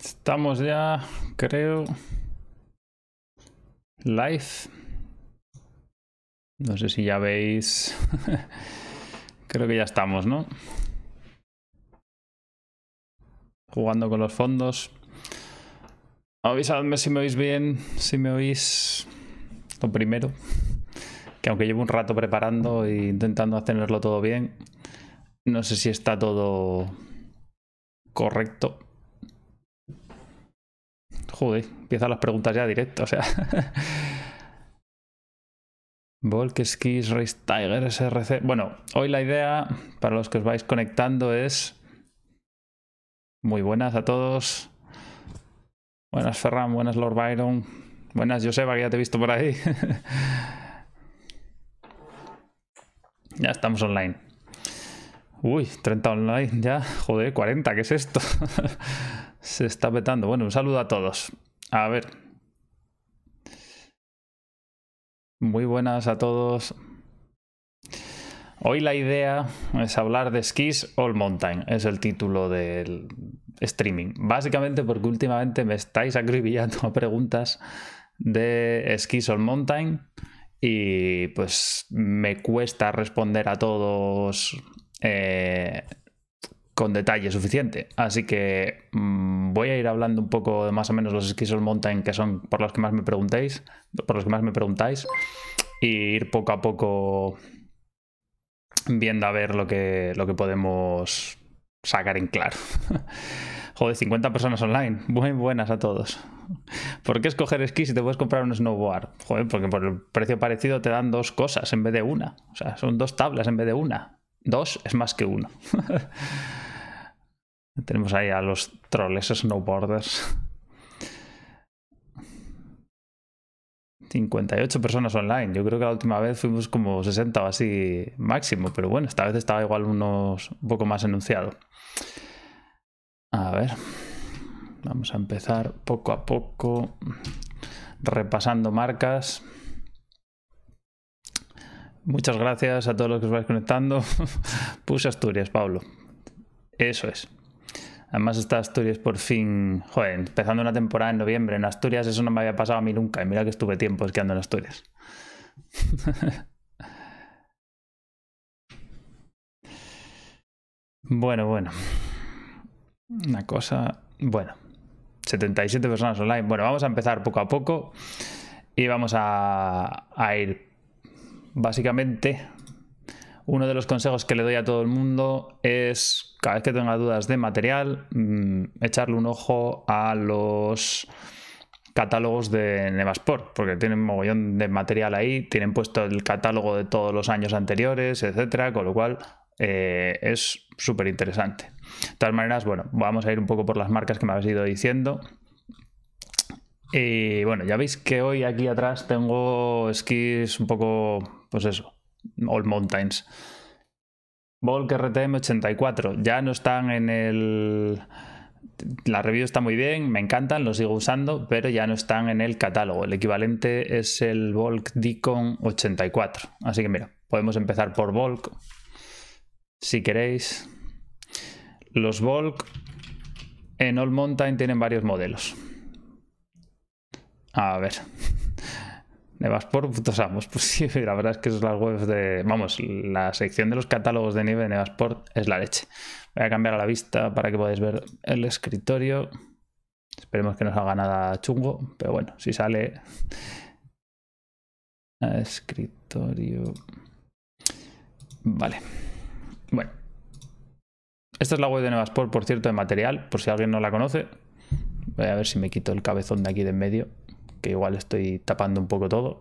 Estamos ya, creo, live. No sé si ya veis. creo que ya estamos, ¿no? Jugando con los fondos. Avisadme si me oís bien, si me oís lo primero. Que aunque llevo un rato preparando e intentando hacerlo todo bien, no sé si está todo correcto. Joder, empiezan las preguntas ya directo, o sea. Volk Skis Race Tiger SRC. Bueno, hoy la idea para los que os vais conectando es. Muy buenas a todos. Buenas Ferran, buenas Lord Byron. Buenas Joseba, que ya te he visto por ahí. ya estamos online. Uy, 30 online ya. Joder, 40, ¿qué es esto? Se está petando. Bueno, un saludo a todos. A ver. Muy buenas a todos. Hoy la idea es hablar de skis all mountain, es el título del streaming. Básicamente porque últimamente me estáis acribillando preguntas de skis all mountain y pues me cuesta responder a todos eh, con detalle suficiente. Así que mm, voy a ir hablando un poco de más o menos los on Mountain, que son por los que más me preguntéis, por los que más me preguntáis, y ir poco a poco viendo a ver lo que, lo que podemos sacar en claro. Joder, 50 personas online. Muy buenas a todos. ¿Por qué escoger esquí si te puedes comprar un snowboard? Joder, porque por el precio parecido te dan dos cosas en vez de una. O sea, son dos tablas en vez de una. Dos es más que uno. Tenemos ahí a los troles snowboarders. 58 personas online. Yo creo que la última vez fuimos como 60 o así máximo, pero bueno, esta vez estaba igual unos un poco más enunciado. A ver, vamos a empezar poco a poco repasando marcas. Muchas gracias a todos los que os vais conectando. Puse Asturias, Pablo. Eso es. Además, está Asturias por fin, joder, empezando una temporada en noviembre en Asturias, eso no me había pasado a mí nunca. Y mira que estuve tiempo esquiando en Asturias. bueno, bueno. Una cosa. Bueno, 77 personas online. Bueno, vamos a empezar poco a poco y vamos a, a ir básicamente uno de los consejos que le doy a todo el mundo es, cada vez que tenga dudas de material, mm, echarle un ojo a los catálogos de Nevasport, porque tienen mogollón de material ahí, tienen puesto el catálogo de todos los años anteriores, etcétera, con lo cual eh, es súper interesante. De todas maneras, bueno, vamos a ir un poco por las marcas que me habéis ido diciendo. Y bueno, ya veis que hoy aquí atrás tengo esquís un poco, pues eso, All Mountains. Volk RTM 84. Ya no están en el. La review está muy bien, me encantan, lo sigo usando, pero ya no están en el catálogo. El equivalente es el Volk Deacon 84. Así que mira, podemos empezar por Volk. Si queréis. Los Volk en All Mountain tienen varios modelos. A ver. Nevasport, putos amos. Pues sí, la verdad es que es la webs de. Vamos, la sección de los catálogos de nieve de Nevasport es la leche. Voy a cambiar a la vista para que podáis ver el escritorio. Esperemos que no salga nada chungo, pero bueno, si sale. Escritorio. Vale. Bueno. Esta es la web de Nevasport, por cierto, de material, por si alguien no la conoce. Voy a ver si me quito el cabezón de aquí de en medio que igual estoy tapando un poco todo.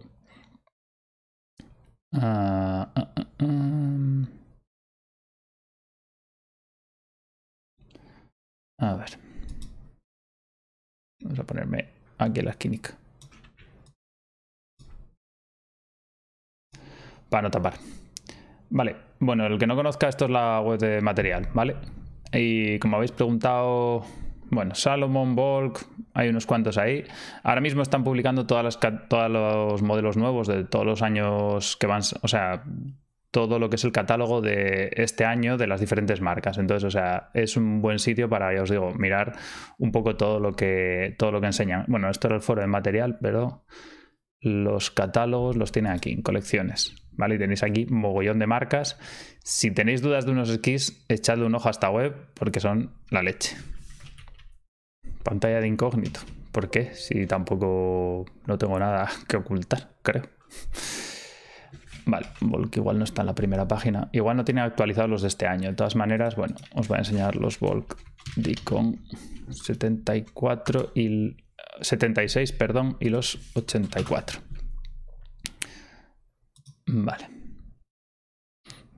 Ah, ah, ah, a ver. Vamos a ponerme aquí en la esquinica. Para no tapar. Vale, bueno, el que no conozca esto es la web de material, ¿vale? Y como habéis preguntado bueno, Salomon, Volk, hay unos cuantos ahí. Ahora mismo están publicando todas las, todos los modelos nuevos de todos los años que van, o sea, todo lo que es el catálogo de este año de las diferentes marcas. Entonces, o sea, es un buen sitio para, ya os digo, mirar un poco todo lo que, todo lo que enseñan. Bueno, esto era el foro de material, pero los catálogos los tienen aquí, en colecciones. ¿Vale? Y tenéis aquí mogollón de marcas. Si tenéis dudas de unos skis, echadle un ojo a esta web porque son la leche. Pantalla de incógnito. ¿Por qué? Si tampoco no tengo nada que ocultar, creo. Vale, Volk igual no está en la primera página. Igual no tiene actualizados los de este año. De todas maneras, bueno, os voy a enseñar los Volk Dicon 74 y 76, perdón, y los 84. Vale.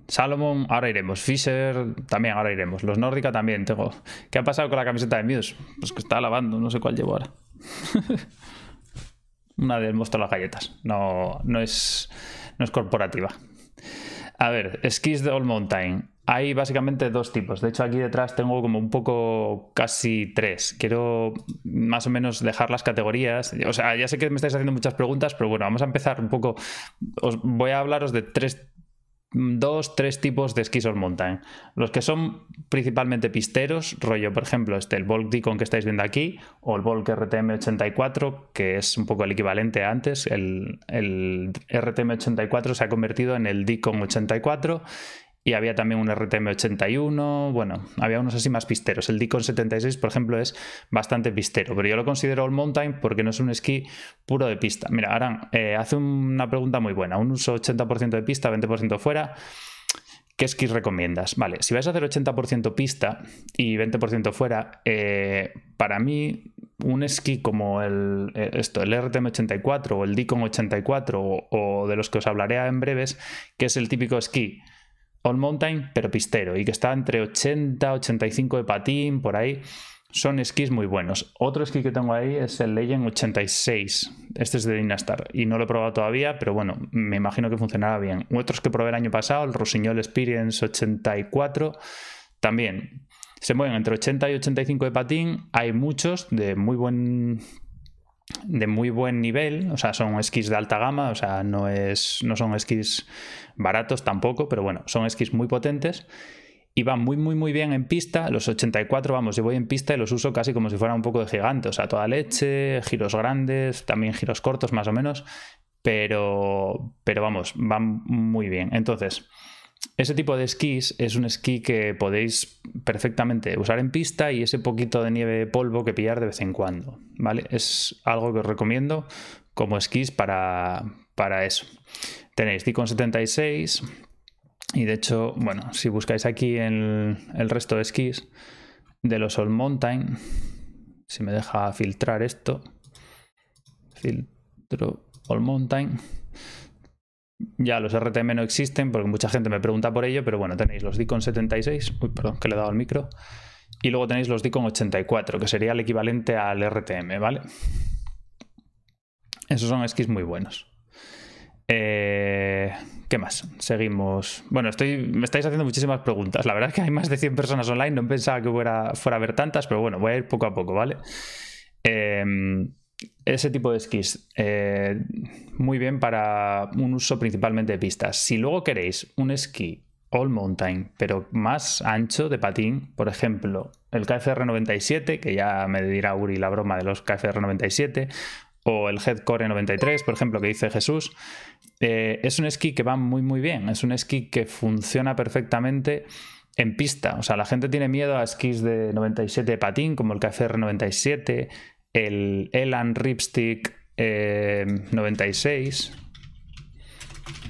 Salomon, ahora iremos. Fisher, también, ahora iremos. Los Nórdica también tengo. ¿Qué ha pasado con la camiseta de Muse? Pues que está lavando, no sé cuál llevo ahora. Una del monstruo las galletas. No, no, es, es corporativa. A ver, skis de All Mountain. Hay básicamente dos tipos. De hecho, aquí detrás tengo como un poco casi tres. Quiero más o menos dejar las categorías. O sea, ya sé que me estáis haciendo muchas preguntas, pero bueno, vamos a empezar un poco. Os voy a hablaros de tres dos, tres tipos de esquís mountain. Los que son principalmente pisteros, rollo, por ejemplo, este, el Volk Deacon que estáis viendo aquí, o el Volk RTM84, que es un poco el equivalente a antes. El, el RTM84 se ha convertido en el Deacon 84 y había también un RTM81, bueno, había unos así más pisteros. El Deacon 76, por ejemplo, es bastante pistero, pero yo lo considero all mountain porque no es un esquí puro de pista. Mira, Aran, eh, hace una pregunta muy buena, un uso 80% de pista, 20% fuera. ¿Qué esquís recomiendas? Vale, si vais a hacer 80% pista y 20% fuera, eh, para mí un esquí como el, eh, esto, el RTM84 o el Deacon 84 o, o de los que os hablaré en breves, que es el típico esquí all mountain, pero pistero, y que está entre 80, 85 de patín, por ahí. Son esquís muy buenos. Otro esquí que tengo ahí es el Legend 86. Este es de Dynastar y no lo he probado todavía, pero bueno, me imagino que funcionará bien. Otros que probé el año pasado, el Rossignol Experience 84, también se mueven entre 80 y 85 de patín. Hay muchos de muy buen de muy buen nivel, o sea, son esquís de alta gama, o sea, no, es, no son esquís baratos tampoco, pero bueno, son esquís muy potentes y van muy, muy, muy bien en pista. Los 84, vamos, yo voy en pista y los uso casi como si fuera un poco de gigante, o sea, toda leche, giros grandes, también giros cortos más o menos, pero, pero vamos, van muy bien. Entonces, ese tipo de esquís es un esquí que podéis perfectamente usar en pista y ese poquito de nieve de polvo que pillar de vez en cuando, ¿vale? Es algo que os recomiendo como esquís para, eso. Tenéis con 76 y de hecho, bueno, si buscáis aquí el, el resto de esquís de los All Mountain, si me deja filtrar esto, filtro All Mountain ya los RTM no existen porque mucha gente me pregunta por ello, pero bueno, tenéis los dicon 76, uy, perdón, que le he dado al micro, y luego tenéis los dicon 84, que sería el equivalente al RTM, ¿vale? Esos son skis muy buenos. Eh, ¿Qué más? Seguimos. Bueno, estoy, me estáis haciendo muchísimas preguntas. La verdad es que hay más de 100 personas online. No pensaba que fuera, fuera a haber tantas, pero bueno, voy a ir poco a poco, ¿vale? Eh, ese tipo de skis eh, muy bien para un uso principalmente de pistas. Si luego queréis un esquí all mountain, pero más ancho de patín, por ejemplo, el KFR 97, que ya me dirá Uri la broma de los KFR 97, o el Headcore 93, por ejemplo, que dice Jesús, eh, es un esquí que va muy muy bien, es un esquí que funciona perfectamente en pista. O sea, la gente tiene miedo a skis de 97 de patín, como el KFR 97, el Elan Ripstick 96.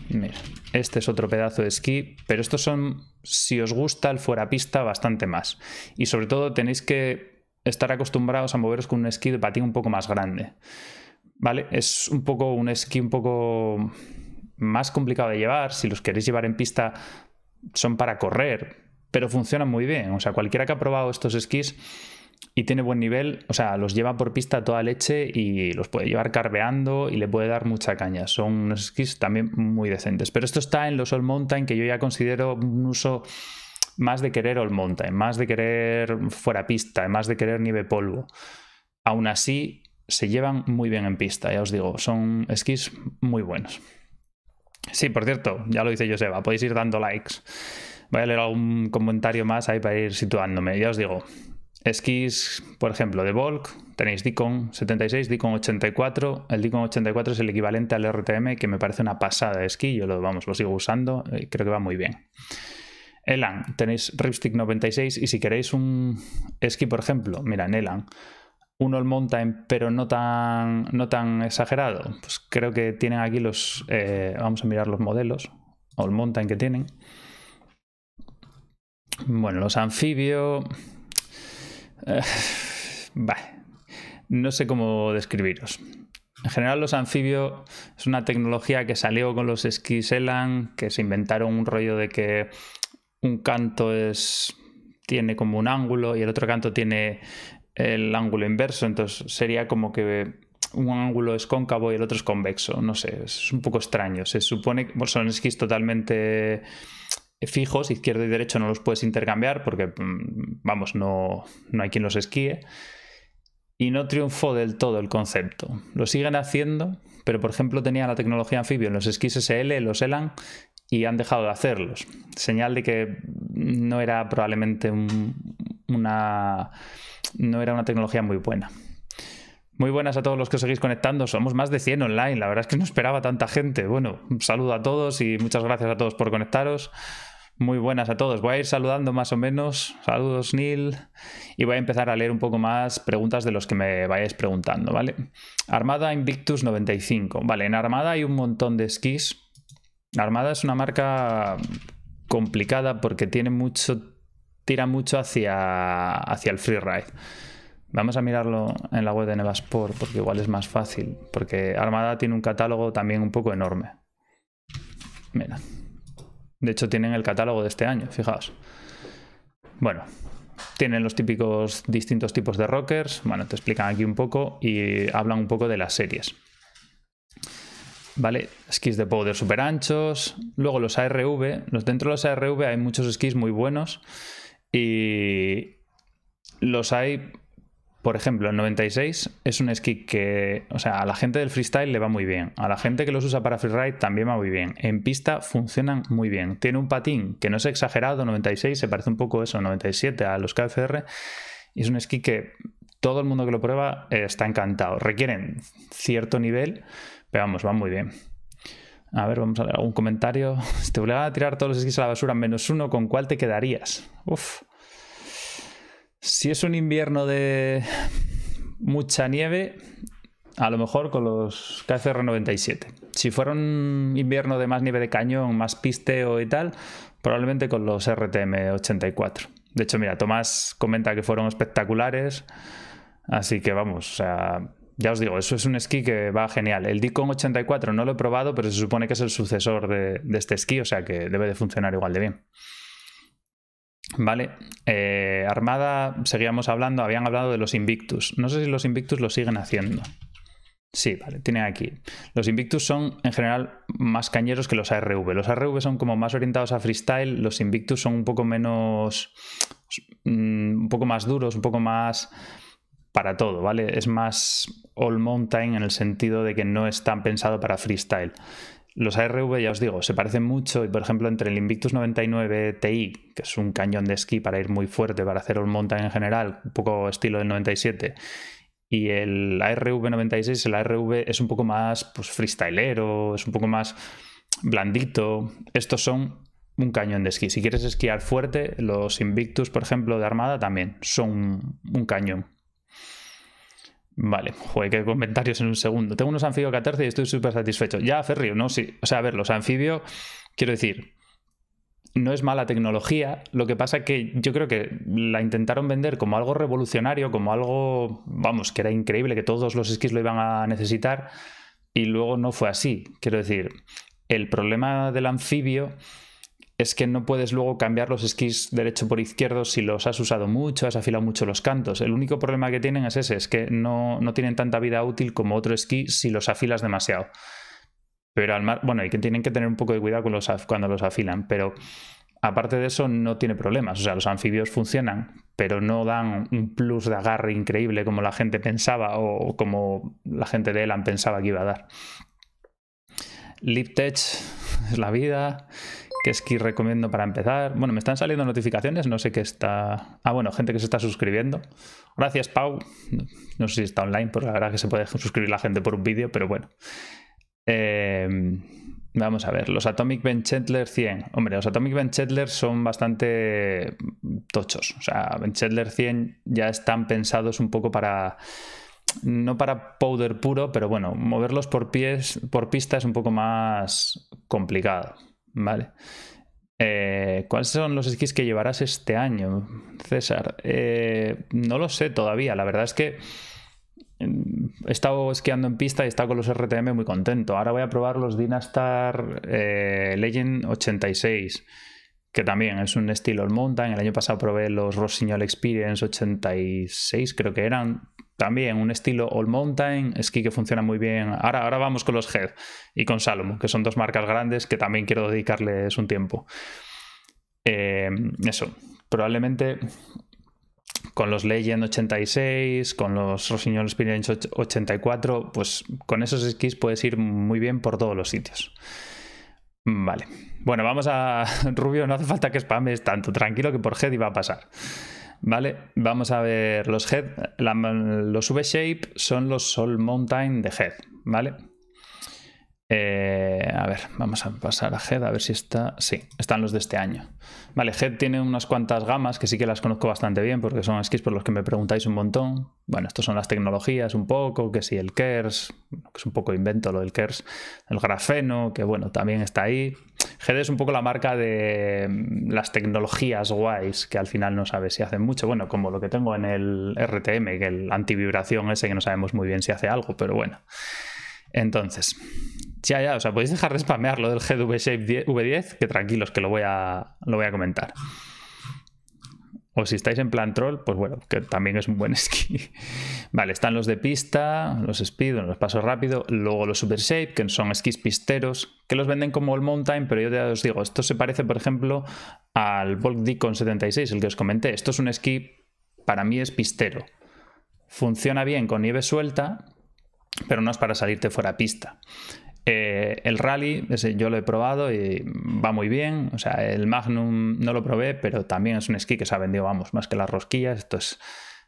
Eh, este es otro pedazo de esquí, pero estos son, si os gusta el fuera pista, bastante más. Y sobre todo tenéis que estar acostumbrados a moveros con un esquí de patín un poco más grande. ¿Vale? Es un poco un esquí un poco más complicado de llevar. Si los queréis llevar en pista, son para correr, pero funcionan muy bien. O sea, cualquiera que ha probado estos esquís y tiene buen nivel, o sea, los lleva por pista toda leche y los puede llevar carveando y le puede dar mucha caña. Son unos skis también muy decentes. Pero esto está en los all mountain que yo ya considero un uso más de querer all mountain, más de querer fuera pista, más de querer nieve polvo. Aún así, se llevan muy bien en pista, ya os digo, son skis muy buenos. Sí, por cierto, ya lo dice Joseba, podéis ir dando likes. Voy a leer algún comentario más ahí para ir situándome. Ya os digo, Esquís, por ejemplo, de Volk, tenéis Deacon 76, Deacon 84. El Deacon 84 es el equivalente al RTM, que me parece una pasada de esquí. Yo lo, vamos, lo sigo usando eh, creo que va muy bien. Elan, tenéis Ripstick 96 y si queréis un esquí, por ejemplo, mira, en Elan, un All Mountain pero no tan, no tan exagerado, pues creo que tienen aquí los, eh, vamos a mirar los modelos, All Mountain que tienen. Bueno, los anfibio, eh, vale. No sé cómo describiros. En general, los anfibios es una tecnología que salió con los esquís Elan, que se inventaron un rollo de que un canto es tiene como un ángulo y el otro canto tiene el ángulo inverso, entonces sería como que un ángulo es cóncavo y el otro es convexo, no sé, es un poco extraño. Se supone que son esquís totalmente fijos, izquierdo y derecho no los puedes intercambiar porque, mm, vamos, no, hay quien los esquíe. Y no triunfó del todo el concepto. Lo siguen haciendo, pero por ejemplo tenían la tecnología anfibio en los esquís SL, los ELAN, y han dejado de hacerlos. Señal de que no era probablemente una, no era una tecnología muy buena. Muy buenas a todos los que os seguís conectando. Somos más de 100 online. La verdad es que no esperaba tanta gente. Bueno, un saludo a todos y muchas gracias a todos por conectaros. Muy buenas a todos. Voy a ir saludando más o menos. Saludos, Neil. Y voy a empezar a leer un poco más preguntas de los que me vayáis preguntando, ¿vale? Armada Invictus 95. Vale, en Armada hay un montón de esquís. Armada es una marca complicada porque tiene mucho. tira mucho hacia. hacia el freeride. Vamos a mirarlo en la web de Nevasport porque igual es más fácil. Porque Armada tiene un catálogo también un poco enorme. Mira, de hecho, tienen el catálogo de este año, fijaos. Bueno, tienen los típicos distintos tipos de rockers. Bueno, te explican aquí un poco y hablan un poco de las series. ¿Vale? Skis de powder super anchos. Luego los ARV. Dentro de los ARV hay muchos skis muy buenos. Y los hay por ejemplo, el 96 es un esquí que, o sea, a la gente del freestyle le va muy bien, a la gente que los usa para freeride también va muy bien, en pista funcionan muy bien, tiene un patín que no es exagerado, 96 se parece un poco eso, 97 a los KFR, y es un esquí que todo el mundo que lo prueba eh, está encantado, requieren cierto nivel, pero vamos, va muy bien. A ver, vamos a ver algún comentario. Si te este, voy a tirar todos los esquís a la basura menos uno, ¿con cuál te quedarías? Uf. Si es un invierno de mucha nieve, a lo mejor con los kcr 97 Si fuera un invierno de más nieve de cañón, más pisteo y tal, probablemente con los RTM84. De hecho, mira, Tomás comenta que fueron espectaculares. Así que vamos, ya os digo, eso es un esquí que va genial. El Dicon 84 no lo he probado, pero se supone que es el sucesor de, de este esquí, o sea que debe de funcionar igual de bien. Vale, eh, Armada, seguíamos hablando, habían hablado de los Invictus. No sé si los Invictus lo siguen haciendo. Sí, vale, tienen aquí. Los Invictus son en general más cañeros que los ARV. Los ARV son como más orientados a freestyle, los Invictus son un poco menos. Mm, un poco más duros, un poco más para todo, ¿vale? Es más all mountain en el sentido de que no es tan pensado para freestyle. Los ARV, ya os digo, se parecen mucho y, por ejemplo, entre el Invictus 99 Ti, que es un cañón de esquí para ir muy fuerte, para hacer un mountain en general, un poco estilo del 97, y el ARV 96, el ARV es un poco más pues, freestylero, es un poco más blandito. Estos son un cañón de esquí. Si quieres esquiar fuerte, los Invictus, por ejemplo, de Armada también son un cañón. Vale, joder, qué comentarios en un segundo. Tengo unos anfibios 14 y estoy súper satisfecho. Ya, Ferrio, ¿no? Sí. O sea, a ver, los anfibios, quiero decir, no es mala tecnología. Lo que pasa es que yo creo que la intentaron vender como algo revolucionario, como algo, vamos, que era increíble, que todos los esquís lo iban a necesitar. Y luego no fue así. Quiero decir, el problema del anfibio es que no puedes luego cambiar los esquís derecho por izquierdo si los has usado mucho, has afilado mucho los cantos. El único problema que tienen es ese, es que no, tienen tanta vida útil como otro esquí si los afilas demasiado. Pero al mar, bueno, hay que tienen que tener un poco de cuidado cuando los afilan, pero aparte de eso no tiene problemas. O sea, los anfibios funcionan, pero no dan un plus de agarre increíble como la gente pensaba o como la gente de Elan pensaba que iba a dar. Liptech es la vida. ¿Qué es que recomiendo para empezar. Bueno, me están saliendo notificaciones, no sé qué está. Ah, bueno, gente que se está suscribiendo. Gracias, Pau. No sé si está online, porque la verdad que se puede suscribir la gente por un vídeo, pero bueno. Eh, vamos a ver, los Atomic Benchettler 100. Hombre, los Atomic Benchettler son bastante tochos. O sea, Benchettler 100 ya están pensados un poco para no para powder puro, pero bueno, moverlos por pies, por pista es un poco más complicado. Vale. Eh, ¿Cuáles son los skis que llevarás este año, César? Eh, no lo sé todavía. La verdad es que mm, he estado esquiando en pista y he estado con los RTM muy contento. Ahora voy a probar los Dynastar eh, Legend 86, que también es un estilo all mountain. El año pasado probé los Rossignol Experience 86, creo que eran. También un estilo All Mountain, esquí que funciona muy bien. Ahora, ahora vamos con los Head y con Salomon, que son dos marcas grandes que también quiero dedicarles un tiempo. Eh, eso, probablemente con los Legend 86, con los Rossignol Spirit 84, pues con esos esquís puedes ir muy bien por todos los sitios. Vale. Bueno, vamos a. Rubio, no hace falta que spames tanto. Tranquilo que por head iba a pasar. ¿Vale? Vamos a ver los head. los V-shape son los Sol Mountain de head, ¿vale? Eh, a ver, vamos a pasar a Head a ver si está. Sí, están los de este año. Vale, Head tiene unas cuantas gamas que sí que las conozco bastante bien porque son skis por los que me preguntáis un montón. Bueno, estos son las tecnologías un poco, que si sí, el KERS, que es un poco invento lo del KERS, el grafeno, que bueno, también está ahí. Head es un poco la marca de mm, las tecnologías guays que al final no sabe si hacen mucho. Bueno, como lo que tengo en el RTM, que el antivibración ese que no sabemos muy bien si hace algo, pero bueno. Entonces, ya, ya, o sea, podéis dejar de spamear lo del Head V10, V10, que tranquilos, que lo voy a, lo voy a comentar. O si estáis en plan troll, pues bueno, que también es un buen esquí. Vale, están los de pista, los speed, los pasos Rápidos, luego los super shape, que son esquís pisteros, que los venden como el mountain, pero yo ya os digo, esto se parece, por ejemplo, al Volk Deacon 76, el que os comenté. Esto es un esquí, para mí es pistero. Funciona bien con nieve suelta, pero no es para salirte fuera pista. Eh, el Rally, yo lo he probado y va muy bien. O sea, el Magnum no lo probé, pero también es un esquí que se ha vendido, vamos, más que las rosquillas. Estos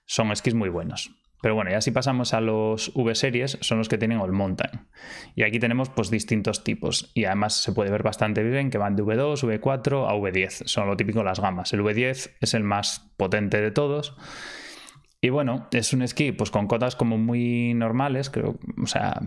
son esquís muy buenos. Pero bueno, ya si pasamos a los V-Series, son los que tienen All Mountain. Y aquí tenemos pues distintos tipos. Y además se puede ver bastante bien que van de V2, V4 a V10. Son lo típico las gamas. El V10 es el más potente de todos. Y bueno, es un esquí pues con cotas como muy normales, creo, o sea,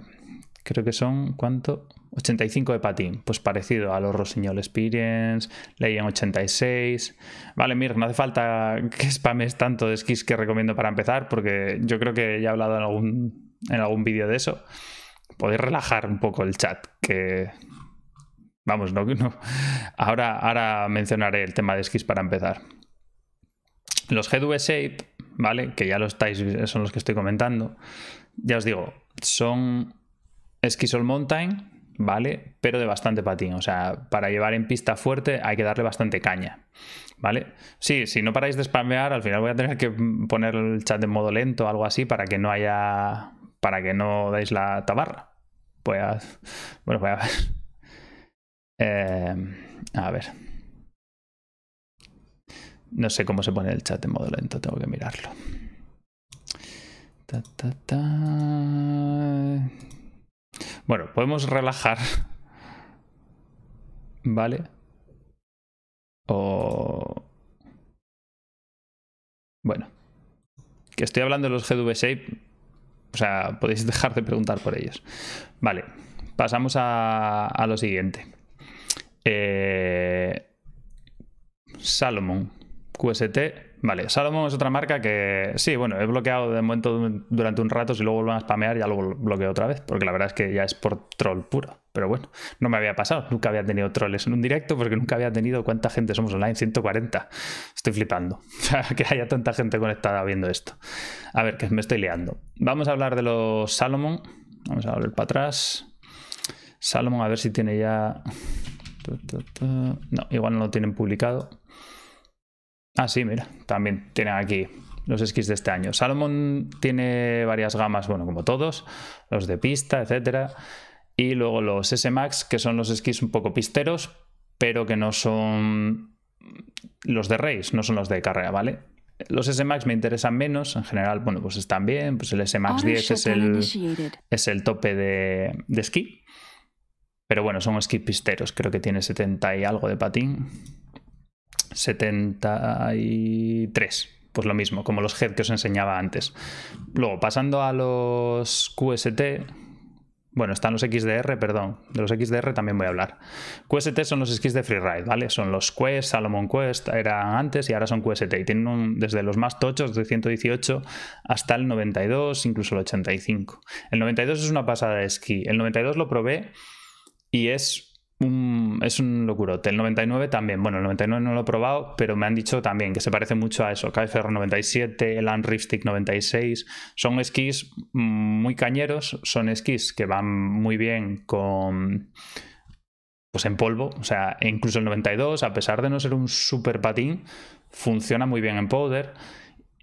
creo que son, ¿cuánto? 85 de patín, pues parecido a los Rossignol Experience, Leyen 86. Vale, Mir, no hace falta que spames tanto de skis que recomiendo para empezar, porque yo creo que ya he hablado en algún, en algún vídeo de eso. Podéis relajar un poco el chat, que. Vamos, no. no. Ahora, ahora mencionaré el tema de skis para empezar. Los 2 Shape, ¿vale? Que ya lo estáis, son los que estoy comentando. Ya os digo, son Esquisol mountain, ¿vale? Pero de bastante patín. O sea, para llevar en pista fuerte hay que darle bastante caña, ¿vale? Sí, si no paráis de spamear, al final voy a tener que poner el chat en modo lento o algo así para que no haya. para que no deis la tabarra. Pues... Bueno, voy a ver. Eh, a ver. No sé cómo se pone el chat en modo lento, tengo que mirarlo. Ta, ta, ta. Bueno, podemos relajar. ¿Vale? O... Bueno. Que estoy hablando de los gw Shape, O sea, podéis dejar de preguntar por ellos. Vale. Pasamos a, lo siguiente. Eh, Salomon. QST Vale, Salomon es otra marca que sí, bueno, he bloqueado de momento durante un rato, si luego vuelvan a spamear ya lo bloqueo otra vez, porque la verdad es que ya es por troll puro. Pero bueno, no me había pasado, nunca había tenido troles en un directo porque nunca había tenido cuánta gente somos online, 140. Estoy flipando, o que haya tanta gente conectada viendo esto. A ver, que me estoy liando. Vamos a hablar de los Salomon, vamos a volver para atrás. Salomon, a ver si tiene ya... No, igual no lo tienen publicado. Ah, sí, mira, también tienen aquí los esquís de este año. Salomon tiene varias gamas, bueno, como todos, los de pista, etc. Y luego los S-Max, que son los esquís un poco pisteros, pero que no son los de race, no son los de carrera, ¿vale? Los S-Max me interesan menos, en general, bueno, pues están bien, pues el S-Max 10 es el, es el tope de, de esquí, pero bueno, son esquís pisteros, creo que tiene 70 y algo de patín. 73. Pues lo mismo, como los head que os enseñaba antes. Luego, pasando a los QST, bueno, están los XDR, perdón. De los XDR también voy a hablar. QST son los skis de freeride, ¿vale? Son los Quest, Salomon Quest, eran antes y ahora son QST. Y tienen desde los más tochos, de 118 hasta el 92, incluso el 85. El 92 es una pasada de esquí. El 92 lo probé y es es un locuro El 99 también, bueno, el 99 no lo he probado, pero me han dicho también que se parece mucho a eso. KFR 97, el Unriftic 96, son skis mm, muy cañeros, son skis que van muy bien con pues en polvo, o sea, e incluso el 92, a pesar de no ser un super patín, funciona muy bien en powder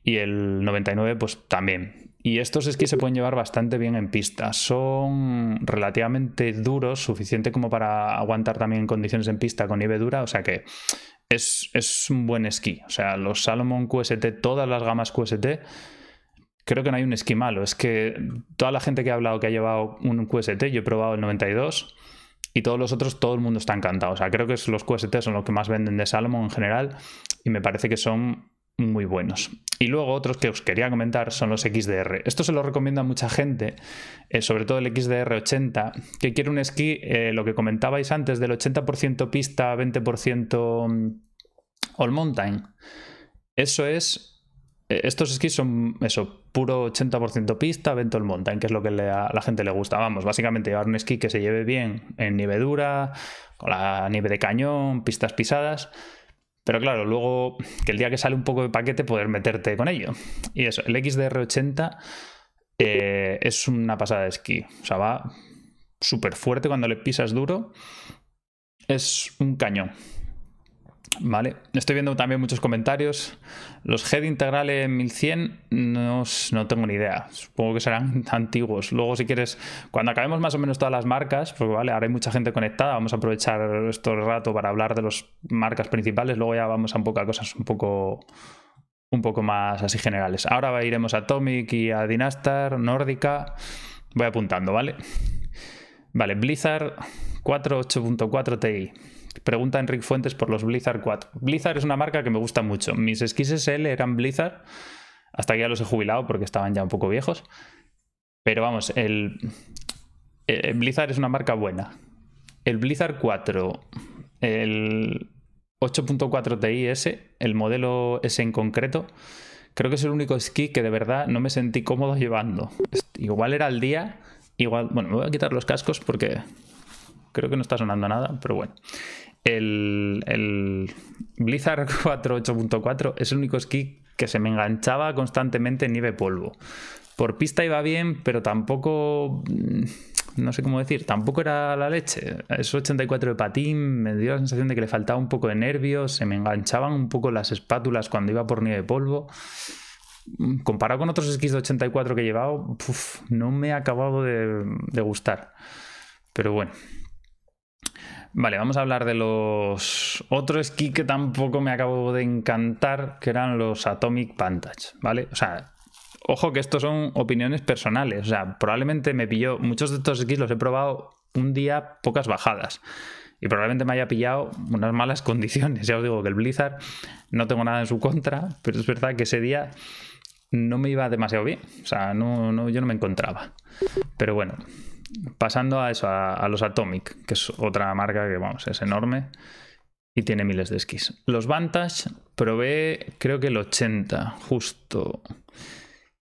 y el 99 pues también y estos esquís se pueden llevar bastante bien en pista. Son relativamente duros, suficiente como para aguantar también en condiciones en pista con nieve dura, o sea que es, es, un buen esquí. O sea, los Salomon QST, todas las gamas QST, creo que no hay un esquí malo. Es que toda la gente que ha hablado que ha llevado un QST, yo he probado el 92 y todos los otros, todo el mundo está encantado. O sea, creo que los QST son los que más venden de Salomon en general y me parece que son muy buenos. Y luego otros que os quería comentar son los XDR. Esto se lo recomienda a mucha gente, eh, sobre todo el XDR80, que quiere un esquí, eh, lo que comentabais antes, del 80% pista, 20% mm, all mountain. Eso es, eh, estos esquís son eso, puro 80% pista, 20% all mountain, que es lo que a la gente le gusta. Vamos, básicamente llevar un esquí que se lleve bien en nieve dura, con la nieve de cañón, pistas pisadas pero claro, luego que el día que sale un poco de paquete poder meterte con ello. Y eso, el XDR80 eh, es una pasada de esquí. O sea, va súper fuerte cuando le pisas duro. Es un cañón. Vale, estoy viendo también muchos comentarios. Los head integrales 1100 no, tengo ni idea. Supongo que serán antiguos. Luego, si quieres, cuando acabemos más o menos todas las marcas, porque vale, ahora hay mucha gente conectada, vamos a aprovechar esto rato para hablar de las marcas principales. Luego ya vamos a un cosas un poco un poco más así generales. Ahora iremos a Atomic y a Dynastar, Nórdica. Voy apuntando, ¿vale? Vale, Blizzard 4.8.4 TI. Pregunta Enrique Fuentes por los Blizzard 4. Blizzard es una marca que me gusta mucho. Mis esquís SL eran Blizzard, hasta que ya los he jubilado porque estaban ya un poco viejos. Pero vamos, el, eh, Blizzard es una marca buena. El Blizzard 4, el 8.4 TIS, el modelo S en concreto, creo que es el único esquí que de verdad no me sentí cómodo llevando. Igual era el día, igual, bueno, me voy a quitar los cascos porque creo que no está sonando nada, pero bueno el, Blizzard 48.4 es el único esquí que se me enganchaba constantemente en nieve polvo. Por pista iba bien, pero tampoco, mm, no sé cómo decir, tampoco era la leche. Es 84 de patín me dio la sensación de que le faltaba un poco de nervios, se me enganchaban un poco las espátulas cuando iba por nieve polvo comparado con otros esquís de 84 que he llevado, no me ha acabado de, gustar. Pero bueno. Vale, vamos a hablar de los otros esquí que tampoco me acabo de encantar, que eran los Atomic Pantage, ¿vale? O sea, ojo que estos son opiniones personales, o sea, probablemente me pilló, muchos de estos esquís los he probado un día, pocas bajadas. Y probablemente me haya pillado unas malas condiciones. Ya os digo que el Blizzard no tengo nada en su contra, pero es verdad que ese día no me iba demasiado bien. O sea, no, no, yo no me encontraba. Pero bueno, pasando a eso, a, los Atomic, que es otra marca que, vamos, es enorme y tiene miles de esquís. Los Vantage probé, creo que el 80, justo.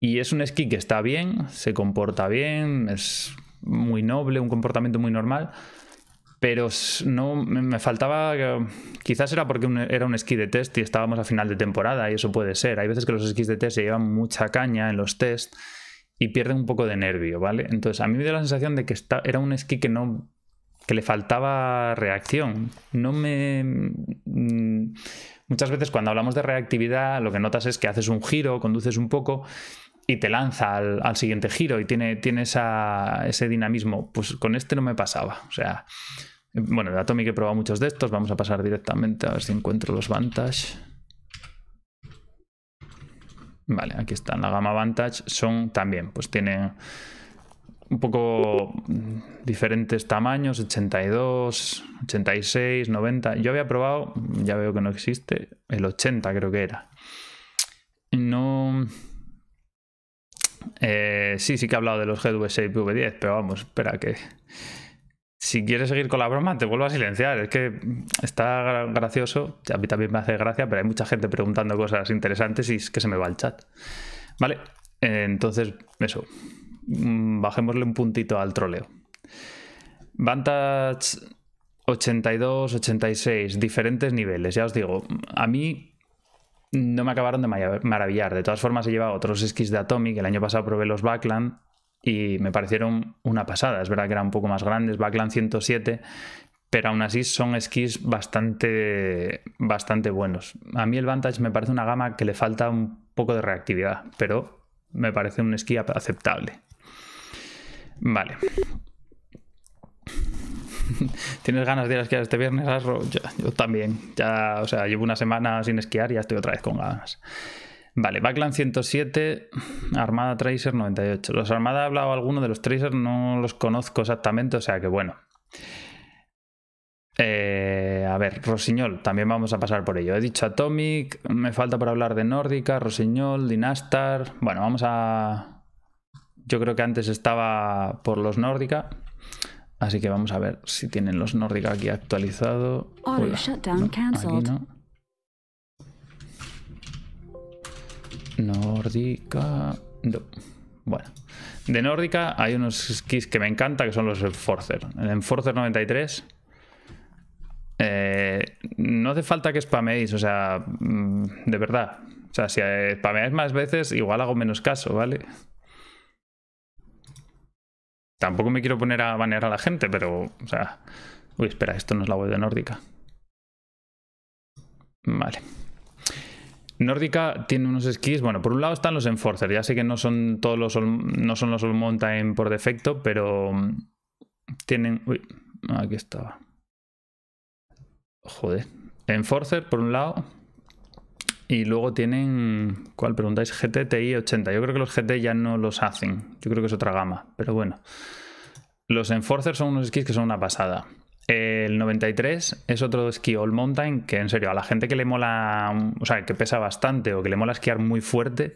Y es un esquí que está bien, se comporta bien, es muy noble, un comportamiento muy normal. Pero no me faltaba. Quizás era porque era un esquí de test y estábamos a final de temporada, y eso puede ser. Hay veces que los esquís de test se llevan mucha caña en los tests y pierde un poco de nervio, ¿vale? Entonces a mí me dio la sensación de que era un esquí que no que le faltaba reacción. No me mm, muchas veces cuando hablamos de reactividad lo que notas es que haces un giro, conduces un poco y te lanza al, siguiente giro y tiene, ese dinamismo. Pues con este no me pasaba. O sea, bueno, el Atomic he probado muchos de estos, vamos a pasar directamente a ver si encuentro los Vantage. Vale, aquí están. La gama Vantage son también, pues tienen un poco diferentes tamaños, 82, 86, 90. Yo había probado, ya veo que no existe, el 80 creo que era. No... Eh, sí, sí que he hablado de los GW6 V10, pero vamos, espera que si quieres seguir con la broma, te vuelvo a silenciar. Es que está gracioso, a mí también me hace gracia, pero hay mucha gente preguntando cosas interesantes y es que se me va el chat. Vale, entonces, eso, mm, bajémosle un puntito al troleo. Vantage 82, 86, diferentes niveles, ya os digo, a mí no me acabaron de maravillar. De todas formas, he llevado otros skis de Atomic, el año pasado probé los Backland y me parecieron una pasada. Es verdad que eran un poco más grandes, Backland 107, pero aún así son esquís bastante, bastante buenos. A mí el Vantage me parece una gama que le falta un poco de reactividad, pero me parece un esquí aceptable. Vale. ¿Tienes ganas de ir a esquiar este viernes, Yo, también. Ya, o sea, llevo una semana sin esquiar y ya estoy otra vez con ganas. Vale, Backland 107, Armada Tracer 98. Los Armada ha hablado alguno de los Tracer, no los conozco exactamente, o sea que bueno. Eh, a ver, Rosiñol, también vamos a pasar por ello. He dicho Atomic, me falta por hablar de Nórdica, Rosiñol, Dinastar. Bueno, vamos a. Yo creo que antes estaba por los Nórdica. Así que vamos a ver si tienen los Nórdica aquí actualizado. Nórdica... Bueno, de Nórdica hay unos skis que me encanta que son los Enforcer. El Enforcer 93 eh, no hace falta que spameéis, o sea, mm, de verdad. O sea, si eh, spameáis más veces, igual hago menos caso, ¿vale? Tampoco me quiero poner a banear a la gente, pero, o sea... Uy, espera, esto no es la web de Nórdica. Vale. Nórdica tiene unos esquís, bueno, por un lado están los Enforcer, ya sé que no son todos los no son los All Mountain por defecto, pero mm, tienen, uy, aquí estaba. Joder, Enforcer por un lado y luego tienen, ¿cuál preguntáis? GTTI 80. Yo creo que los GT ya no los hacen. Yo creo que es otra gama, pero bueno. Los Enforcer son unos skis que son una pasada. El 93 es otro esquí all mountain que en serio, a la gente que le mola, o sea, que pesa bastante o que le mola esquiar muy fuerte,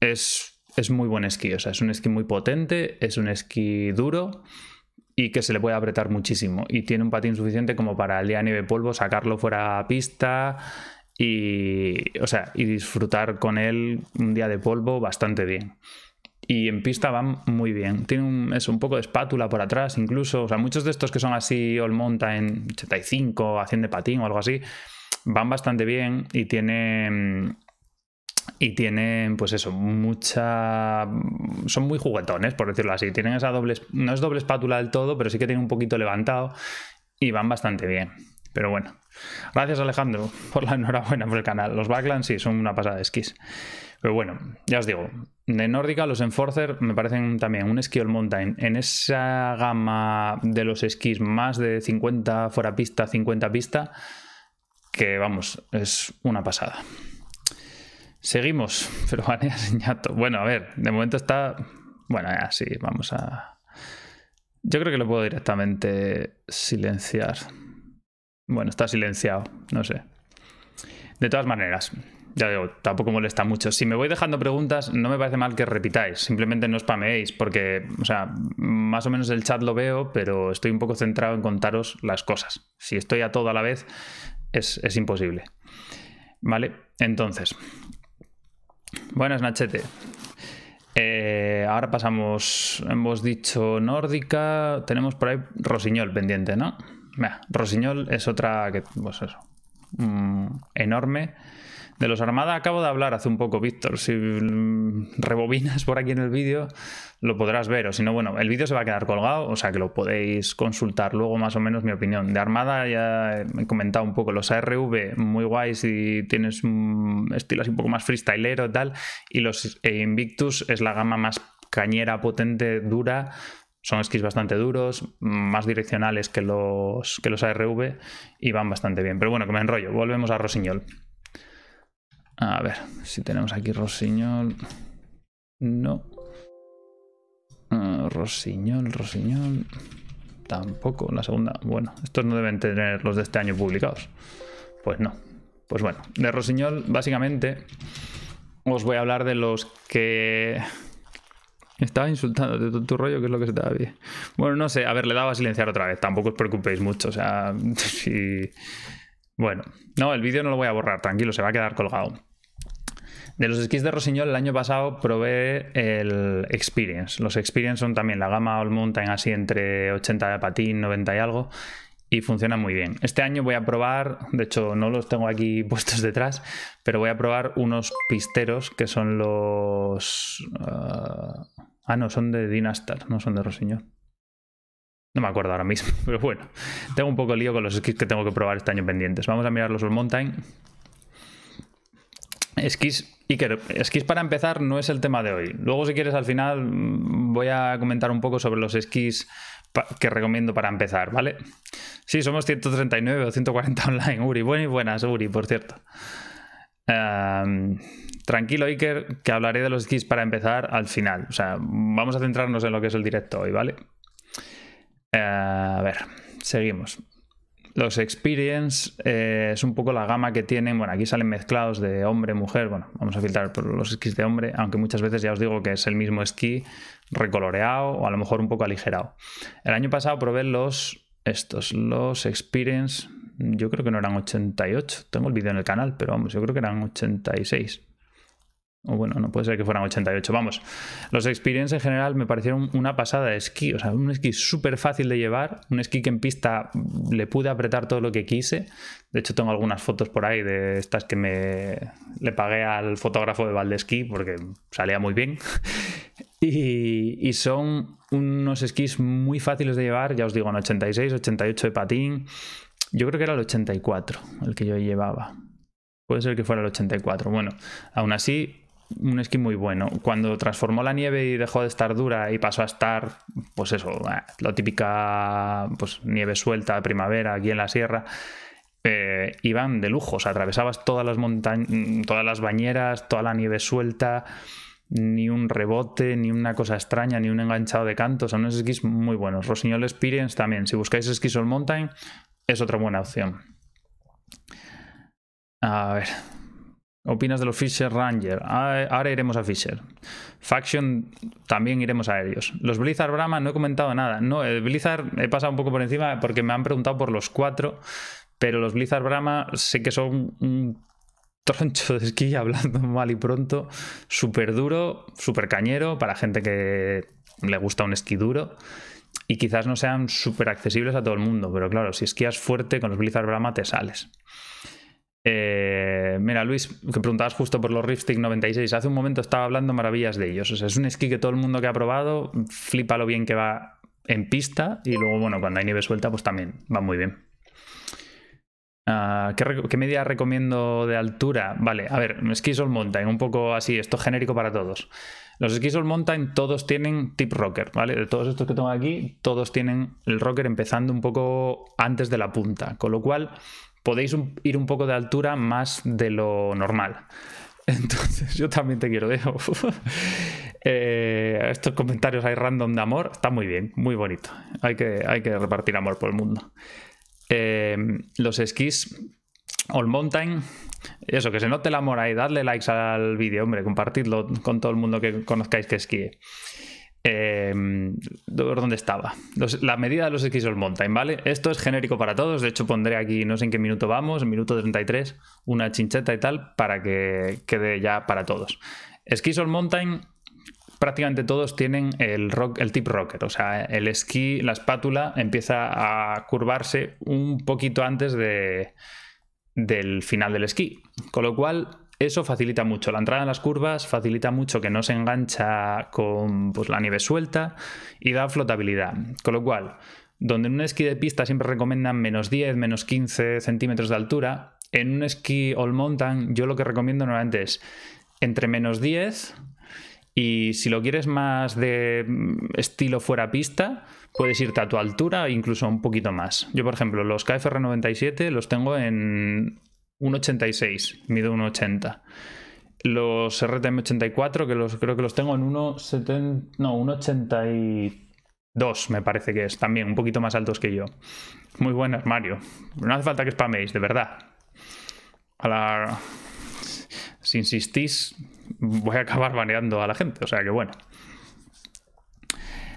es, muy buen esquí. O sea, es un esquí muy potente, es un esquí duro y que se le puede apretar muchísimo. Y tiene un patín suficiente como para el día de nieve polvo sacarlo fuera pista y, o sea, y disfrutar con él un día de polvo bastante bien y en pista van muy bien. Tiene un, es un poco de espátula por atrás, incluso. O sea, muchos de estos que son así all en 85, haciendo de patín o algo así, van bastante bien y tienen. Y tienen, pues eso, mucha. Son muy juguetones, por decirlo así. Tienen esa doble. No es doble espátula del todo, pero sí que tienen un poquito levantado y van bastante bien. Pero bueno, gracias Alejandro por la enhorabuena por el canal. Los Backlands sí son una pasada de esquís. Pero bueno, ya os digo, de Nórdica los Enforcer me parecen también un esquí all mountain. En esa gama de los esquís más de 50 fuera pista, 50 pista, que vamos, es una pasada. Seguimos, pero Vaneas ñato. Bueno, a ver, de momento está... Bueno, ya sí, vamos a... Yo creo que lo puedo directamente silenciar. Bueno, está silenciado, no sé. De todas maneras, ya digo, tampoco molesta mucho. Si me voy dejando preguntas, no me parece mal que repitáis, simplemente no spameéis, porque, o sea, más o menos el chat lo veo, pero estoy un poco centrado en contaros las cosas. Si estoy a todo a la vez, es, imposible. Vale, entonces. Bueno, Nachete. Eh, ahora pasamos, hemos dicho nórdica, tenemos por ahí Rosiñol pendiente, ¿no? Mira, Rosiñol es otra que, pues eso, mm, enorme. De los Armada acabo de hablar hace un poco, Víctor. Si mm, rebobinas por aquí en el vídeo, lo podrás ver. O si no, bueno, el vídeo se va a quedar colgado, o sea que lo podéis consultar luego más o menos mi opinión. De Armada ya he comentado un poco los ARV, muy guays si tienes un mm, estilo así un poco más freestylero y tal. Y los Invictus es la gama más cañera, potente, dura, son skis bastante duros, más direccionales que los, que los ARV y van bastante bien. Pero bueno, que me enrollo, volvemos a Rosiñol. A ver, si tenemos aquí Rosiñol... No. Ah, Rosiñol, Rosiñol... Tampoco, la segunda... Bueno, estos no deben tener los de este año publicados. Pues no. Pues bueno, de Rosiñol básicamente os voy a hablar de los que estaba insultando de tu, tu, rollo, que es lo que se te da bien. Bueno, no sé, a ver, le daba a silenciar otra vez, tampoco os preocupéis mucho, o sea, si... Bueno, no, el vídeo no lo voy a borrar, tranquilo, se va a quedar colgado. De los skis de Rosiñol, el año pasado probé el Experience. Los Experience son también la gama All Mountain, así entre 80 de patín, 90 y algo, y funcionan muy bien. Este año voy a probar, de hecho no los tengo aquí puestos detrás, pero voy a probar unos pisteros que son los... Ah, Ah, no, son de Dinastar, no son de Rosiñol. No me acuerdo ahora mismo, pero bueno. Tengo un poco lío con los skis que tengo que probar este año pendientes. Vamos a mirar los All Mountain. Esquís, Iker, esquís para empezar no es el tema de hoy. Luego, si quieres, al final mm, voy a comentar un poco sobre los esquís que recomiendo para empezar, ¿vale? Sí, somos 139 o 140 online, Uri. y buenas, Uri, por cierto. Em, tranquilo, Iker, que hablaré de los skis para empezar al final. O sea, vamos a centrarnos en lo que es el directo hoy, ¿vale? Eh, a ver, seguimos. Los Experience eh, es un poco la gama que tienen. Bueno, aquí salen mezclados de hombre, mujer. Bueno, vamos a filtrar por los skis de hombre, aunque muchas veces ya os digo que es el mismo esquí recoloreado o a lo mejor un poco aligerado. El año pasado probé los, estos, los Experience yo creo que no eran 88, tengo el vídeo en el canal, pero vamos, yo creo que eran 86. O bueno, no puede ser que fueran 88, vamos. Los Experience en general me parecieron una pasada de esquí, o sea, un esquí súper fácil de llevar, un esquí que en pista le pude apretar todo lo que quise. De hecho, tengo algunas fotos por ahí de estas que me le pagué al fotógrafo de Valdesquí porque salía muy bien. Y, y, son unos esquís muy fáciles de llevar, ya os digo, en 86, 88 de patín, yo creo que era el 84, el que yo llevaba. Puede ser que fuera el 84. Bueno, aún así, un esquí muy bueno. Cuando transformó la nieve y dejó de estar dura y pasó a estar, pues eso, eh, la típica pues, nieve suelta, primavera, aquí en la sierra, eh, iban de lujo. O sea, atravesabas todas las montañas, todas las bañeras, toda la nieve suelta, ni un rebote, ni una cosa extraña, ni un enganchado de cantos. O Son unos esquís muy buenos. Rossignol Experience también. Si buscáis esquís all mountain, es otra buena opción. A ver. ¿Opinas de los Fisher Ranger? Ahora iremos a Fisher. Faction también iremos a ellos. Los Blizzard Brahma no he comentado nada. No, el Blizzard he pasado un poco por encima porque me han preguntado por los cuatro. Pero los Blizzard Brahma sé que son un troncho de esquí, hablando mal y pronto. Súper duro, súper cañero para gente que le gusta un esquí duro y quizás no sean súper accesibles a todo el mundo, pero claro, si esquías fuerte con los Blizzard Brahma te sales. Eh, mira, Luis, que preguntabas justo por los Riftic 96, hace un momento estaba hablando maravillas de ellos. O sea, es un esquí que todo el mundo que ha probado flipa lo bien que va en pista y luego, bueno, cuando hay nieve suelta, pues también va muy bien. Ah, ¿qué, ¿qué, media recomiendo de altura? Vale, a ver, esquí all mountain, un poco así, esto genérico para todos. Los esquís All Mountain todos tienen tip rocker, ¿vale? De todos estos que tengo aquí, todos tienen el rocker empezando un poco antes de la punta, con lo cual podéis ir un poco de altura más de lo normal. Entonces, yo también te quiero dejo. ¿eh? Eh, estos comentarios hay random de amor, está muy bien, muy bonito. Hay que, hay que repartir amor por el mundo. Eh, los esquís All Mountain. Eso, que se note la mora y dadle likes al vídeo, hombre, compartidlo con todo el mundo que conozcáis que esquíe. Em, ¿Dónde estaba? la medida de los esquís All Mountain, ¿vale? Esto es genérico para todos, de hecho pondré aquí, no sé en qué minuto vamos, en minuto 33, una chincheta y tal, para que quede ya para todos. Esquís All Mountain prácticamente todos tienen el, rock, el tip rocker, o sea, el esquí, la espátula empieza a curvarse un poquito antes de, del final del esquí. Con lo cual, eso facilita mucho la entrada en las curvas, facilita mucho que no se engancha con pues, la nieve suelta y da flotabilidad. Con lo cual, donde en un esquí de pista siempre recomiendan menos 10, menos 15 centímetros de altura, en un esquí all mountain yo lo que recomiendo normalmente es entre menos 10 y si lo quieres más de mm, estilo fuera pista, puedes irte a tu altura e incluso un poquito más. Yo, por ejemplo, los KFR 97 los tengo en 1,86, mido 1,80. Los RTM 84, que los, creo que los tengo en 1,70, no, 1,82 me parece que es, también un poquito más altos que yo. Muy buen armario. No hace falta que spaméis, de verdad. Si insistís, voy a acabar baneando a la gente. O sea que bueno.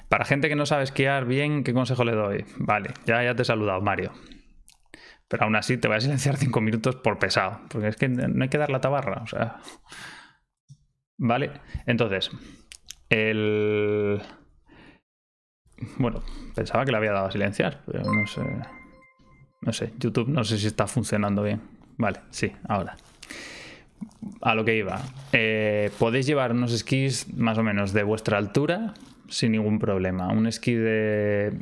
Para gente que no sabe esquiar bien, ¿qué consejo le doy? Vale, ya, ya te he saludado, Mario. Pero aún así te voy a silenciar cinco minutos por pesado. Porque es que no hay que dar la tabarra. O sea. Vale. Entonces. El. Bueno, pensaba que le había dado a silenciar, pero no sé. No sé. YouTube no sé si está funcionando bien. Vale, sí, ahora a lo que iba. Eh, podéis llevar unos esquís más o menos de vuestra altura sin ningún problema. Un esquí de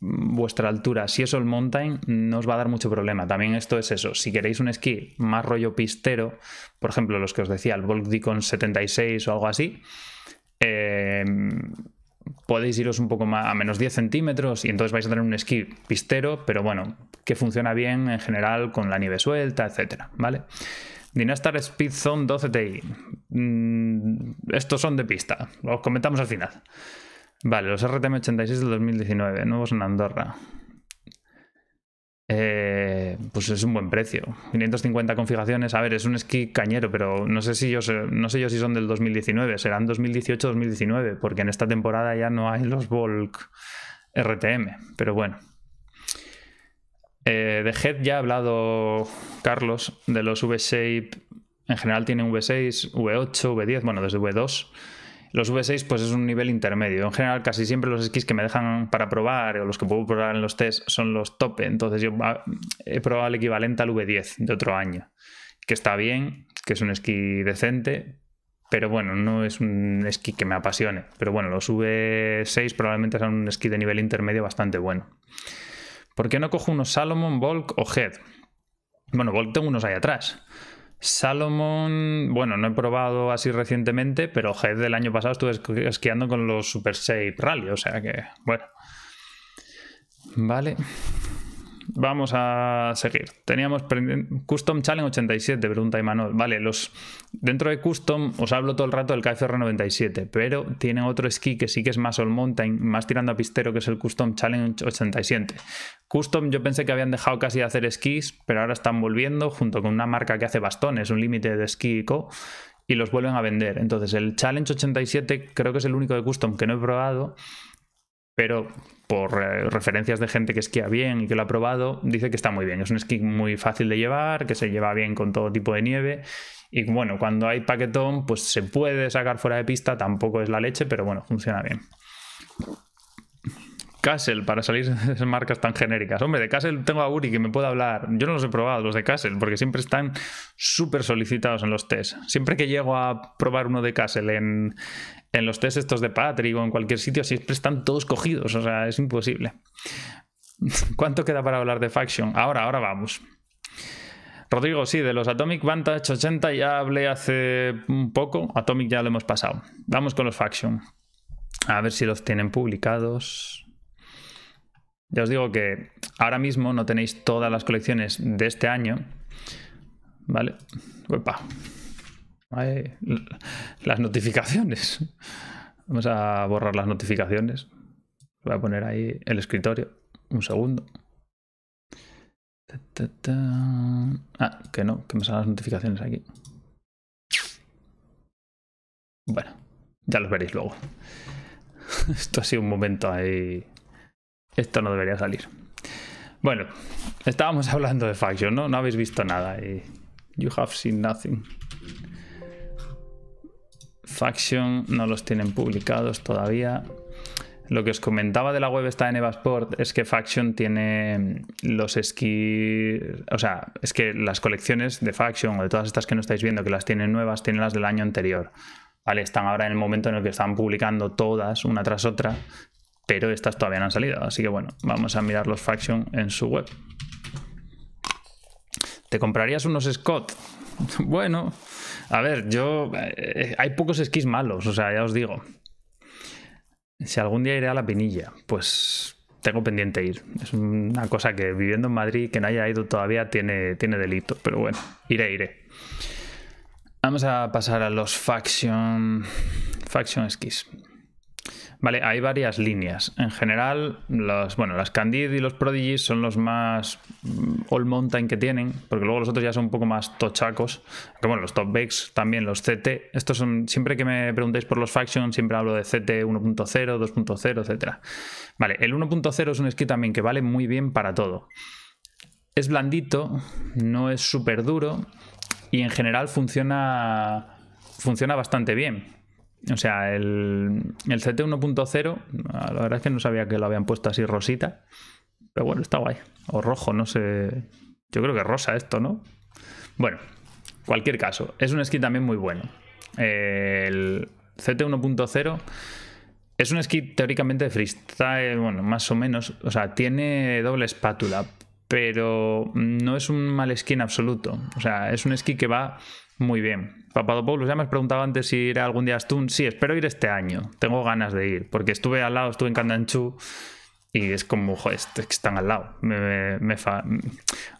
vuestra altura, si es el mountain, no os va a dar mucho problema. También esto es eso. Si queréis un esquí más rollo pistero, por ejemplo, los que os decía, el Volk 76 o algo así, eh, podéis iros un poco más a menos 10 centímetros y entonces vais a tener un esquí pistero, pero bueno, que funciona bien en general con la nieve suelta, etcétera, ¿vale? vale Dinastar Speed Zone 12 Ti. Mm, estos son de pista. os comentamos al final. Vale, los RTM86 del 2019, nuevos en Andorra. Eh, pues es un buen precio. 550 configuraciones. A ver, es un esquí cañero, pero no sé si yo no sé yo si son del 2019. Serán 2018-2019, porque en esta temporada ya no hay los Volk RTM. Pero bueno. Eh, de Head ya ha hablado Carlos de los V6. En general tienen V6, V8, V10, bueno, desde V2. Los V6 pues es un nivel intermedio. En general casi siempre los esquís que me dejan para probar o los que puedo probar en los test son los tope. Entonces yo ah, he probado el equivalente al V10 de otro año, que está bien, que es un esquí decente, pero bueno, no es un esquí que me apasione. Pero bueno, los V6 probablemente son un esquí de nivel intermedio bastante bueno. ¿Por qué no cojo unos Salomon, Volk o Head? Bueno, Volk tengo unos ahí atrás. Salomon, bueno, no he probado así recientemente, pero Head del año pasado estuve esquiando con los Super Shape Rally, o sea que, bueno. Vale vamos a seguir. Teníamos Custom Challenge 87, pregunta Imanol. Vale, los dentro de Custom os hablo todo el rato del KFR 97, pero tienen otro esquí que sí que es más all mountain, más tirando a pistero, que es el Custom Challenge 87. Custom yo pensé que habían dejado casi de hacer esquís, pero ahora están volviendo junto con una marca que hace bastones, un límite de esquí y co y los vuelven a vender. Entonces, el Challenge 87 creo que es el único de custom que no he probado, pero por eh, referencias de gente que esquía bien y que lo ha probado, dice que está muy bien. Es un esquí muy fácil de llevar, que se lleva bien con todo tipo de nieve. Y bueno, cuando hay paquetón, pues se puede sacar fuera de pista, tampoco es la leche, pero bueno, funciona bien. Castle, para salir de esas marcas tan genéricas. Hombre, de Castle tengo a Uri que me puede hablar. Yo no los he probado, los de Castle, porque siempre están súper solicitados en los test. Siempre que llego a probar uno de Castle en, en los test estos de Patrick o en cualquier sitio, siempre están todos cogidos. O sea, es imposible. ¿Cuánto queda para hablar de Faction? Ahora, ahora vamos. Rodrigo, sí, de los Atomic Vantage 80 ya hablé hace un poco. Atomic ya lo hemos pasado. Vamos con los Faction. A ver si los tienen publicados. Ya os digo que ahora mismo no tenéis todas las colecciones de este año. ¿Vale? Opa. las notificaciones. Vamos a borrar las notificaciones. Voy a poner ahí el escritorio. Un segundo. Ah, que no, que me salen las notificaciones aquí. Bueno, ya los veréis luego. Esto ha sido un momento ahí esto no debería salir. Bueno, estábamos hablando de Faction, ¿no? No habéis visto nada. Y you have seen nothing. Faction no los tienen publicados todavía. Lo que os comentaba de la web está en Evasport es que Faction tiene mm, los skis. O sea, es que las colecciones de Faction o de todas estas que no estáis viendo, que las tienen nuevas, tienen las del año anterior. Vale, están ahora en el momento en el que están publicando todas, una tras otra, pero estas todavía no han salido. Así que bueno, vamos a mirar los Faction en su web. ¿Te comprarías unos Scott? bueno, a ver, yo. Eh, hay pocos skis malos, o sea, ya os digo. Si algún día iré a la Pinilla, pues tengo pendiente ir. Es una cosa que viviendo en Madrid, que no haya ido todavía, tiene, tiene delito. Pero bueno, iré, iré. Vamos a pasar a los Faction. Faction Skis. Vale, hay varias líneas. En general, las, bueno, Candid y los Prodigy son los más mm, all mountain que tienen, porque luego los otros ya son un poco más tochacos. como los top bakes también, los CT. Estos son, siempre que me preguntéis por los factions, siempre hablo de CT 1.0, 2.0, etcétera. Vale, el 1.0 es un skin también que vale muy bien para todo. Es blandito, no es súper duro y en general funciona, funciona bastante bien o sea, el, el CT 1.0, la verdad es que no sabía que lo habían puesto así rosita. Pero bueno, está guay. O rojo, no sé. Yo creo que rosa esto, ¿no? Bueno, cualquier caso. Es un ski también muy bueno. El CT 1.0 es un esquí teóricamente de freestyle, bueno, más o menos. O sea, tiene doble espátula, pero no es un mal en absoluto. O sea, es un esquí que va muy bien. Papadopoulos, ya me has preguntado antes si iré algún día a Stun. Sí, espero ir este año. Tengo ganas de ir, porque estuve al lado, estuve en Candanchu. y es como, joder, están al lado. Me, fa...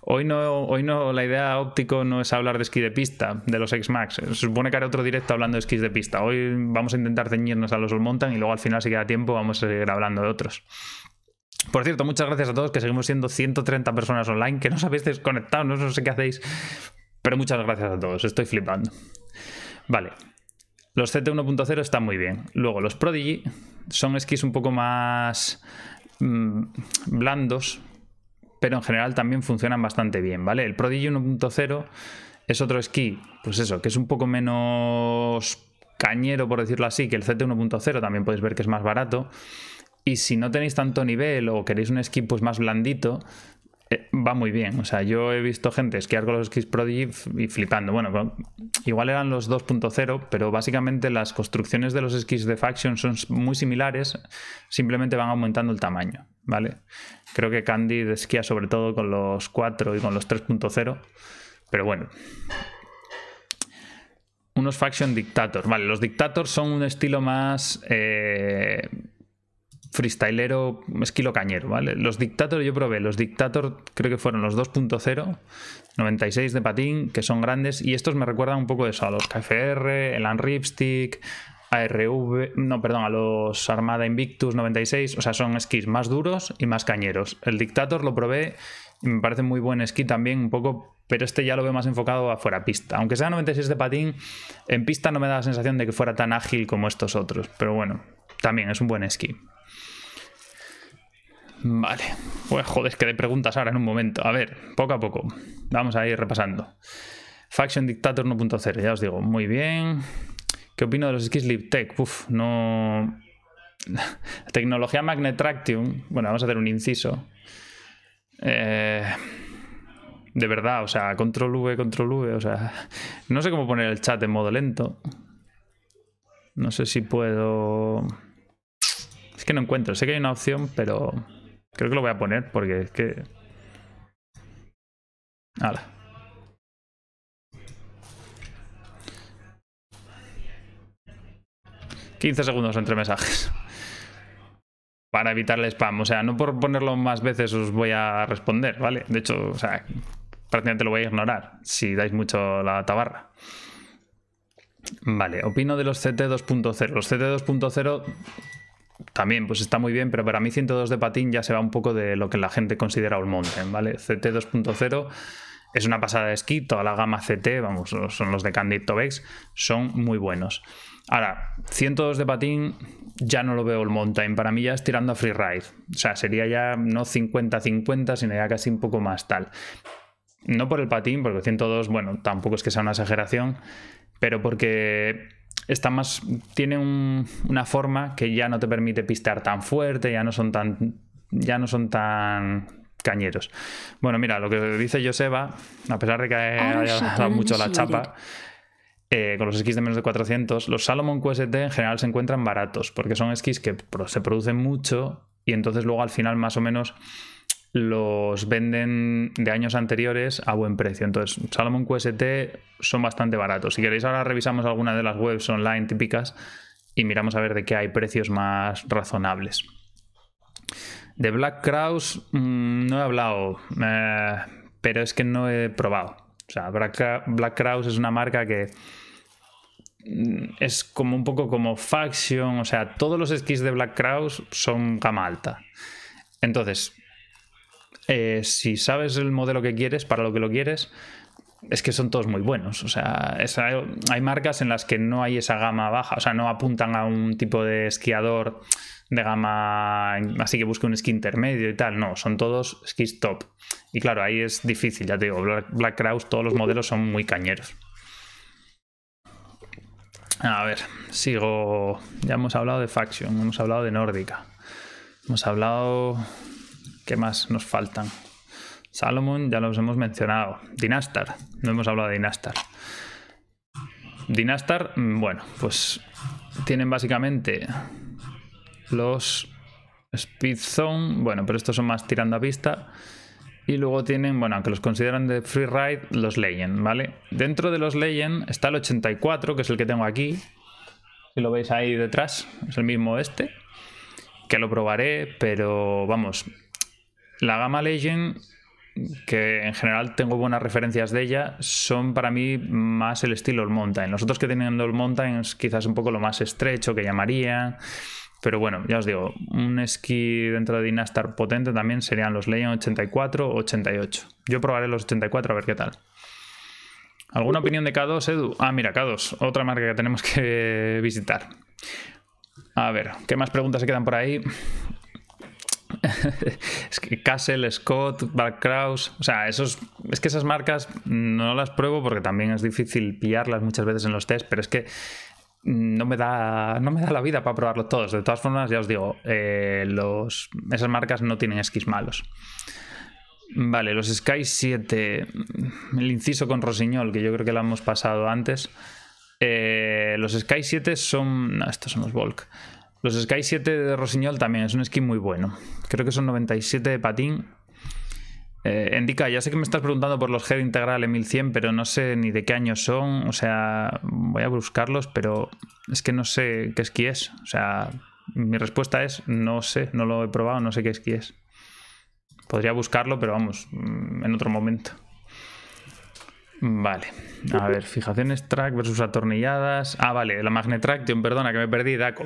hoy, no, hoy no, la idea óptico no es hablar de esquí de pista, de los X-Max. Se supone que haré otro directo hablando de esquís de pista. Hoy vamos a intentar ceñirnos a los All y luego al final, si queda tiempo, vamos a seguir hablando de otros. Por cierto, muchas gracias a todos que seguimos siendo 130 personas online, que no os habéis desconectado, no sé qué hacéis, pero muchas gracias a todos, estoy flipando. Vale, los CT1.0 están muy bien. Luego, los Prodigy son esquís un poco más mm, blandos, pero en general también funcionan bastante bien, ¿vale? El Prodigy 1.0 es otro esquí, pues eso, que es un poco menos cañero, por decirlo así, que el CT 1.0, también podéis ver que es más barato. Y si no tenéis tanto nivel o queréis un esquí pues más blandito, eh, va muy bien. O sea, yo he visto gente esquiar con los skis Prodigy y flipando. Bueno, igual eran los 2.0, pero básicamente las construcciones de los skis de Faction son muy similares, simplemente van aumentando el tamaño, ¿vale? Creo que Candy esquía sobre todo con los 4 y con los 3.0, pero bueno. Unos Faction Dictators. Vale, los Dictators son un estilo más... Eh, freestylero esquilo cañero, ¿vale? Los Dictator yo probé, los Dictator creo que fueron los 2.0, 96 de patín, que son grandes, y estos me recuerdan un poco de eso, a los KFR, el Unripstick, ARV, no, perdón, a los Armada Invictus 96, o sea, son esquís más duros y más cañeros. El Dictator lo probé y me parece muy buen esquí también, un poco, pero este ya lo veo más enfocado a fuera pista. Aunque sea 96 de patín, en pista no me da la sensación de que fuera tan ágil como estos otros, pero bueno, también es un buen esquí. Vale. Pues joder, es que de preguntas ahora en un momento. A ver, poco a poco. Vamos a ir repasando. Faction Dictator 1.0, ya os digo, muy bien. ¿Qué opino de los skis Tech? Uf, no. tecnología Magnetractium. Bueno, vamos a hacer un inciso. Eh, de verdad, o sea, control V, control V, o sea, no sé cómo poner el chat en modo lento. No sé si puedo... Es que no encuentro, sé que hay una opción, pero Creo que lo voy a poner porque es que... ...15 segundos entre mensajes... ...para evitar el spam... ...o sea, no por ponerlo más veces os voy a responder, ¿vale? De hecho, o sea, prácticamente lo voy a ignorar... ...si dais mucho la tabarra... Vale, opino de los CT 2.0. Los CT 2.0 también pues está muy bien, pero para mí 102 de patín ya se va un poco de lo que la gente considera all mountain, ¿vale? CT 2.0 es una pasada de esquí, toda la gama CT, vamos, son los de Candid Tobex, son muy buenos. Ahora, 102 de patín ya no lo veo el mountain, para mí ya es tirando a freeride, o sea, sería ya no 50-50, sino ya casi un poco más tal. No por el patín, porque 102, bueno, tampoco es que sea una exageración, pero porque está más, tiene una forma que ya no te permite pistear tan fuerte, ya no son tan, ya no son tan cañeros. Bueno, mira, lo que dice Joseba, a pesar de que haya dado mucho la chapa, eh, con los esquís de menos de 400, los Salomon QST en general se encuentran baratos, porque son esquís que se producen mucho y entonces luego al final más o menos los venden de años anteriores a buen precio. Entonces, Salomon QST son bastante baratos. Si queréis, ahora revisamos alguna de las webs online típicas y miramos a ver de qué hay precios más razonables. De Black Krause mm, no he hablado, eh, pero es que no he probado. O sea, Black, Black es una marca que mm, es como un poco como Faction, o sea, todos los skis de Black Krause son gama alta. Entonces, eh, si sabes el modelo que quieres, para lo que lo quieres, es que son todos muy buenos. O sea, hay marcas en las que no hay esa gama baja, o sea, no apuntan a un tipo de esquiador de gama, así que busque un esquí intermedio y tal. No, son todos skis top. Y claro, ahí es difícil, ya te digo, Black, Black todos los modelos son muy cañeros. A ver, sigo. Ya hemos hablado de Faction, hemos hablado de Nórdica, hemos hablado ¿Qué más nos faltan? Salomon, ya los hemos mencionado. Dinastar, no hemos hablado de Dinastar. Dinastar, mm, bueno, pues tienen básicamente los Speed Zone, bueno, pero estos son más tirando a pista. Y luego tienen, bueno, aunque los consideran de freeride, los Legend, ¿vale? Dentro de los Legend está el 84, que es el que tengo aquí. Si lo veis ahí detrás, es el mismo este. Que lo probaré, pero vamos, la gama Legend que en general tengo buenas referencias de ella, son para mí más el estilo All Mountain. Los otros que tienen All Mountain es quizás un poco lo más estrecho que llamaría. Pero bueno, ya os digo, un esquí dentro de Dynastar potente también serían los Legend 84 88. Yo probaré los 84 a ver qué tal. ¿Alguna opinión de K2, Edu? Ah, mira, K2, otra marca que tenemos que visitar. A ver, ¿qué más preguntas se quedan por ahí? es que Castle, Scott, Bark o sea, esos, es que esas marcas no las pruebo porque también es difícil pillarlas muchas veces en los test, pero es que no me da, no me da la vida para probarlos todos. De todas formas, ya os digo, eh, esas marcas no tienen esquís malos. Vale, los Sky 7, el inciso con Rosiñol, que yo creo que lo hemos pasado antes. Eh, los Sky 7 son. No, estos son los Volk. Los Sky 7 de Rosiñol también es un skin muy bueno. Creo que son 97 de patín. indica, eh, ya sé que me estás preguntando por los Head Integral en 1100, pero no sé ni de qué año son. O sea, voy a buscarlos, pero es que no sé qué esquí es. O sea, mi respuesta es no sé, no lo he probado, no sé qué esquí es. Podría buscarlo, pero vamos, mm, en otro momento. Vale, a ver, fijaciones track versus atornilladas. Ah, vale, la magnetraction, perdona que me perdí, Daco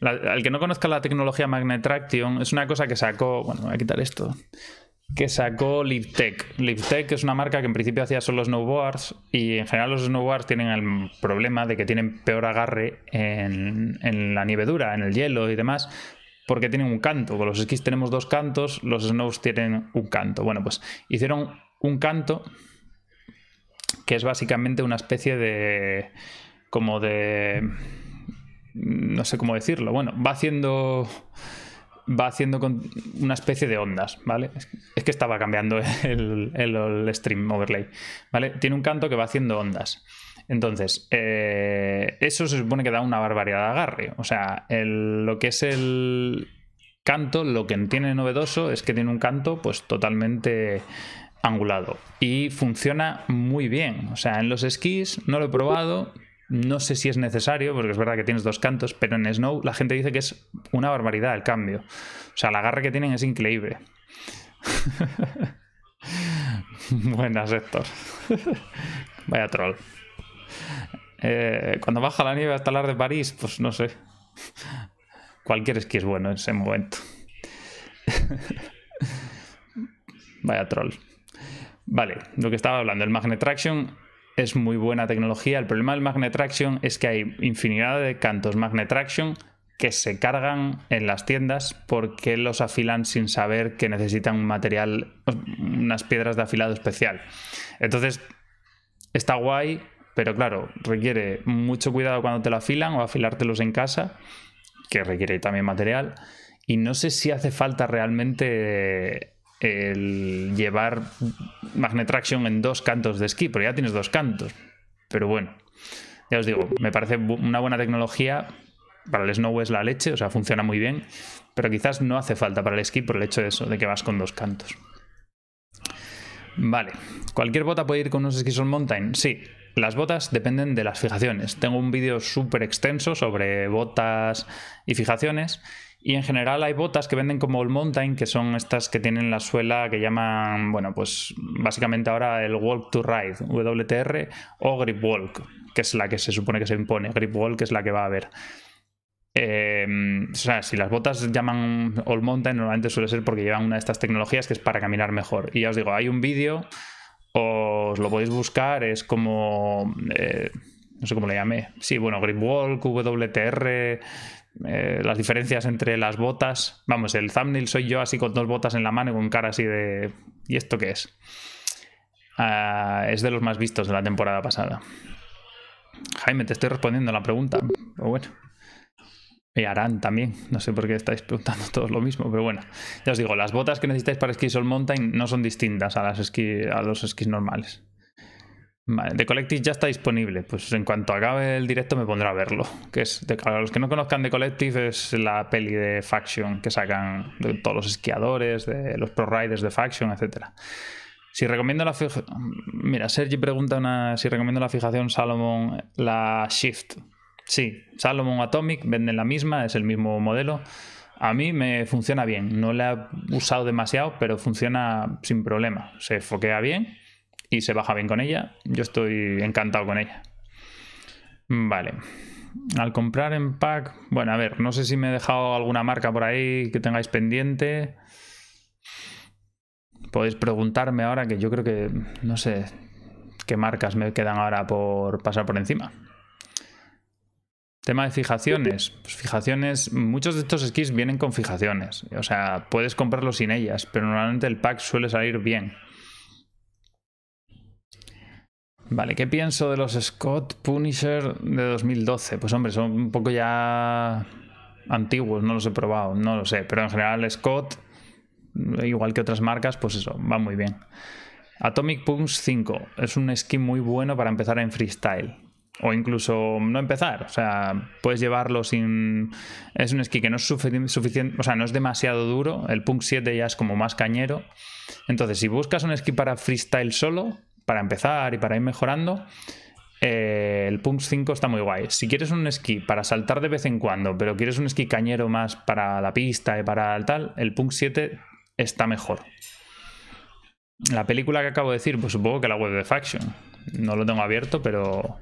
al que no conozca la tecnología Magnetraction, es una cosa que sacó. Bueno, voy a quitar esto que sacó Livtech. Livtech es una marca que en principio hacía solo snowboards y en general los snowboards tienen el problema de que tienen peor agarre en, la nieve dura, en el hielo y demás, porque tienen un canto. Con los skis tenemos dos cantos, los snows tienen un canto. Bueno, pues hicieron un canto que es básicamente una especie de... como de no sé cómo decirlo, bueno, va haciendo va haciendo con una especie de ondas, ¿vale? Es que estaba cambiando el, stream overlay, ¿vale? Tiene un canto que va haciendo ondas. Entonces, eh, eso se supone que da una barbaridad de agarre. O sea, lo que es el canto, lo que tiene novedoso es que tiene un canto pues totalmente angulado y funciona muy bien. O sea, en los esquís no lo he probado, no sé si es necesario, porque es verdad que tienes dos cantos, pero en Snow la gente dice que es una barbaridad el cambio. O sea, la garra que tienen es increíble. Buenas, Héctor. Vaya troll. Eh, cuando baja la nieve hasta el ar de París, pues no sé. Cualquier esquí es bueno en ese momento. Vaya troll. Vale, lo que estaba hablando, el Magnet Traction es muy buena tecnología. El problema del Magnet es que hay infinidad de cantos Magnet que se cargan en las tiendas porque los afilan sin saber que necesitan un material, unas piedras de afilado especial. Entonces, está guay, pero claro, requiere mucho cuidado cuando te lo afilan o afilártelos en casa, que requiere también material. Y no sé si hace falta realmente el llevar Magnetraction en dos cantos de esquí, porque ya tienes dos cantos. Pero bueno, ya os digo, me parece una buena tecnología. Para el snow es la leche, o sea, funciona muy bien, pero quizás no hace falta para el esquí por el hecho de eso, de que vas con dos cantos. Vale, ¿cualquier bota puede ir con unos esquís on mountain? Sí, las botas dependen de las fijaciones. Tengo un vídeo súper extenso sobre botas y fijaciones y en general hay botas que venden como el mountain, que son estas que tienen la suela que llaman, bueno, pues básicamente ahora el Walk to Ride, WTR, o Grip Walk, que es la que se supone que se impone. Grip Walk es la que va a haber. Em, o sea, si las botas llaman All Mountain, normalmente suele ser porque llevan una de estas tecnologías que es para caminar mejor. Y ya os digo, hay un vídeo, os lo podéis buscar, es como. Eh, no sé cómo le llamé. Sí, bueno, Grip Walk, WTR. Eh, las diferencias entre las botas. Vamos, el thumbnail soy yo así con dos botas en la mano y con cara así de... ¿Y esto qué es? Ah, es de los más vistos de la temporada pasada. Jaime, te estoy respondiendo la pregunta. o bueno. Y Arán también. No sé por qué estáis preguntando todos lo mismo, pero bueno. Ya os digo, las botas que necesitáis para skis All Mountain no son distintas a, las esquí, a los esquís normales. Vale, The Collective ya está disponible. Pues en cuanto acabe el directo me pondré a verlo. Que es, para los que no conozcan The Collective, es la peli de Faction que sacan de todos los esquiadores, de los pro riders de Faction, etc. Si recomiendo la Mira, Sergi pregunta una, si recomiendo la fijación Salomon, la Shift. Sí, Salomon Atomic venden la misma, es el mismo modelo. A mí me funciona bien. No la he usado demasiado, pero funciona sin problema. Se foquea bien y se baja bien con ella. Yo estoy encantado con ella. Vale. Al comprar en pack, bueno, a ver, no sé si me he dejado alguna marca por ahí que tengáis pendiente. Podéis preguntarme ahora que yo creo que, no sé, qué marcas me quedan ahora por pasar por encima. Tema de fijaciones. Pues fijaciones, muchos de estos skis vienen con fijaciones. O sea, puedes comprarlos sin ellas, pero normalmente el pack suele salir bien. Vale, ¿qué pienso de los Scott Punisher de 2012? Pues hombre, son un poco ya antiguos, no los he probado, no lo sé, pero en general Scott, igual que otras marcas, pues eso, va muy bien. Atomic Punks 5 es un esquí muy bueno para empezar en freestyle. O incluso no empezar, o sea, puedes llevarlo sin... Es un esquí que no es suficiente, o sea, no es demasiado duro, el Punk 7 ya es como más cañero. Entonces, si buscas un esquí para freestyle solo, para empezar y para ir mejorando, eh, el punk 5 está muy guay. Si quieres un esquí para saltar de vez en cuando, pero quieres un esquí cañero más para la pista y para tal, el punk 7 está mejor. La película que acabo de decir, pues supongo que la web de Faction. No lo tengo abierto, pero...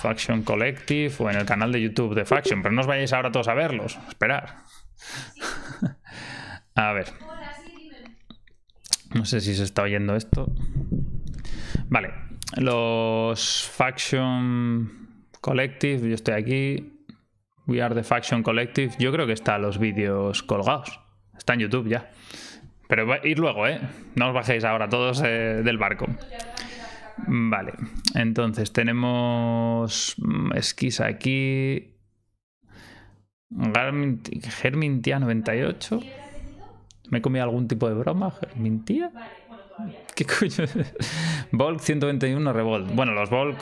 Faction Collective o en el canal de YouTube de Faction, pero no os vayáis ahora todos a verlos, esperar. a ver. No sé si se está oyendo esto. Vale, los Faction Collective, yo estoy aquí. We are the Faction Collective. Yo creo que están los vídeos colgados. Está en YouTube ya. Pero ir luego, ¿eh? No os bajéis ahora todos eh, del barco. Vale, entonces tenemos mm, esquisa aquí. germintia 98. ¿Me he comido algún tipo de broma? Germintía. ¿Qué coño? Volk 121 Revolt. Bueno, los Volk.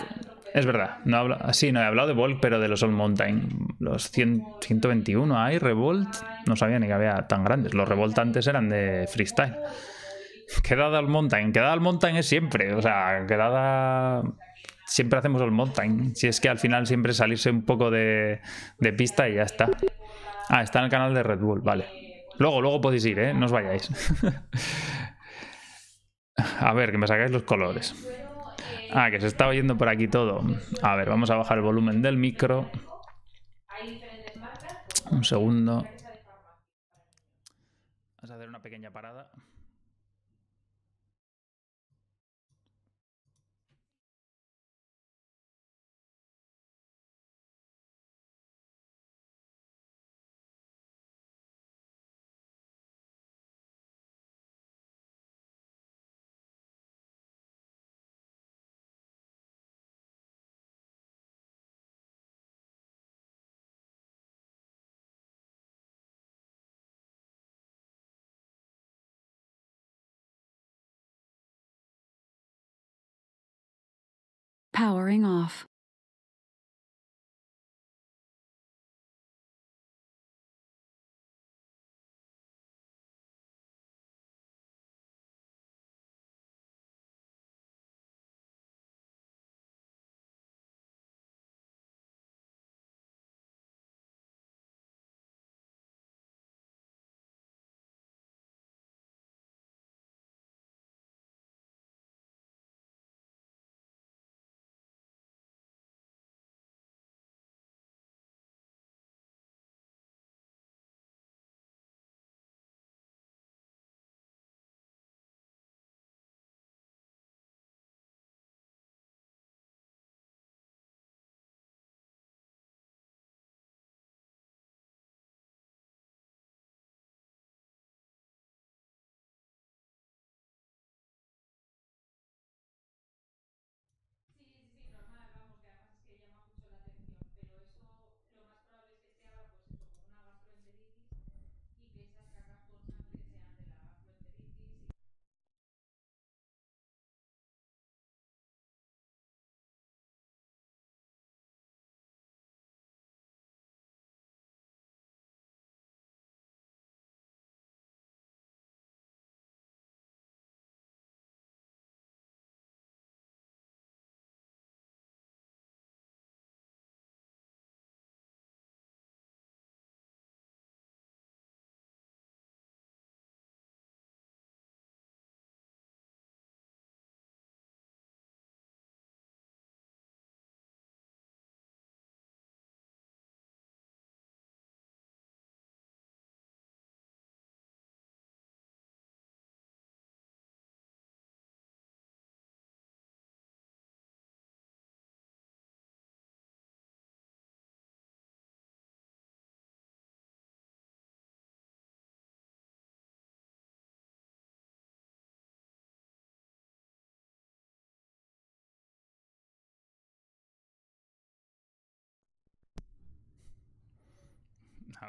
Es verdad, no sí, no he hablado de Volk, pero de los All Mountain. Los 121 hay Revolt. No sabía ni que había tan grandes. Los Revolt antes eran de freestyle. Quedada All Mountain. Quedada al Mountain es siempre. O sea, quedada siempre hacemos All mountain. Si es que al final siempre salirse un poco de, de, pista y ya está. Ah, está en el canal de Red Bull, vale. Luego, luego podéis ir, ¿eh? No os vayáis. A ver, que me sacáis los colores. Ah, que se está oyendo por aquí todo. A ver, vamos a bajar el volumen del micro. Un segundo. Vamos a hacer una pequeña parada. powering off.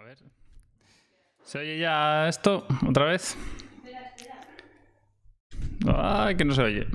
ver. ¿Se oye ya esto otra vez? Ay, que no se oye.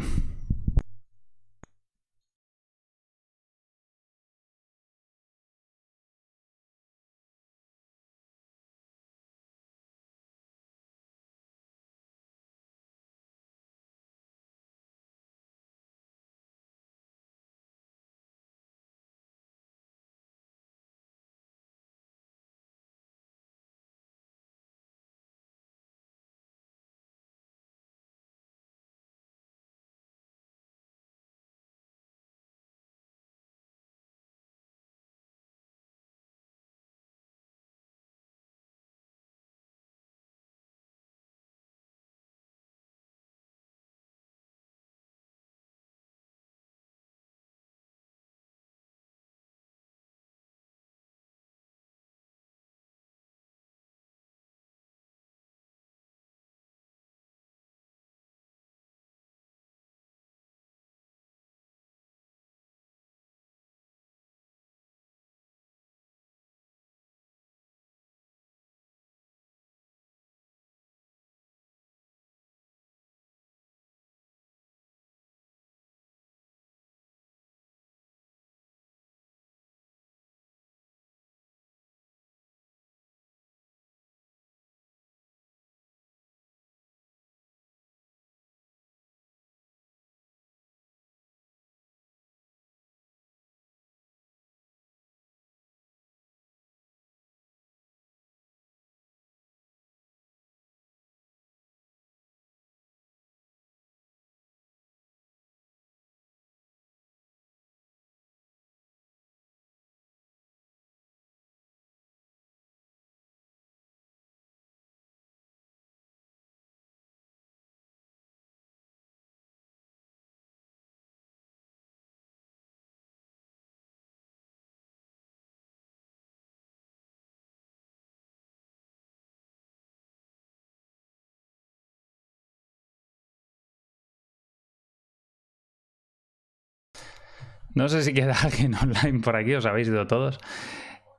No sé si queda alguien online por aquí, os habéis ido todos,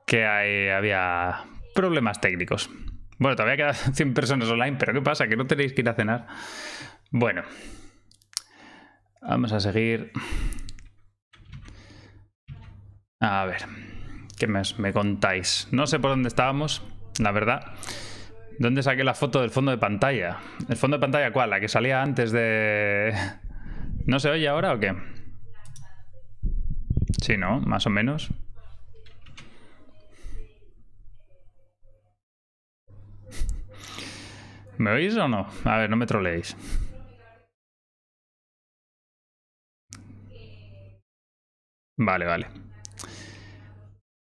que había problemas técnicos. Bueno, todavía quedan 100 personas online, pero ¿qué pasa? ¿Que no tenéis que ir a cenar? Bueno, vamos a seguir. A ver, ¿qué más me contáis? No sé por dónde estábamos, la verdad. ¿Dónde saqué la foto del fondo de pantalla? ¿El fondo de pantalla cuál? ¿La que salía antes de...? ¿No se oye ahora o qué? Sí, ¿no? Más o menos. ¿Me oís o no? A ver, no me troleéis. Vale, vale.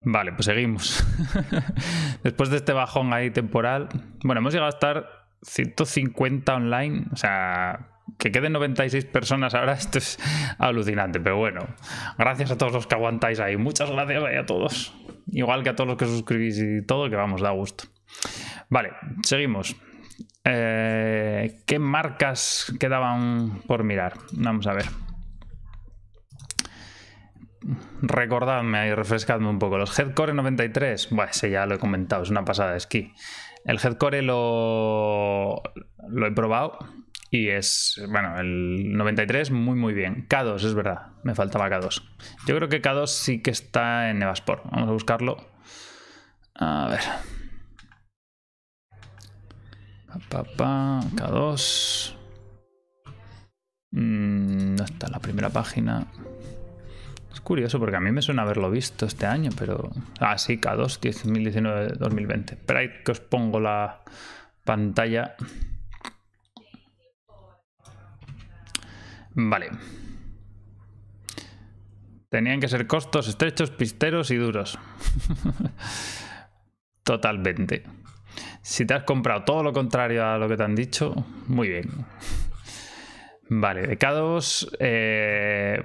Vale, pues seguimos. Después de este bajón ahí temporal. Bueno, hemos llegado a estar 150 online. O sea, que queden 96 personas ahora, esto es alucinante, pero bueno, gracias a todos los que aguantáis ahí, muchas gracias a todos, igual que a todos los que suscribís y todo, que vamos, da gusto. Vale, seguimos. Eh, ¿Qué marcas quedaban por mirar? Vamos a ver. Recordadme y refrescadme un poco. Los Headcore 93, bueno, ese ya lo he comentado, es una pasada de esquí. El Headcore lo, lo he probado y es, bueno, el 93 muy muy bien. K2, es verdad, me faltaba K2. Yo creo que K2 sí que está en Nevasport. Vamos a buscarlo. A ver. Pa, pa, pa. K2. Mm, no está la primera página. Es curioso porque a mí me suena haberlo visto este año, pero... Ah, sí, K2, 2019-2020. Espera que os pongo la pantalla. Vale. Tenían que ser costos estrechos, pisteros y duros. Totalmente. Si te has comprado todo lo contrario a lo que te han dicho, muy bien. Vale, decados, eh,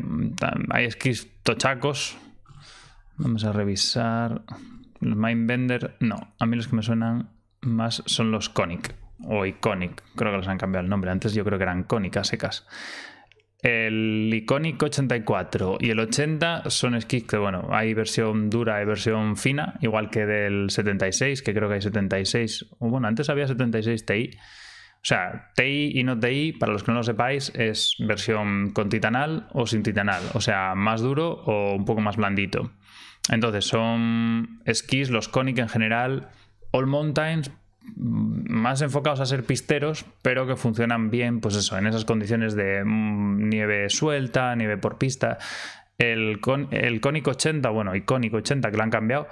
hay skis tochacos. Vamos a revisar. Los Mindbender, no. A mí los que me suenan más son los Conic o Iconic. Creo que los han cambiado el nombre. Antes yo creo que eran Conic secas. El Iconic 84 y el 80 son skis que, bueno, hay versión dura y versión fina, igual que del 76, que creo que hay 76, bueno, antes había 76 Ti. O sea, TI y no TI, para los que no lo sepáis, es versión con titanal o sin titanal, o sea, más duro o un poco más blandito. Entonces, son skis, los Conic en general, all mountains, más enfocados a ser pisteros, pero que funcionan bien, pues eso, en esas condiciones de mm, nieve suelta, nieve por pista. El, con, el Conic 80, bueno, icónico 80 que lo han cambiado,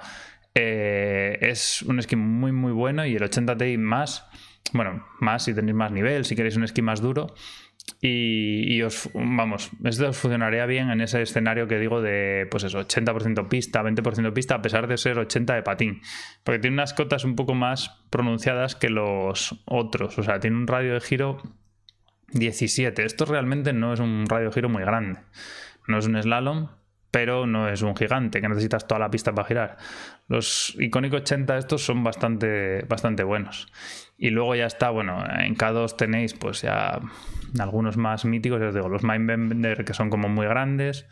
eh, es un esquí muy, muy bueno y el 80 Ti más, bueno, más si tenéis más nivel, si queréis un esquí más duro, y, os, vamos, esto funcionaría bien en ese escenario que digo de, pues eso, 80% pista, 20% pista, a pesar de ser 80 de patín, porque tiene unas cotas un poco más pronunciadas que los otros, o sea, tiene un radio de giro 17, esto realmente no es un radio de giro muy grande, no es un slalom, pero no es un gigante que necesitas toda la pista para girar. Los icónicos 80 estos son bastante, bastante buenos. Y luego ya está, bueno, en K2 tenéis pues ya algunos más míticos, ya os digo, los Mindbender que son como muy grandes.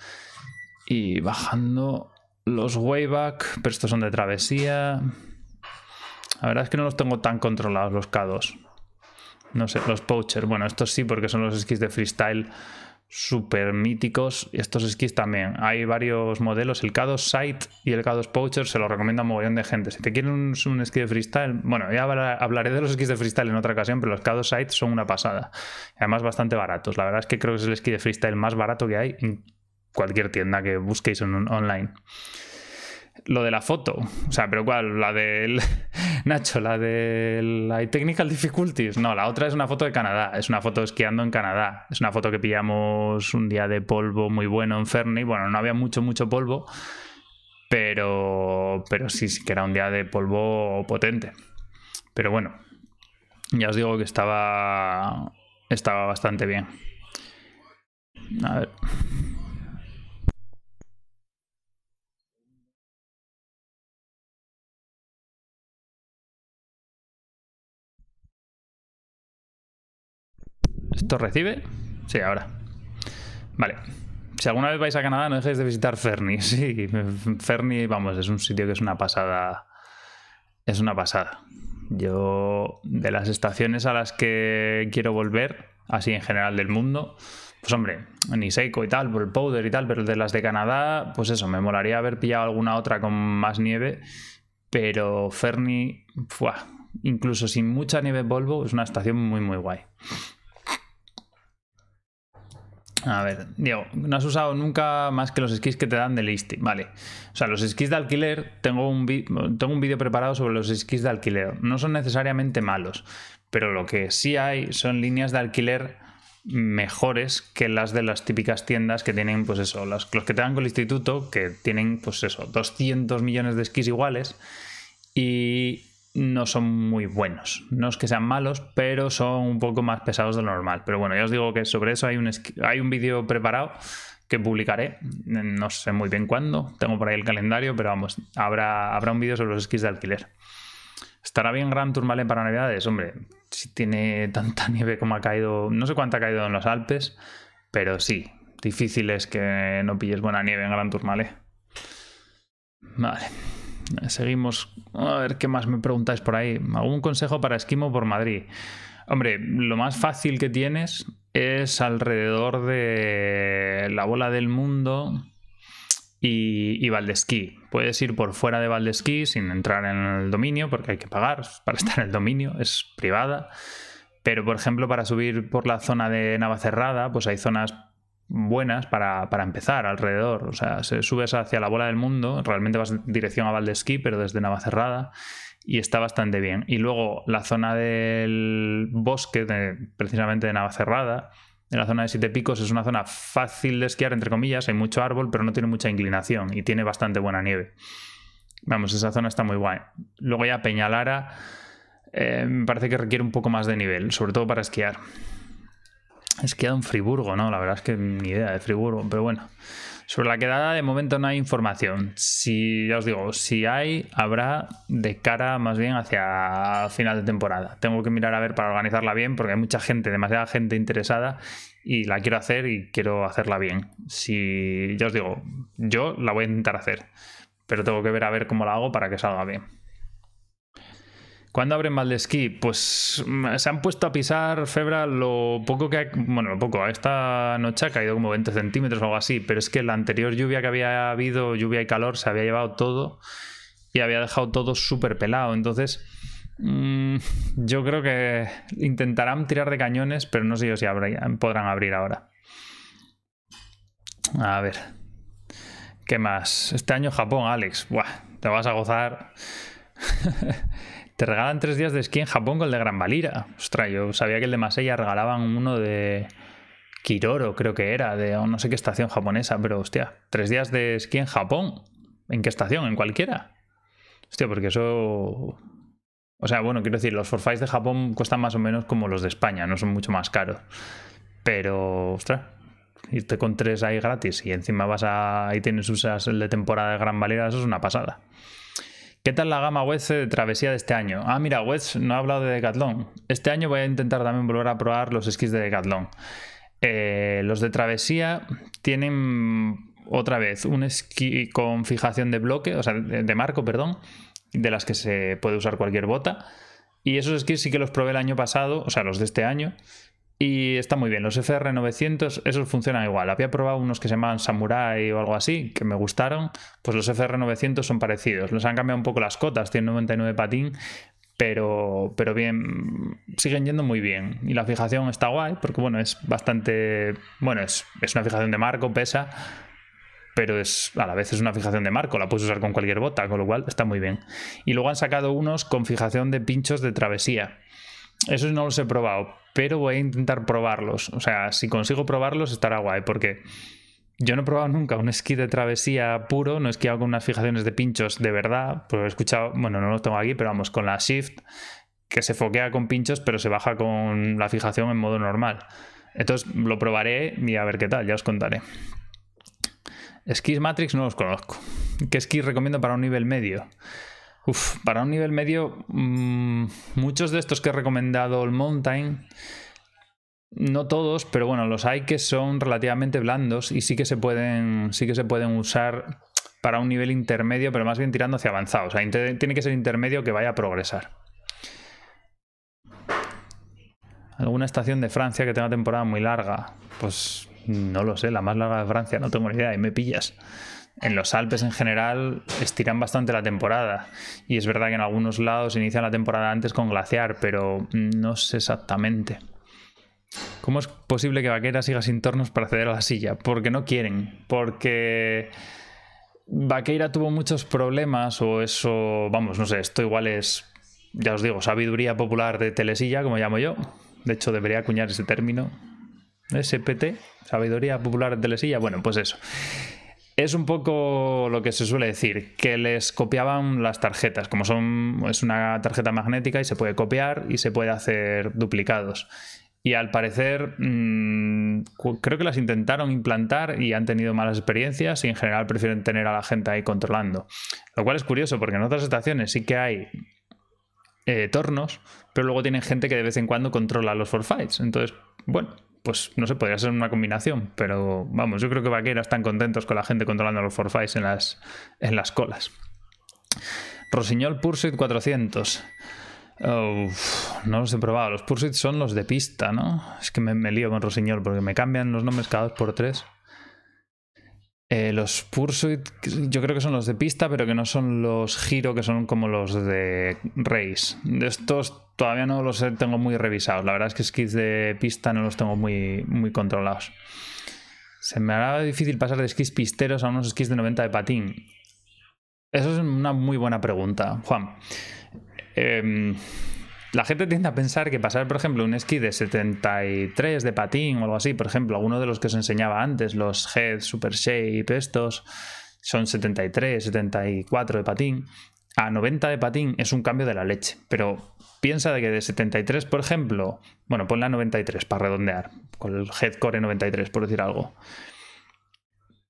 Y bajando los Wayback, pero estos son de travesía. La verdad es que no los tengo tan controlados los K2. No sé, los poachers Bueno, estos sí porque son los skis de freestyle súper míticos. Estos esquís también. Hay varios modelos. El K2 Sight y el K2 se los recomiendo a un mogollón de gente. Si te quieren un, esquí de freestyle, bueno, ya hablaré de los esquís de freestyle en otra ocasión, pero los K2 Sight son una pasada. Además, bastante baratos. La verdad es que creo que es el esquí de freestyle más barato que hay en cualquier tienda que busquéis online. Lo de la foto. O sea, pero ¿cuál? La del. Nacho, la de la Technical Difficulties. No, la otra es una foto de Canadá. Es una foto esquiando en Canadá. Es una foto que pillamos un día de polvo muy bueno en Fernie. Bueno, no había mucho, mucho polvo. Pero, pero sí, sí que era un día de polvo potente. Pero bueno, ya os digo que estaba, estaba bastante bien. A ver. ¿Esto recibe? Sí, ahora. Vale. Si alguna vez vais a Canadá, no dejéis de visitar Fernie. Sí, Fernie, vamos, es un sitio que es una pasada. Es una pasada. Yo, de las estaciones a las que quiero volver, así en general del mundo, pues hombre, ni Seiko y tal, por el Powder y tal, pero de las de Canadá, pues eso, me molaría haber pillado alguna otra con más nieve, pero Fernie, fuah, incluso sin mucha nieve Volvo, es una estación muy, muy guay. A ver, Diego, no has usado nunca más que los skis que te dan de listing. Vale. O sea, los skis de alquiler, tengo un, tengo un vídeo preparado sobre los skis de alquiler. No son necesariamente malos, pero lo que sí hay son líneas de alquiler mejores que las de las típicas tiendas que tienen, pues eso, los, los que te dan con el instituto, que tienen, pues eso, 200 millones de skis iguales. Y no son muy buenos. No es que sean malos, pero son un poco más pesados de lo normal. Pero bueno, ya os digo que sobre eso hay un, hay un vídeo preparado que publicaré. No sé muy bien cuándo. Tengo por ahí el calendario, pero vamos, habrá, habrá un vídeo sobre los esquís de alquiler. ¿Estará bien Gran Turmalé para Navidades? Hombre, si tiene tanta nieve como ha caído, no sé cuánta ha caído en los Alpes, pero sí, difícil es que no pilles buena nieve en Gran Turmalé. Vale seguimos. A ver qué más me preguntáis por ahí. ¿Algún consejo para esquimo por Madrid? Hombre, lo más fácil que tienes es alrededor de la bola del mundo y, y Valdesquí. Puedes ir por fuera de Valdesquí sin entrar en el dominio, porque hay que pagar para estar en el dominio, es privada. Pero, por ejemplo, para subir por la zona de Navacerrada, pues hay zonas buenas para, para, empezar alrededor. O sea, se subes hacia la bola del mundo, realmente vas en dirección a esquí pero desde Navacerrada, y está bastante bien. Y luego la zona del bosque, de, precisamente de Navacerrada, en la zona de Siete Picos, es una zona fácil de esquiar, entre comillas, hay mucho árbol, pero no tiene mucha inclinación y tiene bastante buena nieve. Vamos, esa zona está muy guay. Luego ya Peñalara eh, me parece que requiere un poco más de nivel, sobre todo para esquiar. Es que en Friburgo, ¿no? La verdad es que ni idea de Friburgo, pero bueno. Sobre la quedada de momento no hay información. Si ya os digo, si hay, habrá de cara más bien hacia final de temporada. Tengo que mirar a ver para organizarla bien porque hay mucha gente, demasiada gente interesada y la quiero hacer y quiero hacerla bien. Si ya os digo, yo la voy a intentar hacer, pero tengo que ver a ver cómo la hago para que salga bien. ¿Cuándo abren de esquí? Pues mm, se han puesto a pisar Febra lo poco que ha, bueno, lo poco, esta noche ha caído como 20 centímetros o algo así, pero es que la anterior lluvia que había habido, lluvia y calor, se había llevado todo y había dejado todo súper pelado, entonces mm, yo creo que intentarán tirar de cañones, pero no sé yo si podrán abrir ahora. A ver, ¿qué más? Este año Japón, Alex, Buah, te vas a gozar. Te regalan tres días de esquí en Japón con el de Gran Valira. Ostras, yo sabía que el de Masella regalaban uno de Kiroro, creo que era, de no sé qué estación japonesa, pero hostia, tres días de esquí en Japón. ¿En qué estación? ¿En cualquiera? Hostia, porque eso. O sea, bueno, quiero decir, los forfaits de Japón cuestan más o menos como los de España, no son mucho más caros. Pero, ostras, irte con tres ahí gratis y encima vas a. ahí tienes usas el de temporada de Gran Valera, eso es una pasada. ¿Qué tal la gama web de travesía de este año? Ah, mira, West no ha hablado de Decathlon. Este año voy a intentar también volver a probar los esquís de Decathlon. Eh, los de travesía tienen otra vez un esquí con fijación de bloque, o sea, de marco, perdón, de las que se puede usar cualquier bota. Y esos esquís sí que los probé el año pasado, o sea, los de este año. Y está muy bien, los FR900, e esos funcionan igual. Había probado unos que se llamaban Samurai o algo así, que me gustaron. Pues los FR900 e son parecidos. Nos han cambiado un poco las cotas, tienen 99 patín, pero, pero bien, siguen yendo muy bien. Y la fijación está guay, porque bueno, es bastante, bueno, es, una fijación de marco, pesa, pero es a la vez es una fijación de marco, la puedes usar con cualquier bota, con lo cual está muy bien. Y luego han sacado unos con fijación de pinchos de travesía. Esos no los he probado, pero voy a intentar probarlos. O sea, si consigo probarlos estará guay, porque yo no he probado nunca un esquí de travesía puro, no he esquivado con unas fijaciones de pinchos de verdad, pues he escuchado, bueno, no lo tengo aquí, pero vamos, con la Shift, que se foquea con pinchos, pero se baja con la fijación en modo normal. Entonces lo probaré y a ver qué tal, ya os contaré. Esquís Matrix no los conozco. ¿Qué esquís recomiendo para un nivel medio? para un nivel medio, mm, muchos de estos que he recomendado el Mountain, no todos, pero bueno, los hay que son relativamente blandos y sí que se pueden, sí que se pueden usar para un nivel intermedio, pero más bien tirando hacia avanzado. O sea, tiene que ser intermedio que vaya a progresar. ¿Alguna estación de Francia que tenga temporada muy larga? Pues no lo sé, la más larga de Francia, no tengo ni idea, y me pillas en los Alpes en general estiran bastante la temporada. Y es verdad que en algunos lados inician la temporada antes con glaciar, pero no sé exactamente. ¿Cómo es posible que Vaquera siga sin tornos para acceder a la silla? Porque no quieren, porque Vaqueira tuvo muchos problemas o eso, vamos, no sé, esto igual es, ya os digo, sabiduría popular de telesilla, como llamo yo. De hecho, debería acuñar ese término. ¿Eh? SPT, sabiduría popular de telesilla. Bueno, pues eso es un poco lo que se suele decir, que les copiaban las tarjetas, como son es una tarjeta magnética y se puede copiar y se puede hacer duplicados. Y al parecer mm, creo que las intentaron implantar y han tenido malas experiencias y en general prefieren tener a la gente ahí controlando. Lo cual es curioso porque en otras estaciones sí que hay eh, tornos, pero luego tienen gente que de vez en cuando controla los forfights. Entonces, bueno, pues no sé, podría ser una combinación, pero vamos, yo creo que vaqueras están contentos con la gente controlando los forfais en las, en las colas. Rosiñol Pursuit 400. no los he probado. Los Pursuit son los de pista, ¿no? Es que me, me lío con Rosiñol porque me cambian los nombres cada dos por tres. Eh, los Pursuit, yo creo que son los de pista, pero que no son los Giro, que son como los de Race. De estos todavía no los tengo muy revisados. La verdad es que skits de pista no los tengo muy, muy controlados. Se me hará difícil pasar de skis pisteros a unos skis de 90 de patín. Eso es una muy buena pregunta, Juan. Em, la gente tiende a pensar que pasar, por ejemplo, un esquí de 73 de patín o algo así, por ejemplo, alguno de los que os enseñaba antes, los Head, Super Shape, estos, son 73, 74 de patín a 90 de patín es un cambio de la leche, pero piensa de que de 73, por ejemplo, bueno, ponla a 93 para redondear, con el headcore 93, por decir algo.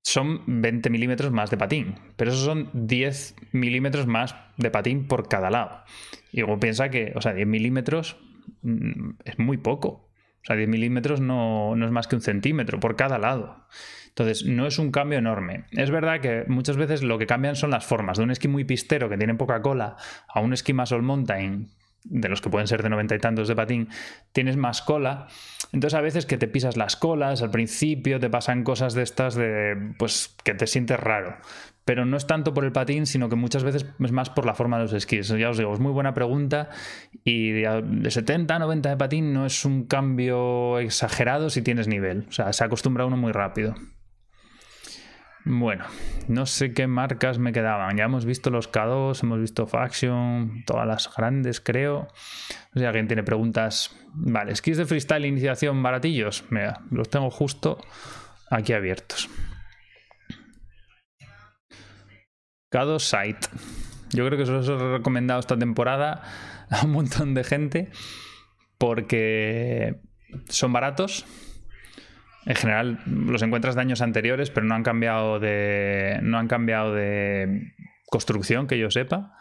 Son 20 milímetros más de patín, pero eso son 10 milímetros más de patín por cada lado. Y luego piensa que, o sea, 10 milímetros mm, es muy poco. O sea, 10 milímetros no, no es más que un centímetro por cada lado. Entonces, no es un cambio enorme. Es verdad que muchas veces lo que cambian son las formas. De un esquí muy pistero que tiene poca cola a un esquí más all mountain de los que pueden ser de noventa y tantos de patín, tienes más cola. Entonces a veces que te pisas las colas, al principio te pasan cosas de estas de pues que te sientes raro. Pero no es tanto por el patín, sino que muchas veces es más por la forma de los esquís. Ya os digo, es muy buena pregunta. Y de 70 a 90 de patín no es un cambio exagerado si tienes nivel. O sea, se acostumbra uno muy rápido. Bueno, no sé qué marcas me quedaban. Ya hemos visto los K2, hemos visto Faction, todas las grandes, creo. O sea, alguien tiene preguntas. Vale, skis de freestyle, iniciación, baratillos. Mira, los tengo justo aquí abiertos. K2 Site. Yo creo que eso os he recomendado esta temporada a un montón de gente porque son baratos en general los encuentras de años anteriores, pero no han cambiado de, no han cambiado de construcción que yo sepa.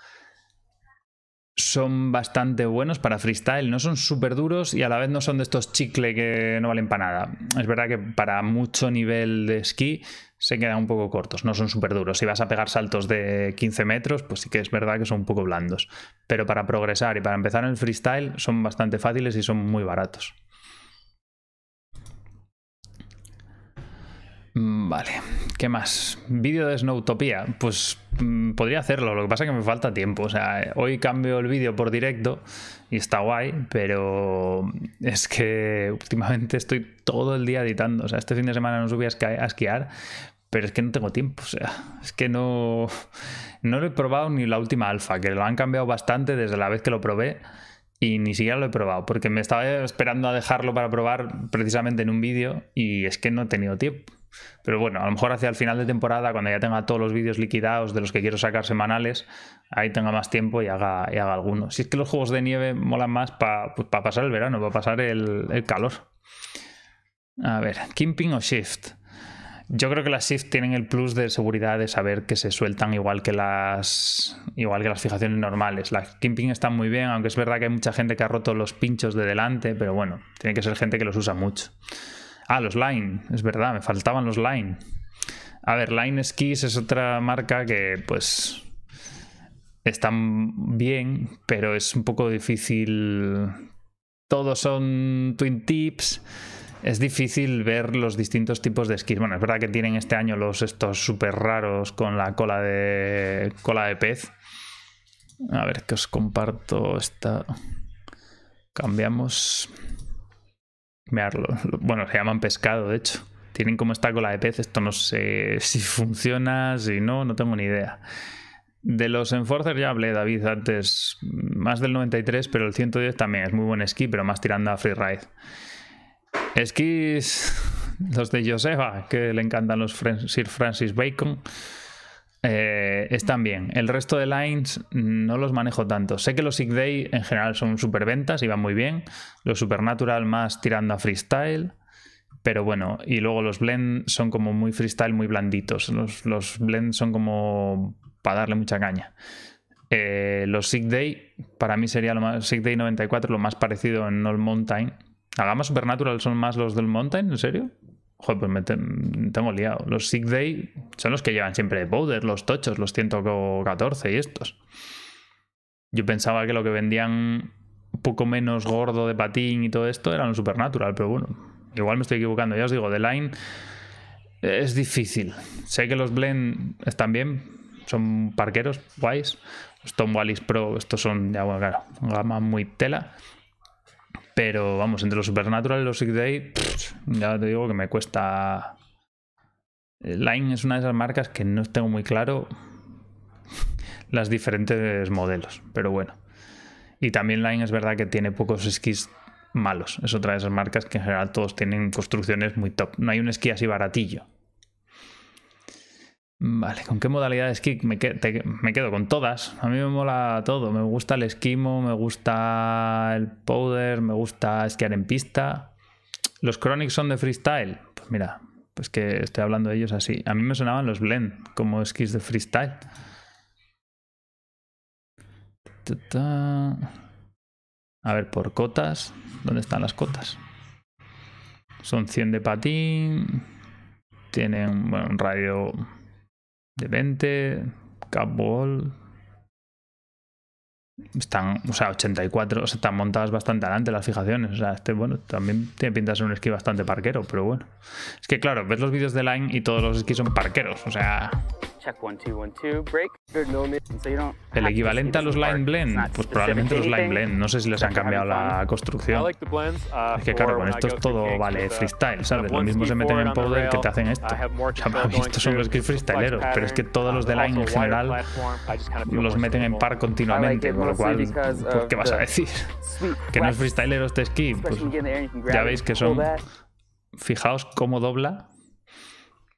Son bastante buenos para freestyle, no son súper duros y a la vez no son de estos chicle que no valen para nada. Es verdad que para mucho nivel de esquí se quedan un poco cortos, no son súper duros. Si vas a pegar saltos de 15 metros, pues sí que es verdad que son un poco blandos. Pero para progresar y para empezar en el freestyle son bastante fáciles y son muy baratos. Mm, vale, ¿qué más? Vídeo de Snowtopia. Pues mm, podría hacerlo, lo que pasa es que me falta tiempo. O sea, hoy cambio el vídeo por directo y está guay, pero es que últimamente estoy todo el día editando. O sea, este fin de semana no subí a, esquiar, pero es que no tengo tiempo. O sea, es que no, no lo he probado ni la última alfa, que lo han cambiado bastante desde la vez que lo probé y ni siquiera lo he probado, porque me estaba esperando a dejarlo para probar precisamente en un vídeo y es que no he tenido tiempo. Pero bueno, a lo mejor hacia el final de temporada, cuando ya tenga todos los vídeos liquidados de los que quiero sacar semanales, ahí tenga más tiempo y haga, y haga Si es que los juegos de nieve molan más para pues pasar el verano, para pasar el, calor. A ver, Kimping o Shift. Yo creo que las Shift tienen el plus de seguridad de saber que se sueltan igual que las igual que las fijaciones normales. Las Kimping están muy bien, aunque es verdad que hay mucha gente que ha roto los pinchos de delante, pero bueno, tiene que ser gente que los usa mucho. Ah, los Line, es verdad, me faltaban los Line. A ver, Line Skis es otra marca que pues están bien, pero es un poco difícil. Todos son Twin Tips. Es difícil ver los distintos tipos de skis. Bueno, es verdad que tienen este año los estos súper raros con la cola de. cola de pez. A ver que os comparto esta. Cambiamos. Bueno, se llaman pescado, de hecho. Tienen como esta cola de pez. Esto no sé si funciona, si no, no tengo ni idea. De los Enforcers ya hablé, David, antes. Más del 93, pero el 110 también. Es muy buen esquí, pero más tirando a freeride. Esquís. Los de Josefa, que le encantan los Sir Francis Bacon. Eh, están bien. El resto de lines no los manejo tanto. Sé que los Sick Day en general son super ventas y van muy bien. Los Supernatural más tirando a freestyle. Pero bueno, y luego los blend son como muy freestyle, muy blanditos. Los, los blend son como para darle mucha caña. Eh, los Sick Day, para mí sería lo más. Sick Day 94, lo más parecido en All Mountain. hagamos Supernatural son más los del Mountain, ¿en serio? Joder, pues me, tengo liado. Los Sick Day son los que llevan siempre de powder, los tochos, los 114 y estos. Yo pensaba que lo que vendían un poco menos gordo de patín y todo esto eran Supernatural, pero bueno, igual me estoy equivocando. Ya os digo, The Line es difícil. Sé que los Blend están bien, son parqueros guays. Los Tom Wallis Pro, estos son, ya bueno, claro, gama muy tela. Pero vamos, entre los Supernatural y los Sick Day, ya te digo que me cuesta. Line es una de esas marcas que no tengo muy claro las diferentes modelos, pero bueno. Y también Line es verdad que tiene pocos esquís malos. Es otra de esas marcas que en general todos tienen construcciones muy top. No hay un esquí así baratillo. Vale, ¿con qué modalidades de Me, me, quedo con todas. A mí me mola todo. Me gusta el esquimo, me gusta el powder, me gusta esquiar en pista. ¿Los chronics son de freestyle? Pues mira, pues que estoy hablando de ellos así. A mí me sonaban los blend como esquís de freestyle. A ver, por cotas. ¿Dónde están las cotas? Son 100 de patín. Tienen un radio de 20, Capball. Están, o sea, 84, o sea, están montadas bastante adelante las fijaciones. O sea, este, bueno, también tiene pinta de ser un esquí bastante parquero, pero bueno. Es que, claro, ves los vídeos de Line y todos los esquís son parqueros, o sea. El equivalente a los Line Blend, pues probablemente los Line Blend. No sé si les han cambiado la construcción. Uh, es que claro, con esto es todo vale freestyle, ¿sabes? Lo mismo se meten en Powder que te hacen esto. O sea, estos son los que freestyleros, pero es que todos los de uh, Line en general los meten en par continuamente, con lo cual, pues, ¿qué vas a decir? Que no es freestylero este ski, pues ya veis que son... Fijaos cómo dobla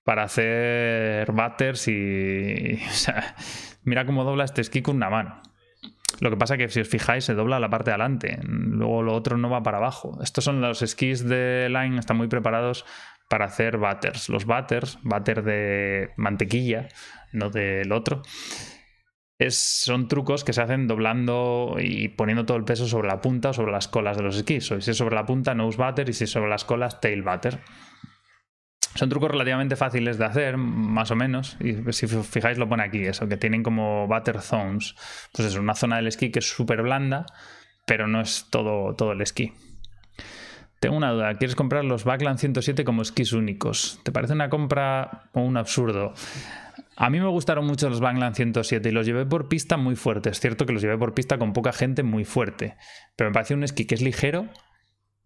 para hacer batters y. mira cómo dobla este esquí con una mano. Lo que pasa es que si os fijáis se dobla la parte de adelante, luego lo otro no va para abajo. Estos son los esquís de Line, están muy preparados para hacer batters. Los batters, batter de mantequilla, no del otro, es, son trucos que se hacen doblando y poniendo todo el peso sobre la punta o sobre las colas de los esquís. si es sobre la punta, nose batter y si es sobre las colas, tail batter son trucos relativamente fáciles de hacer, más o menos. Y si fijáis, lo pone aquí, eso, que tienen como butter zones. Pues es una zona del esquí que es súper blanda, pero no es todo, todo el esquí. Tengo una duda, ¿quieres comprar los Backland 107 como esquís únicos? ¿Te parece una compra o un absurdo? A mí me gustaron mucho los Backland 107 y los llevé por pista muy fuerte. Es cierto que los llevé por pista con poca gente muy fuerte, pero me parece un esquí que es ligero,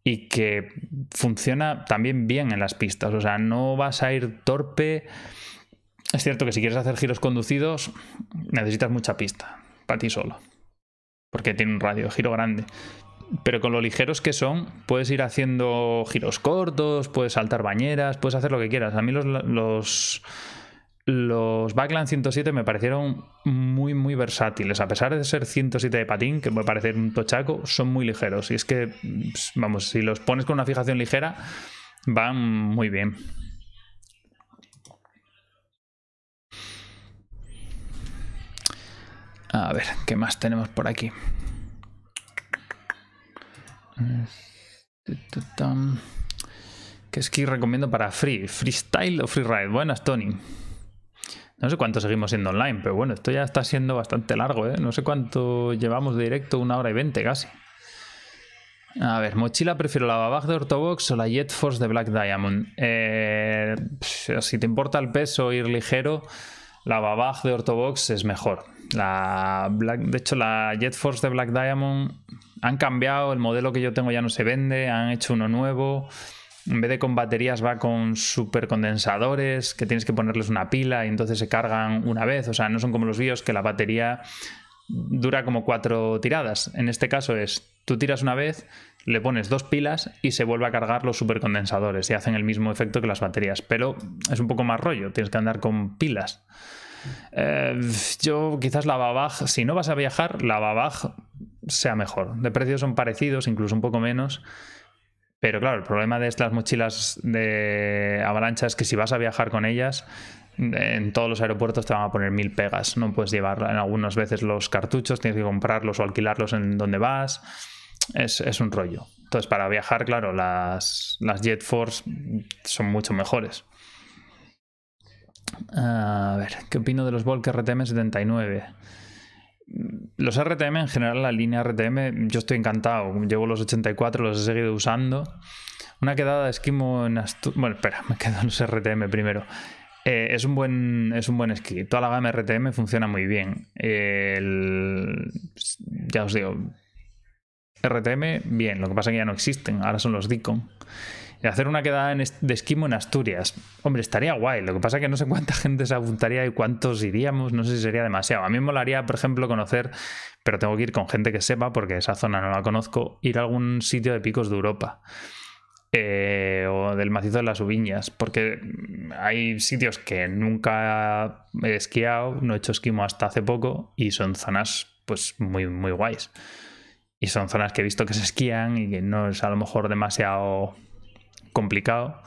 y que funciona también bien en las pistas. O sea, no vas a ir torpe. Es cierto que si quieres hacer giros conducidos, necesitas mucha pista para ti solo. Porque tiene un radio giro grande. Pero con lo ligeros que son, puedes ir haciendo giros cortos, puedes saltar bañeras, puedes hacer lo que quieras. A mí los los Backland 107 me parecieron muy, muy versátiles. A pesar de ser 107 de patín, que puede parecer un tochaco, son muy ligeros. Y es que, vamos, si los pones con una fijación ligera, van muy bien. A ver, ¿qué más tenemos por aquí? ¿Qué esquí recomiendo para free? ¿Freestyle o freeride? Buenas, Tony. No sé cuánto seguimos siendo online, pero bueno, esto ya está siendo bastante largo, ¿eh? No sé cuánto llevamos de directo, una hora y veinte casi. A ver, mochila, prefiero la Babaj de Ortobox o la Jet Force de Black Diamond. Eh, si te importa el peso, ir ligero, la Babaj de Ortobox es mejor. La de hecho, la Jet Force de Black Diamond han cambiado, el modelo que yo tengo ya no se vende, han hecho uno nuevo en vez de con baterías va con supercondensadores que tienes que ponerles una pila y entonces se cargan una vez. O sea, no son como los BIOS que la batería dura como cuatro tiradas. En este caso es, tú tiras una vez, le pones dos pilas y se vuelve a cargar los supercondensadores y hacen el mismo efecto que las baterías. Pero es un poco más rollo, tienes que andar con pilas. Eh, yo quizás la Babaj, si no vas a viajar, la Babaj sea mejor. De precios son parecidos, incluso un poco menos. Pero claro, el problema de estas mochilas de avalancha es que si vas a viajar con ellas, en todos los aeropuertos te van a poner mil pegas. No puedes llevar en algunas veces los cartuchos, tienes que comprarlos o alquilarlos en donde vas. Es, un rollo. Entonces, para viajar, claro, las, las Jet Force son mucho mejores. A ver, ¿qué opino de los Volker RTM 79? los RTM, en general la línea RTM, yo estoy encantado. Llevo los 84, los he seguido usando. Una quedada de esquimo en Bueno, espera, me quedo en los RTM primero. Eh, es, un buen, es un buen esquí. Toda la gama RTM funciona muy bien. El, ya os digo, RTM, bien. Lo que pasa que ya no existen. Ahora son los dicom y hacer una quedada de esquimo en Asturias. Hombre, estaría guay. Lo que pasa es que no sé cuánta gente se apuntaría y cuántos iríamos. No sé si sería demasiado. A mí me molaría, por ejemplo, conocer, pero tengo que ir con gente que sepa porque esa zona no la conozco, ir a algún sitio de picos de Europa. Eh, o del macizo de las Uviñas, porque hay sitios que nunca he esquiado, no he hecho esquimo hasta hace poco y son zonas pues muy, muy guays. Y son zonas que he visto que se esquían y que no es a lo mejor demasiado complicado.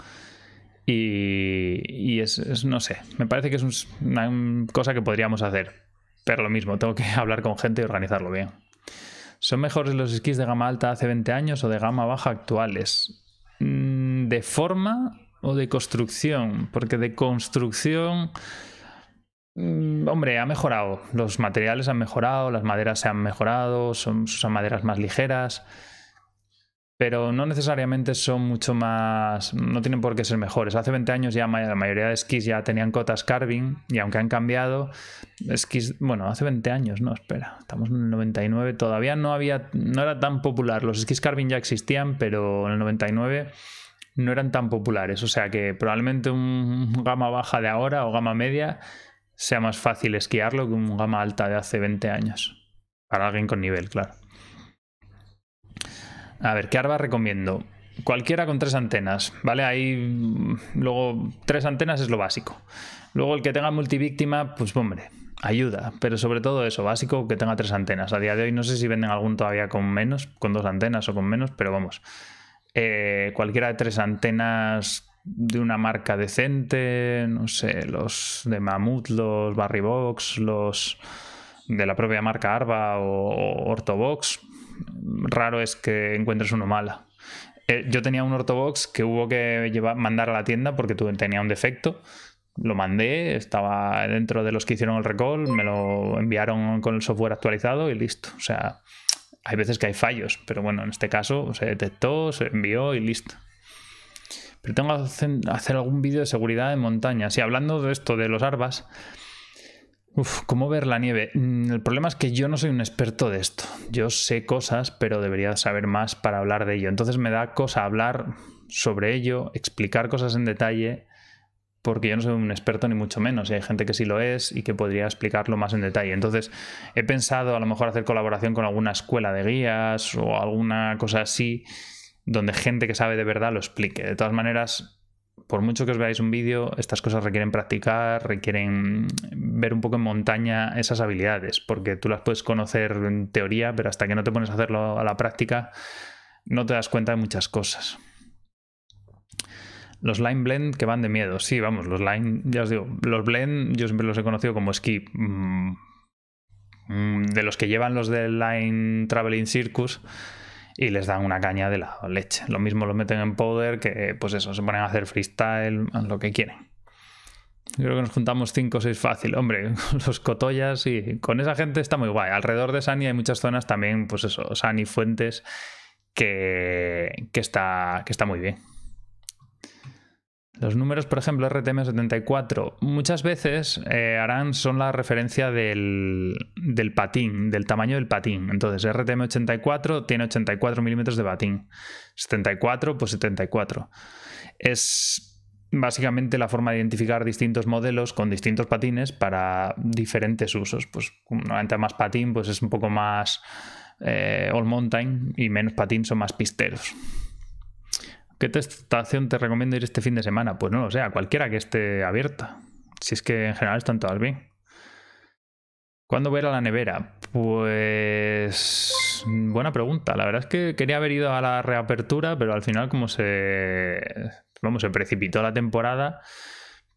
Y, es, no sé, me parece que es una cosa que podríamos hacer. Pero lo mismo, tengo que hablar con gente y organizarlo bien. ¿Son mejores los skis de gama alta hace 20 años o de gama baja actuales? Mm, ¿De forma o de construcción? Porque de construcción... Mm, hombre, ha mejorado. Los materiales han mejorado, las maderas se han mejorado, son, son maderas más ligeras pero no necesariamente son mucho más, no tienen por qué ser mejores. Hace 20 años ya la mayoría de skis ya tenían cotas carving y aunque han cambiado, bueno, hace 20 años, no, espera, estamos en el 99, todavía no había, no era tan popular, los skis carving ya existían, pero en el 99 no eran tan populares, o sea que probablemente un gama baja de ahora o gama media sea más fácil esquiarlo que un gama alta de hace 20 años, para alguien con nivel, claro. A ver, ¿qué arba recomiendo? Cualquiera con tres antenas, ¿vale? Ahí, mm, luego, tres antenas es lo básico. Luego, el que tenga multivíctima, pues hombre, ayuda. Pero sobre todo eso, básico, que tenga tres antenas. A día de hoy no sé si venden algún todavía con menos, con dos antenas o con menos, pero vamos. Eh, cualquiera de tres antenas de una marca decente, no sé, los de Mamut, los Barrybox, los de la propia marca Arba o, Ortobox, raro es que encuentres uno mala eh, yo tenía un Ortobox que hubo que llevar, mandar a la tienda porque tenía un defecto. Lo mandé, estaba dentro de los que hicieron el recall, me lo enviaron con el software actualizado y listo. O sea, hay veces que hay fallos, pero bueno, en este caso se detectó, se envió y listo. Pero tengo que hacer algún vídeo de seguridad en montaña. Sí, hablando de esto, de los ARBAs, ¿cómo ver la nieve? Mm, el problema es que yo no soy un experto de esto. Yo sé cosas, pero debería saber más para hablar de ello. Entonces me da cosa hablar sobre ello, explicar cosas en detalle, porque yo no soy un experto ni mucho menos. Y hay gente que sí lo es y que podría explicarlo más en detalle. Entonces he pensado a lo mejor hacer colaboración con alguna escuela de guías o alguna cosa así, donde gente que sabe de verdad lo explique. De todas maneras, por mucho que os veáis un vídeo, estas cosas requieren practicar, requieren ver un poco en montaña esas habilidades, porque tú las puedes conocer en teoría, pero hasta que no te pones a hacerlo a la práctica, no te das cuenta de muchas cosas. Los line blend que van de miedo. Sí, vamos, los line, ya os digo, los blend yo siempre los he conocido como skip mm, mm, de los que llevan los del line traveling circus y les dan una caña de la leche. Lo mismo lo meten en powder, que pues eso, se ponen a hacer freestyle, lo que quieren. Yo creo que nos juntamos cinco o 6 fácil. Hombre, los cotollas y con esa gente está muy guay. Alrededor de Sani hay muchas zonas también, pues eso, Sani Fuentes, que, está, que está muy bien. Los números, por ejemplo, RTM74, muchas veces eh, harán son la referencia del, patín, del tamaño del patín. Entonces, RTM84 tiene 84 milímetros de patín. 74, pues 74. Es básicamente la forma de identificar distintos modelos con distintos patines para diferentes usos. Pues, normalmente más patín, pues es un poco más eh, all mountain y menos patín son más pisteros. ¿Qué estación te recomiendo ir este fin de semana? Pues no lo sé, a cualquiera que esté abierta. Si es que en general están todas bien. ¿Cuándo voy a ir a la nevera? Pues. Buena pregunta. La verdad es que quería haber ido a la reapertura, pero al final, como se. Vamos, se precipitó la temporada.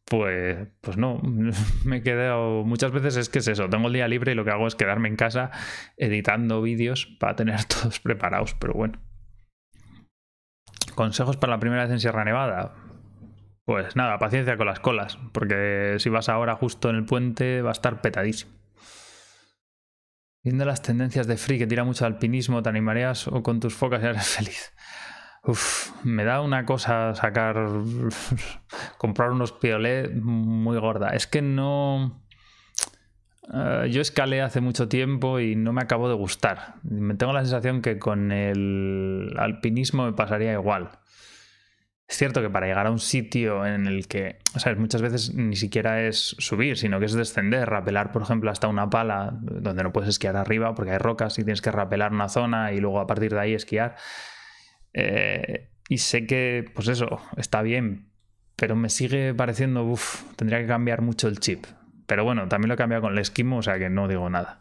Pues, pues no, me he quedado. Muchas veces es que es eso, tengo el día libre y lo que hago es quedarme en casa editando vídeos para tener todos preparados, pero bueno consejos para la primera vez en Sierra Nevada. Pues nada, paciencia con las colas, porque si vas ahora justo en el puente va a estar petadísimo. Viendo las tendencias de Free que tira mucho alpinismo, te animarías o con tus focas ya eres feliz. Uf, me da una cosa sacar. comprar unos piolet muy gorda. Es que no. Eh, yo escalé hace mucho tiempo y no me acabo de gustar. Me tengo la sensación que con el alpinismo me pasaría igual. Es cierto que para llegar a un sitio en el que, ¿sabes? Muchas veces ni siquiera es subir, sino que es descender, rapelar, por ejemplo, hasta una pala, donde no puedes esquiar arriba porque hay rocas y tienes que rapelar una zona y luego a partir de ahí esquiar. Eh, y sé que, pues eso, está bien, pero me sigue pareciendo, uff, tendría que cambiar mucho el chip. Pero bueno, también lo he cambiado con el esquimo, o sea que no digo nada.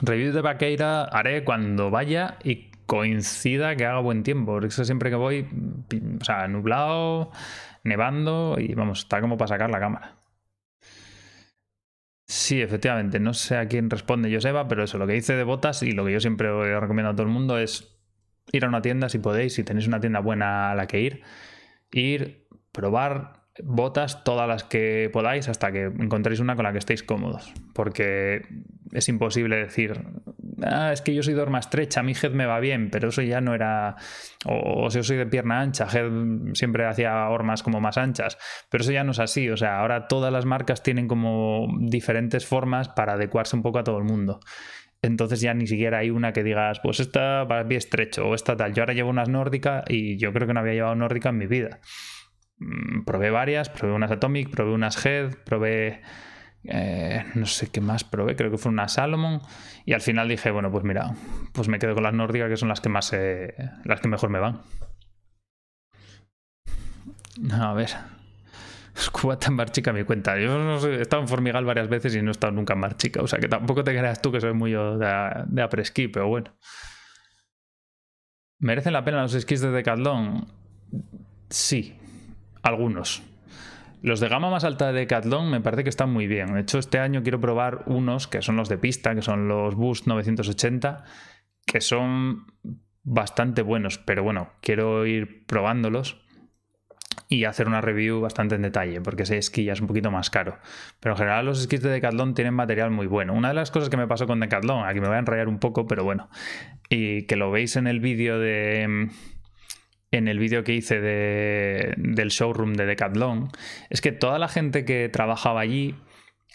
Review de Vaqueira haré cuando vaya y coincida que haga buen tiempo. Porque eso siempre que voy, o sea, nublado, nevando y vamos, está como para sacar la cámara. Sí, efectivamente, no sé a quién responde Joseba, pero eso, lo que hice de botas y lo que yo siempre recomiendo a todo el mundo es ir a una tienda si podéis, si tenéis una tienda buena a la que ir, ir, probar, botas todas las que podáis hasta que encontréis una con la que estéis cómodos, porque es imposible decir, ah, es que yo soy de horma estrecha, mi head me va bien, pero eso ya no era, o, si yo soy de pierna ancha, head siempre hacía hormas como más anchas, pero eso ya no es así, o sea, ahora todas las marcas tienen como diferentes formas para adecuarse un poco a todo el mundo. Entonces ya ni siquiera hay una que digas, pues esta va bien estrecho o esta tal. Yo ahora llevo unas nórdicas y yo creo que no había llevado nórdica en mi vida. Mm, probé varias, probé unas Atomic, probé unas Head, probé... Eh, no sé qué más probé, creo que fue una Salomon y al final dije, bueno, pues mira, pues me quedo con las nórdicas que son las que más eh, las que mejor me van. A ver. Cuba tan chica mi cuenta. Yo no he estado en Formigal varias veces y no he estado nunca en chica O sea que tampoco te creas tú que soy muy de, de apresquí, pero bueno. ¿Merecen la pena los esquís de Decathlon? Sí, algunos. Los de gama más alta de Decathlon me parece que están muy bien. De hecho, este año quiero probar unos que son los de pista, que son los Boost 980, que son bastante buenos, pero bueno, quiero ir probándolos y hacer una review bastante en detalle, porque ese esquí ya es un poquito más caro. Pero en general los esquís de Decathlon tienen material muy bueno. Una de las cosas que me pasó con Decathlon, aquí me voy a enrayar un poco, pero bueno, y que lo veis en el vídeo de en el vídeo que hice de, del showroom de Decathlon, es que toda la gente que trabajaba allí,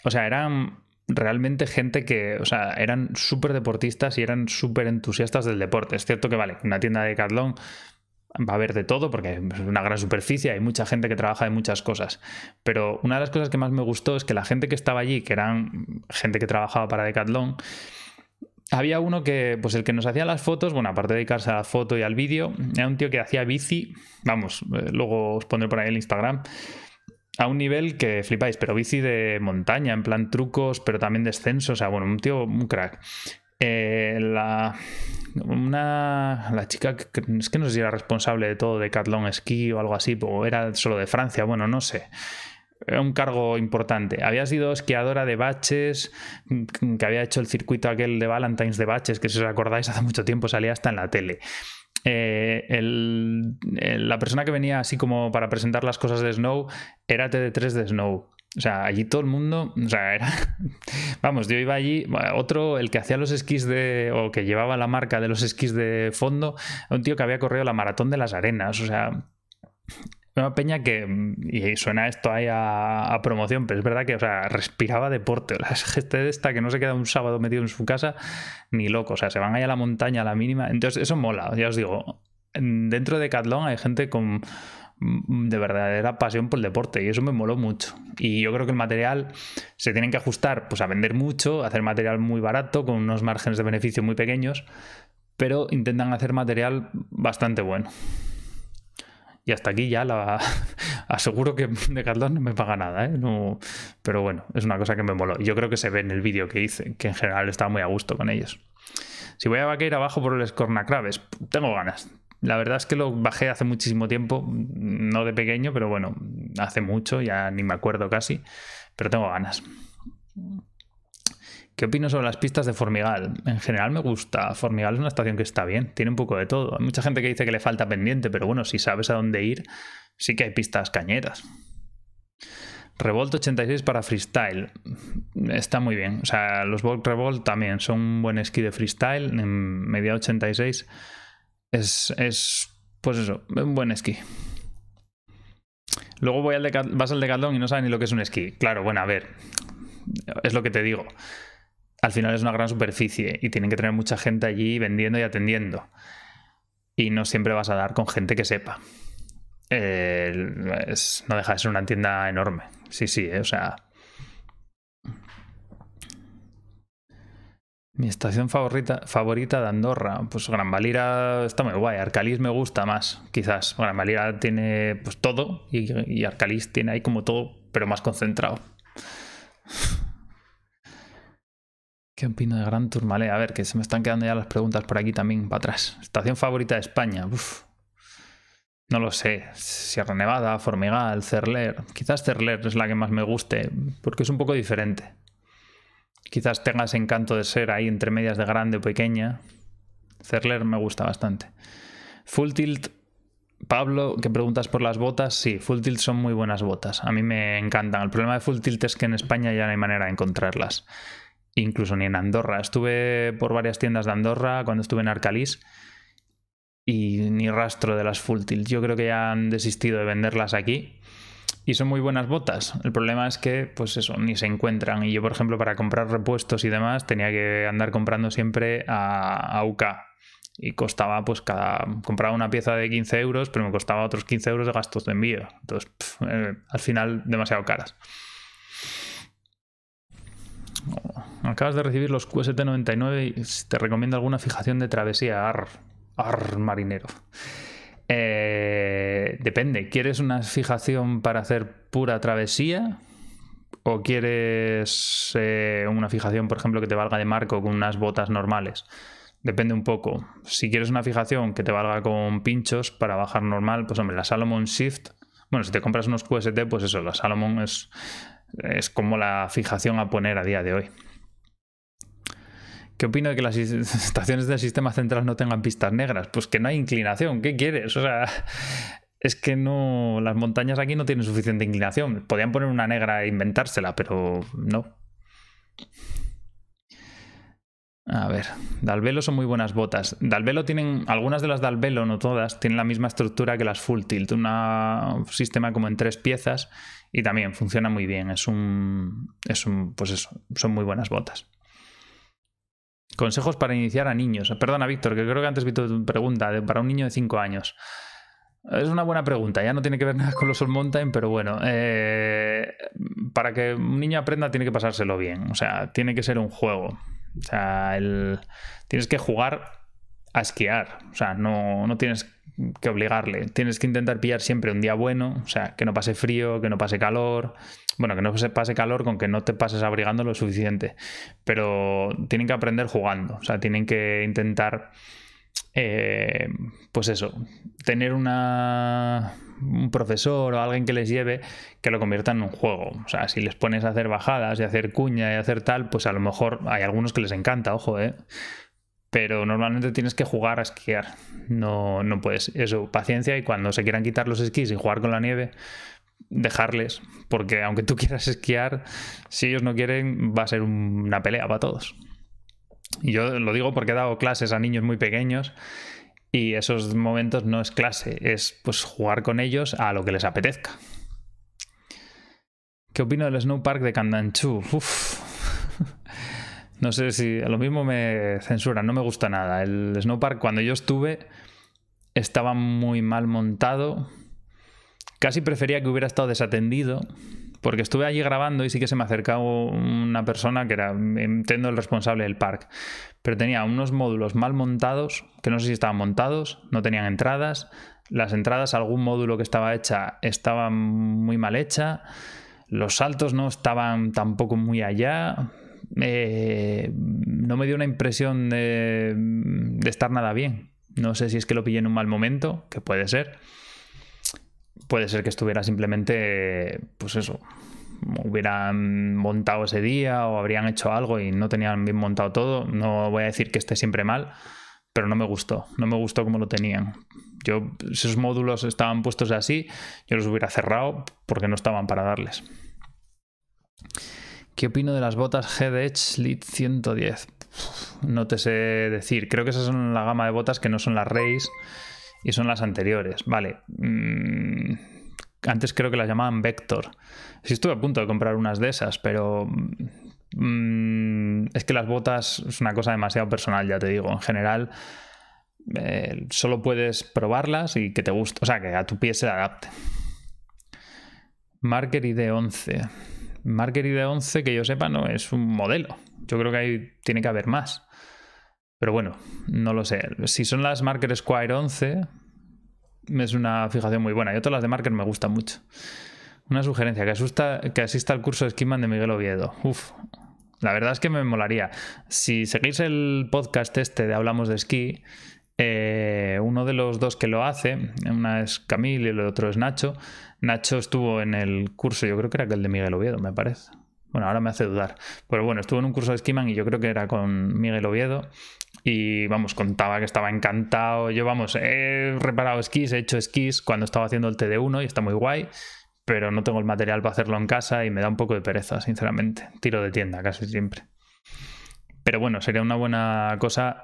o sea, eran realmente gente que, o sea, eran súper deportistas y eran súper entusiastas del deporte. Es cierto que, vale, una tienda de Decathlon va a haber de todo porque es una gran superficie, hay mucha gente que trabaja de muchas cosas. Pero una de las cosas que más me gustó es que la gente que estaba allí, que eran gente que trabajaba para Decathlon, había uno que, pues el que nos hacía las fotos, bueno, aparte de dedicarse a la foto y al vídeo, era un tío que hacía bici, vamos, eh, luego os pondré por ahí el Instagram, a un nivel que flipáis, pero bici de montaña, en plan trucos, pero también descenso, o sea, bueno, un tío, un crack. Eh, la, una, la chica, que, es que no sé si era responsable de todo, de Catlon Ski o algo así, o era solo de Francia, bueno, no sé era un cargo importante. Había sido esquiadora de baches, mm, que había hecho el circuito aquel de Valentine's de baches, que si os acordáis hace mucho tiempo salía hasta en la tele. Eh, eh, la persona que venía así como para presentar las cosas de Snow era TD3 de Snow. O sea, allí todo el mundo, o sea, era, vamos, yo iba allí, otro, el que hacía los esquís de, o que llevaba la marca de los esquís de fondo, un tío que había corrido la maratón de las arenas, o sea, una peña que, mm, y suena esto ahí a, promoción, pero es verdad que, o sea, respiraba deporte. La gente este de esta que no se queda un sábado metido en su casa, ni loco. O sea, se van ahí a la montaña a la mínima. Entonces, eso mola, ya os digo. Dentro de Catlón hay gente con mm, de verdadera pasión por el deporte y eso me moló mucho. Y yo creo que el material se tienen que ajustar pues a vender mucho, hacer material muy barato, con unos márgenes de beneficio muy pequeños, pero intentan hacer material bastante bueno. Y hasta aquí ya la aseguro que de Cardón no me paga nada, ¿eh? pero bueno, es una cosa que me moló. Yo creo que se ve en el vídeo que hice, que en general estaba muy a gusto con ellos. Si voy a vaquear abajo por el Scornacraves, tengo ganas. La verdad es que lo bajé hace muchísimo tiempo, no de pequeño, pero bueno, hace mucho, ya ni me acuerdo casi, pero tengo ganas. ¿Qué opino sobre las pistas de Formigal? En general me gusta. Formigal es una estación que está bien, tiene un poco de todo. Hay mucha gente que dice que le falta pendiente, pero bueno, si sabes a dónde ir, sí que hay pistas cañeras. Revolt 86 para freestyle. Está muy bien. O sea, los Volk Revolt también son un buen esquí de freestyle. En media 86 es, es pues eso, un buen esquí. Luego voy al vas al Decathlon y no sabes ni lo que es un esquí. Claro, bueno, a ver, es lo que te digo al final es una gran superficie y tienen que tener mucha gente allí vendiendo y atendiendo. Y no siempre vas a dar con gente que sepa. no deja de ser una tienda enorme. Sí, sí, eh, o sea. Mi estación favorita, favorita de Andorra. Pues Gran Valira está muy guay. Arcalis me gusta más, quizás. Gran Valira tiene pues todo y, Arcalis tiene ahí como todo, pero más concentrado. ¿Qué opino de Gran Turmalé? A ver, que se me están quedando ya las preguntas por aquí también para atrás. Estación favorita de España. No lo sé. Sierra Nevada, Formigal, Cerler. Quizás Cerler es la que más me guste, porque es un poco diferente. Quizás tengas encanto de ser ahí entre medias de grande o pequeña. Cerler me gusta bastante. Full Tilt, Pablo, que preguntas por las botas. Sí, Full Tilt son muy buenas botas. A mí me encantan. El problema de Full Tilt es que en España ya no hay manera de encontrarlas incluso ni en Andorra. Estuve por varias tiendas de Andorra cuando estuve en Arcalis y ni rastro de las full Yo creo que ya han desistido de venderlas aquí. Y son muy buenas botas. El problema es que, pues eso, ni se encuentran. Y yo, por ejemplo, para comprar repuestos y demás, tenía que andar comprando siempre a, UK. Y costaba, pues cada. Compraba una pieza de 15 euros, pero me costaba otros 15 euros de gastos de envío. Entonces, eh, al final, demasiado caras. Acabas de recibir los QST99 y te recomiendo alguna fijación de travesía. Ar, ar marinero. Eh, depende. ¿Quieres una fijación para hacer pura travesía? ¿O quieres eh, una fijación, por ejemplo, que te valga de marco con unas botas normales? Depende un poco. Si quieres una fijación que te valga con pinchos para bajar normal, pues hombre, la Salomon Shift. Bueno, si te compras unos QST, pues eso, la Salomon es, es como la fijación a poner a día de hoy. ¿Qué opino de que las estaciones del sistema central no tengan pistas negras? Pues que no hay inclinación, ¿qué quieres? O sea, es que no. Las montañas aquí no tienen suficiente inclinación. Podían poner una negra e inventársela, pero no. A ver, Dalvelo son muy buenas botas. Dalvelo tienen, algunas de las Dalvelo, no todas, tienen la misma estructura que las Full Tilt, un sistema como en tres piezas y también funciona muy bien. Es un, es un, pues eso, son muy buenas botas. Consejos para iniciar a niños. Perdona, Víctor, que creo que antes visto tu pregunta para un niño de 5 años. Es una buena pregunta, ya no tiene que ver nada con los All Mountain, pero bueno, eh, para que un niño aprenda tiene que pasárselo bien, o sea, tiene que ser un juego. O sea, el, tienes que jugar a esquiar, o sea, no, no tienes que obligarle, tienes que intentar pillar siempre un día bueno, o sea, que no pase frío, que no pase calor, bueno, que no se pase calor con que no te pases abrigando lo suficiente, pero tienen que aprender jugando, o sea, tienen que intentar, eh, pues eso, tener una, un profesor o alguien que les lleve que lo convierta en un juego. O sea, si les pones a hacer bajadas y hacer cuña y hacer tal, pues a lo mejor hay algunos que les encanta, ojo, ¿eh? Pero normalmente tienes que jugar a esquiar. No, no puedes. Eso, paciencia y cuando se quieran quitar los esquís y jugar con la nieve, dejarles, porque aunque tú quieras esquiar, si ellos no quieren, va a ser una pelea para todos. Y yo lo digo porque he dado clases a niños muy pequeños y esos momentos no es clase, es pues jugar con ellos a lo que les apetezca. ¿Qué opino del snowpark de Candanchu? No sé si a lo mismo me censuran, no me gusta nada. El snowpark cuando yo estuve estaba muy mal montado, Casi prefería que hubiera estado desatendido, porque estuve allí grabando y sí que se me acercaba una persona que era, entiendo, em, el responsable del parque. Pero tenía unos módulos mal montados, que no sé si estaban montados, no tenían entradas. Las entradas, algún módulo que estaba hecha, estaba muy mal hecha. Los saltos no estaban tampoco muy allá. Eh, no me dio una impresión de, de estar nada bien. No sé si es que lo pillé en un mal momento, que puede ser puede ser que estuviera simplemente, pues eso, hubieran montado ese día o habrían hecho algo y no tenían bien montado todo. No voy a decir que esté siempre mal, pero no me gustó, no me gustó como lo tenían. Yo, esos módulos estaban puestos así, yo los hubiera cerrado porque no estaban para darles. ¿Qué opino de las botas Head Edge 110? No te sé decir. Creo que esas son la gama de botas que no son las Race y son las anteriores. Vale. Mm, antes creo que las llamaban Vector. si estuve a punto de comprar unas de esas, pero mm, es que las botas es una cosa demasiado personal, ya te digo. En general, eh, solo puedes probarlas y que te guste, o sea, que a tu pie se adapte. Marker ID 11. Marker ID 11, que yo sepa, no es un modelo. Yo creo que ahí tiene que haber más. Pero bueno, no lo sé. Si son las Marker Square 11, es una fijación muy buena. Y otras las de Marker me gustan mucho. Una sugerencia, que, que asista al curso de Skimman de Miguel Oviedo. Uf, la verdad es que me molaría. Si seguís el podcast este de Hablamos de Esquí, eh, uno de los dos que lo hace, una es camille y el otro es Nacho, Nacho estuvo en el curso, yo creo que era el de Miguel Oviedo, me parece. Bueno, ahora me hace dudar. Pero bueno, estuvo en un curso de Skiman y yo creo que era con Miguel Oviedo y vamos, contaba que estaba encantado. Yo, vamos, he reparado esquís, he hecho esquís cuando estaba haciendo el TD1 y está muy guay, pero no tengo el material para hacerlo en casa y me da un poco de pereza, sinceramente. Tiro de tienda casi siempre. Pero bueno, sería una buena cosa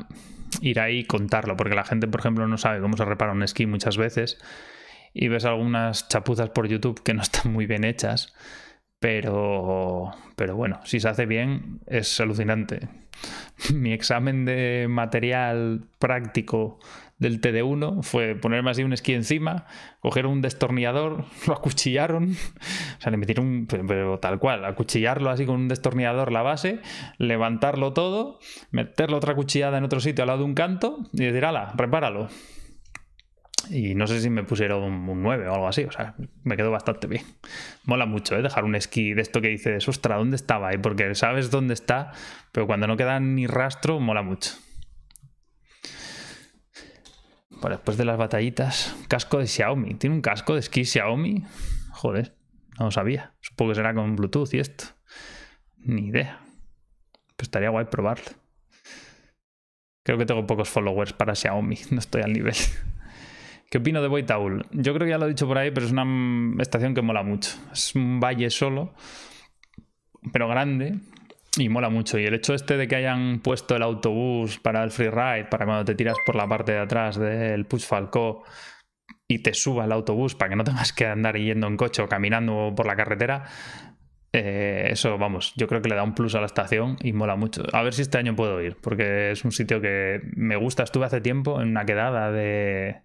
ir ahí y contarlo, porque la gente, por ejemplo, no sabe cómo se repara un esquí muchas veces y ves algunas chapuzas por YouTube que no están muy bien hechas pero, bueno, si se hace bien es alucinante. Mi examen de material práctico del TD1 fue ponerme así un esquí encima, coger un destornillador, lo acuchillaron, o sea, le metieron, pero tal cual, acuchillarlo así con un destornillador la base, levantarlo todo, meterlo otra cuchillada en otro sitio al lado de un canto y decir, ala, repáralo. Y no sé si me pusieron un 9 o algo así, o sea, me quedó bastante bien. Mola mucho, ¿eh? Dejar un esquí de esto que de sustra ¿dónde estaba? y Porque sabes dónde está, pero cuando no queda ni rastro, mola mucho. después de las batallitas, casco de Xiaomi. ¿Tiene un casco de esquí Xiaomi? Joder, no lo sabía. Supongo que será con Bluetooth y esto. Ni idea. Pero estaría guay probarlo. Creo que tengo pocos followers para Xiaomi, no estoy al nivel. ¿Qué opino de Boitaul? Yo creo que ya lo he dicho por ahí, pero es una estación que mola mucho. Es un valle solo, pero grande y mola mucho. Y el hecho este de que hayan puesto el autobús para el freeride, para cuando te tiras por la parte de atrás del Push Falcó y te suba el autobús para que no tengas que andar yendo en coche o caminando por la carretera, eh, eso, vamos, yo creo que le da un plus a la estación y mola mucho. A ver si este año puedo ir, porque es un sitio que me gusta. Estuve hace tiempo en una quedada de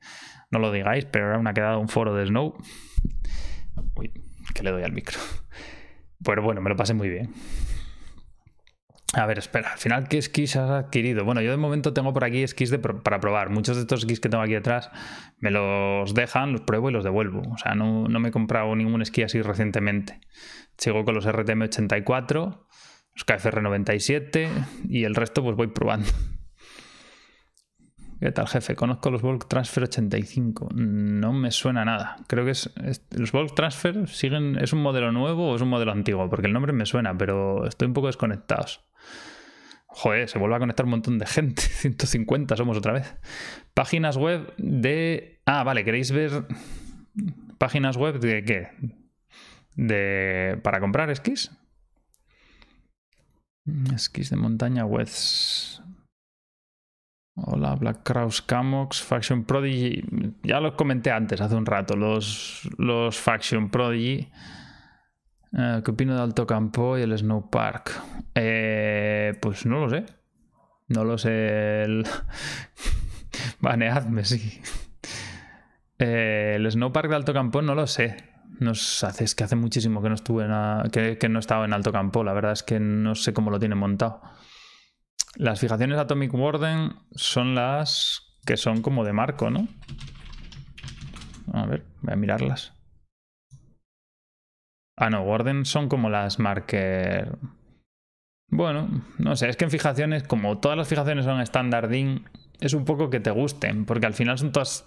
no lo digáis, pero ahora me ha quedado un foro de Snow. Uy, que le doy al micro. Pero bueno, me lo pasé muy bien. A ver, espera, al final, ¿qué skis has adquirido? Bueno, yo de momento tengo por aquí skis para probar. Muchos de estos skis que tengo aquí atrás me los dejan, los pruebo y los devuelvo. O sea, no, me he comprado ningún esquí así recientemente. Sigo con los RTM84, los KFR97 y el resto pues voy probando. ¿Qué tal, jefe? Conozco los Volk Transfer 85. No me suena nada. Creo que es, los Volk Transfer siguen. ¿Es un modelo nuevo o es un modelo antiguo? Porque el nombre me suena, pero estoy un poco desconectados. Joder, se vuelve a conectar un montón de gente. 150 somos otra vez. Páginas web de. Ah, vale, ¿queréis ver páginas web de qué? De. para comprar esquís. Esquís mm, de montaña, webs. Hola, Black Kraus Camox, Faction Prodigy. Ya los comenté antes, hace un rato, los, Faction Prodigy. Eh, ¿Qué opino de Alto Campo y el Snow Park? Eh, pues no lo sé. No lo sé. Baneadme, sí. Eh, el Snow Park de Alto Campo no lo sé. Nos hace, es que hace muchísimo que no estuve en que, que no he en Alto Campo. La verdad es que no sé cómo lo tiene montado. Las fijaciones Atomic Warden son las que son como de marco, ¿no? A ver, voy a mirarlas. Ah, no, Warden son como las marker... Bueno, no sé, es que en fijaciones, como todas las fijaciones son standardín, es un poco que te gusten, porque al final son todas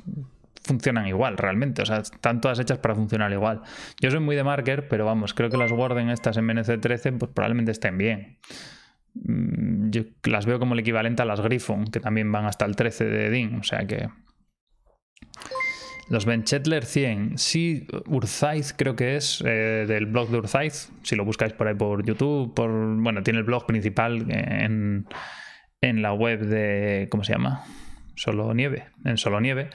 funcionan igual realmente, o sea, están todas hechas para funcionar igual. Yo soy muy de marker, pero vamos, creo que las Warden estas en BNC 13 pues probablemente estén bien. Mm, yo las veo como el equivalente a las Griffon, que también van hasta el 13 de Dean. o sea que... Los Benchetler 100, sí, Urzaiz creo que es, eh, del blog de Urzaiz, si lo buscáis por ahí por YouTube, por, bueno, tiene el blog principal en, la web de, ¿cómo se llama? Solo Nieve, en Solo Nieve.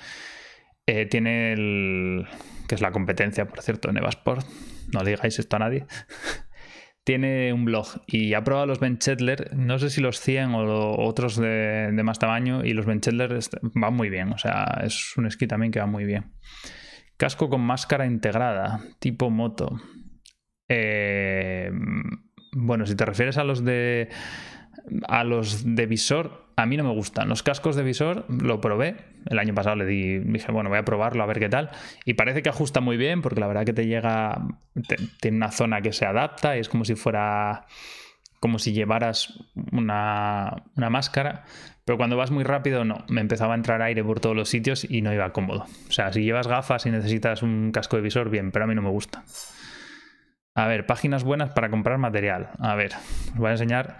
Eh, tiene el, que es la competencia, por cierto, de Nevasport, no digáis esto a nadie, tiene un blog y ha probado los Benchetler, no sé si los 100 o otros de, más tamaño, y los Benchetler van muy bien, o sea, es un esquí también que va muy bien. Casco con máscara integrada, tipo moto. Eh, bueno, si te refieres a los de a los de visor, a mí no me gustan. Los cascos de visor lo probé. El año pasado le di, dije, bueno, voy a probarlo a ver qué tal. Y parece que ajusta muy bien, porque la verdad que te llega. tiene una zona que se adapta y es como si fuera. como si llevaras una, una máscara. Pero cuando vas muy rápido, no. Me empezaba a entrar aire por todos los sitios y no iba cómodo. O sea, si llevas gafas y necesitas un casco de visor, bien, pero a mí no me gusta. A ver, páginas buenas para comprar material. A ver, os voy a enseñar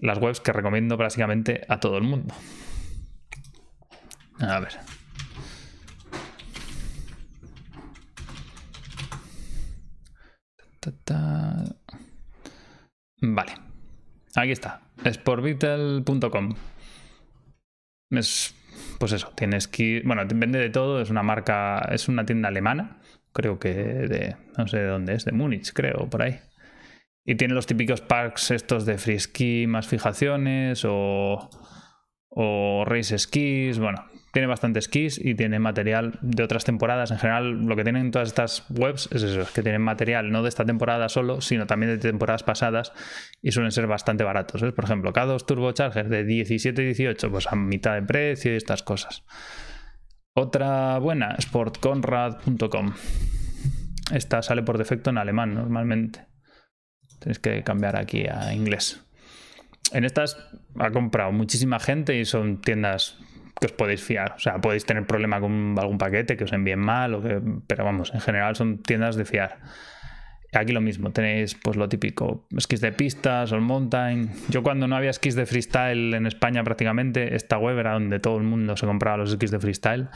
las webs que recomiendo prácticamente a todo el mundo. A ver. Vale. Aquí está. Sportbeetle.com. Es. Pues eso, tienes que. Bueno, vende de todo. Es una marca. Es una tienda alemana creo que de, no sé de dónde es, de Múnich, creo, por ahí. Y tiene los típicos parks estos de free más fijaciones o, o race skis, bueno, tiene bastantes skis y tiene material de otras temporadas. En general, lo que tienen todas estas webs es eso, es que tienen material no de esta temporada solo, sino también de temporadas pasadas y suelen ser bastante baratos. Por ejemplo, k2 turbochargers de 17 y 18, pues a mitad de precio y estas cosas. Otra buena, sportconrad.com. Esta sale por defecto en alemán normalmente. Tienes que cambiar aquí a inglés. En estas ha comprado muchísima gente y son tiendas que os podéis fiar. O sea, podéis tener problema con algún paquete que os envíen mal, pero vamos, en general son tiendas de fiar. Aquí lo mismo, tenéis pues lo típico, esquís de pistas, all mountain. Yo cuando no había esquís de freestyle en España prácticamente, esta web era donde todo el mundo se compraba los esquís de freestyle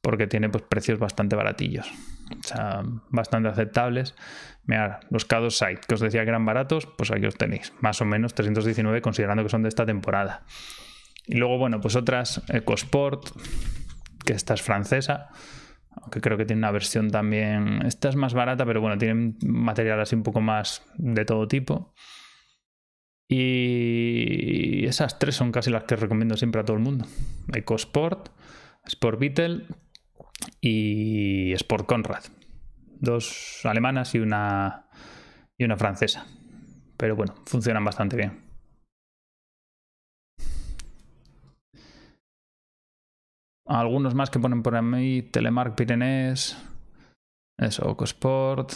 porque tiene pues precios bastante baratillos, o sea, bastante aceptables. Mirad, los k Site, que os decía que eran baratos, pues aquí os tenéis, más o menos 319 considerando que son de esta temporada. Y luego, bueno, pues otras, sport que esta es francesa, aunque creo que tiene una versión también, esta es más barata, pero bueno, tienen material así un poco más de todo tipo. Y esas tres son casi las que recomiendo siempre a todo el mundo. EcoSport, Sport Beetle y Sport Conrad. Dos alemanas y una, y una francesa. Pero bueno, funcionan bastante bien. algunos más que ponen por ahí, Telemark Pirenés, eso, Ocosport,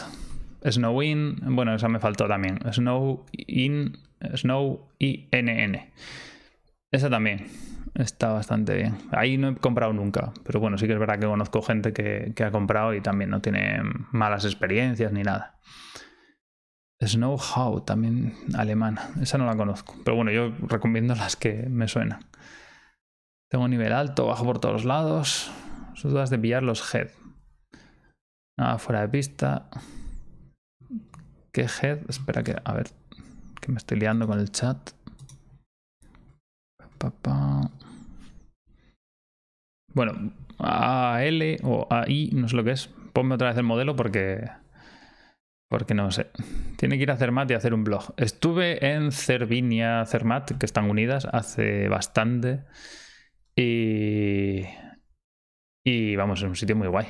Snow In, bueno, esa me faltó también, Snow In, Snow INN. Esa también está bastante bien. Ahí no he comprado nunca, pero bueno, sí que es verdad que conozco gente que, que ha comprado y también no tiene malas experiencias ni nada. Snowhow, también alemana. Esa no la conozco. Pero bueno, yo recomiendo las que me suenan. Tengo un nivel alto, bajo por todos lados. Sus dudas de pillar los head. Nada ah, fuera de pista. ¿Qué head? Espera que. A ver. Que me estoy liando con el chat. Bueno, AL o AI, no sé lo que es. Ponme otra vez el modelo porque. Porque no sé. Tiene que ir a Cermat y hacer un blog. Estuve en Cervinia, Cermat, que están unidas, hace bastante. Y, vamos, en un sitio muy guay.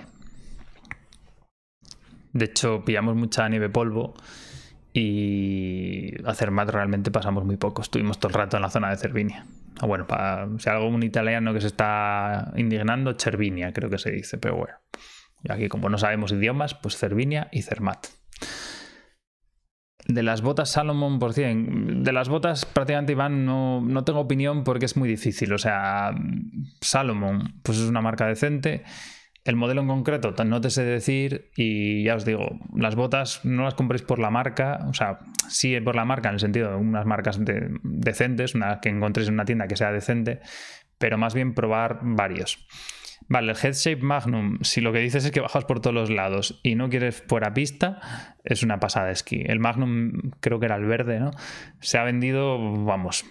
De hecho, pillamos mucha nieve polvo y a Cermat realmente pasamos muy poco. Estuvimos todo el rato en la zona de Cervinia. Ah, bueno, para, si algo un italiano que se está indignando, Cervinia creo que se dice, pero bueno. Y aquí como no sabemos idiomas, pues Cervinia y Cermat de las botas Salomon por 100, de las botas prácticamente Iván no, no tengo opinión porque es muy difícil. O sea, Salomon, pues es una marca decente. El modelo en concreto no te sé decir y ya os digo, las botas no las compréis por la marca, o sea, sí por la marca en el sentido de unas marcas decentes, una que encontréis en una tienda que sea decente, pero más bien probar varios. Vale, el Headshape Magnum, si lo que dices es que bajas por todos los lados y no quieres fuera pista, es una pasada de esquí. El Magnum, creo que era el verde, ¿no? Se ha vendido, vamos,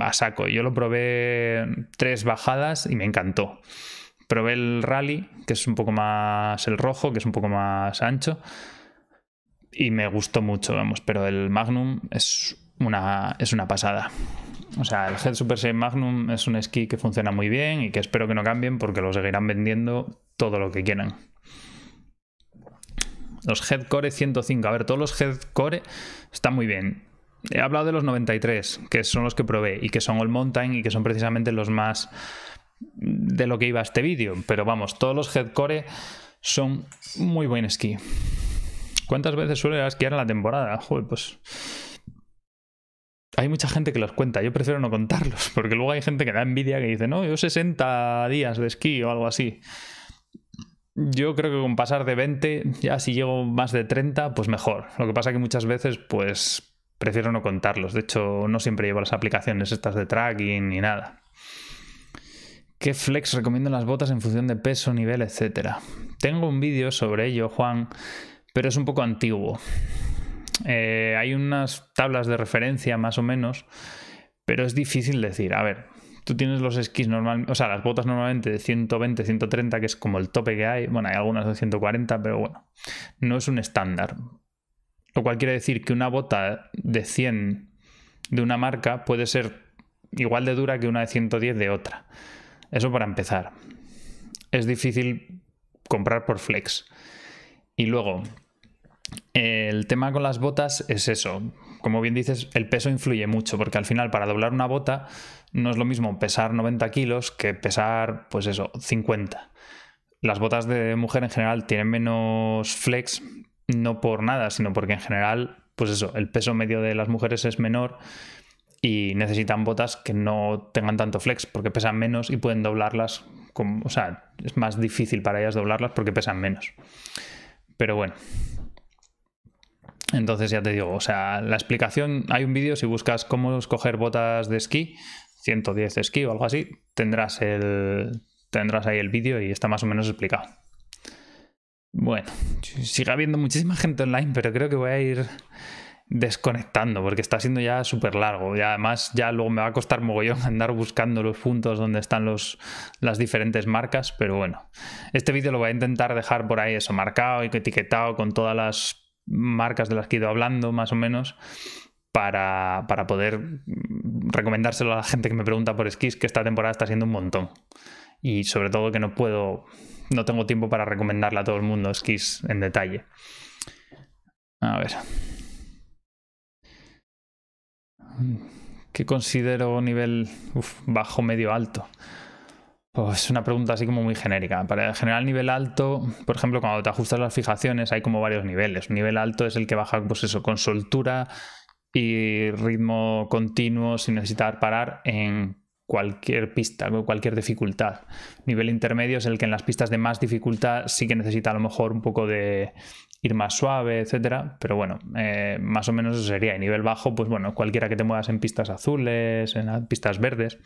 a saco. Yo lo probé tres bajadas y me encantó. Probé el Rally, que es un poco más el rojo, que es un poco más ancho. Y me gustó mucho, vamos, pero el Magnum es una, es una pasada. O sea, el Head Super 6 Magnum es un esquí que funciona muy bien y que espero que no cambien porque lo seguirán vendiendo todo lo que quieran. Los Head Core 105. A ver, todos los Head Core están muy bien. He hablado de los 93, que son los que probé y que son All Mountain y que son precisamente los más de lo que iba este vídeo. Pero vamos, todos los Head Core son muy buen esquí. ¿Cuántas veces suele esquiar en la temporada? Joder, pues hay mucha gente que los cuenta, yo prefiero no contarlos, porque luego hay gente que da envidia que dice, no, yo 60 días de esquí o algo así. Yo creo que con pasar de 20, ya si llego más de 30, pues mejor. Lo que pasa que muchas veces, pues prefiero no contarlos. De hecho, no siempre llevo las aplicaciones estas de tracking ni nada. ¿Qué flex recomiendo las botas en función de peso, nivel, etcétera? Tengo un vídeo sobre ello, Juan, pero es un poco antiguo. Eh, hay unas tablas de referencia más o menos, pero es difícil decir, a ver, tú tienes los esquís normal, o sea, las botas normalmente de 120, 130, que es como el tope que hay, bueno, hay algunas de 140, pero bueno, no es un estándar. Lo cual quiere decir que una bota de 100 de una marca puede ser igual de dura que una de 110 de otra. Eso para empezar. Es difícil comprar por flex. Y luego, el tema con las botas es eso. Como bien dices, el peso influye mucho, porque al final para doblar una bota no es lo mismo pesar 90 kilos que pesar, pues eso, 50. Las botas de mujer en general tienen menos flex, no por nada, sino porque en general, pues eso, el peso medio de las mujeres es menor y necesitan botas que no tengan tanto flex, porque pesan menos y pueden doblarlas, o sea, es más difícil para ellas doblarlas porque pesan menos. Pero bueno, entonces ya te digo, o sea, la explicación, hay un vídeo, si buscas cómo escoger botas de esquí, 110 de esquí o algo así, tendrás, el, tendrás ahí el vídeo y está más o menos explicado. Bueno, sigue habiendo muchísima gente online, pero creo que voy a ir desconectando porque está siendo ya súper largo y además ya luego me va a costar mogollón andar buscando los puntos donde están los, las diferentes marcas pero bueno este vídeo lo voy a intentar dejar por ahí eso marcado y etiquetado con todas las marcas de las que he ido hablando, más o menos, para, para poder recomendárselo a la gente que me pregunta por esquís, que esta temporada está siendo un montón. Y sobre todo que no puedo, no tengo tiempo para recomendarle a todo el mundo esquís en detalle. A ver. ¿Qué considero nivel bajo, medio, alto? Pues es una pregunta así como muy genérica. Para el general nivel alto, por ejemplo, cuando te ajustas las fijaciones hay como varios niveles. nivel alto es el que baja, pues eso, con soltura y ritmo continuo sin necesitar parar en cualquier pista, o cualquier dificultad. Nivel intermedio es el que en las pistas de más dificultad sí que necesita a lo mejor un poco de ir más suave, etcétera. Pero bueno, eh, más o menos eso sería. Y nivel bajo, pues bueno, cualquiera que te muevas en pistas azules, en pistas verdes.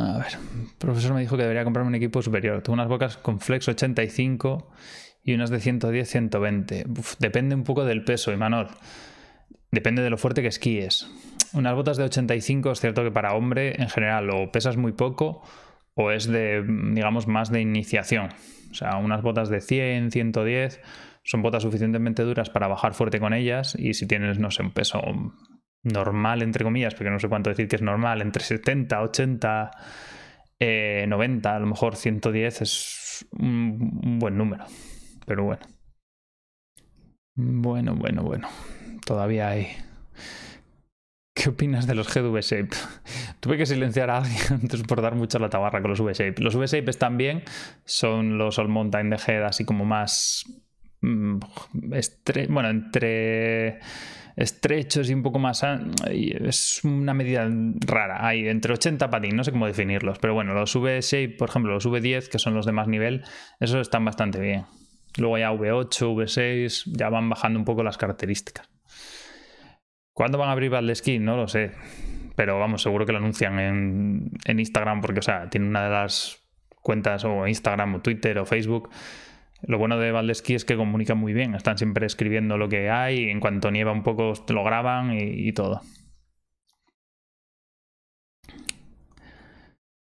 A ver, el profesor me dijo que debería comprarme un equipo superior. Tengo unas bocas con Flex 85 y unas de 110, 120. depende un poco del peso, Imanol. Depende de lo fuerte que esquíes. Unas botas de 85 es cierto que para hombre en general o pesas muy poco o es de, digamos, más de iniciación. O sea, unas botas de 100, 110 son botas suficientemente duras para bajar fuerte con ellas y si tienes, no sé, un peso normal, entre comillas, porque no sé cuánto decir que es normal, entre 70, 80, 90, a lo mejor 110 es un, buen número. Pero bueno. Bueno, bueno, bueno. Todavía hay. ¿Qué opinas de los v shape Tuve que silenciar a alguien antes por dar mucho la tabarra con los v Los V-Shape están bien, son los All Mountain de Head, así como más. Mm, bueno, entre estrechos y un poco más... Es una medida rara, hay entre 80 patín, no sé cómo definirlos, pero bueno, los V6, por ejemplo, los V10, que son los de más nivel, esos están bastante bien. Luego ya V8, V6, ya van bajando un poco las características. ¿Cuándo van a abrir skin No lo sé. Pero vamos, seguro que lo anuncian en, en Instagram, porque, o sea, tiene una de las cuentas o Instagram o Twitter o Facebook lo bueno de Valdesquí es que comunican muy bien, están siempre escribiendo lo que hay, y en cuanto nieva un poco lo graban y, todo.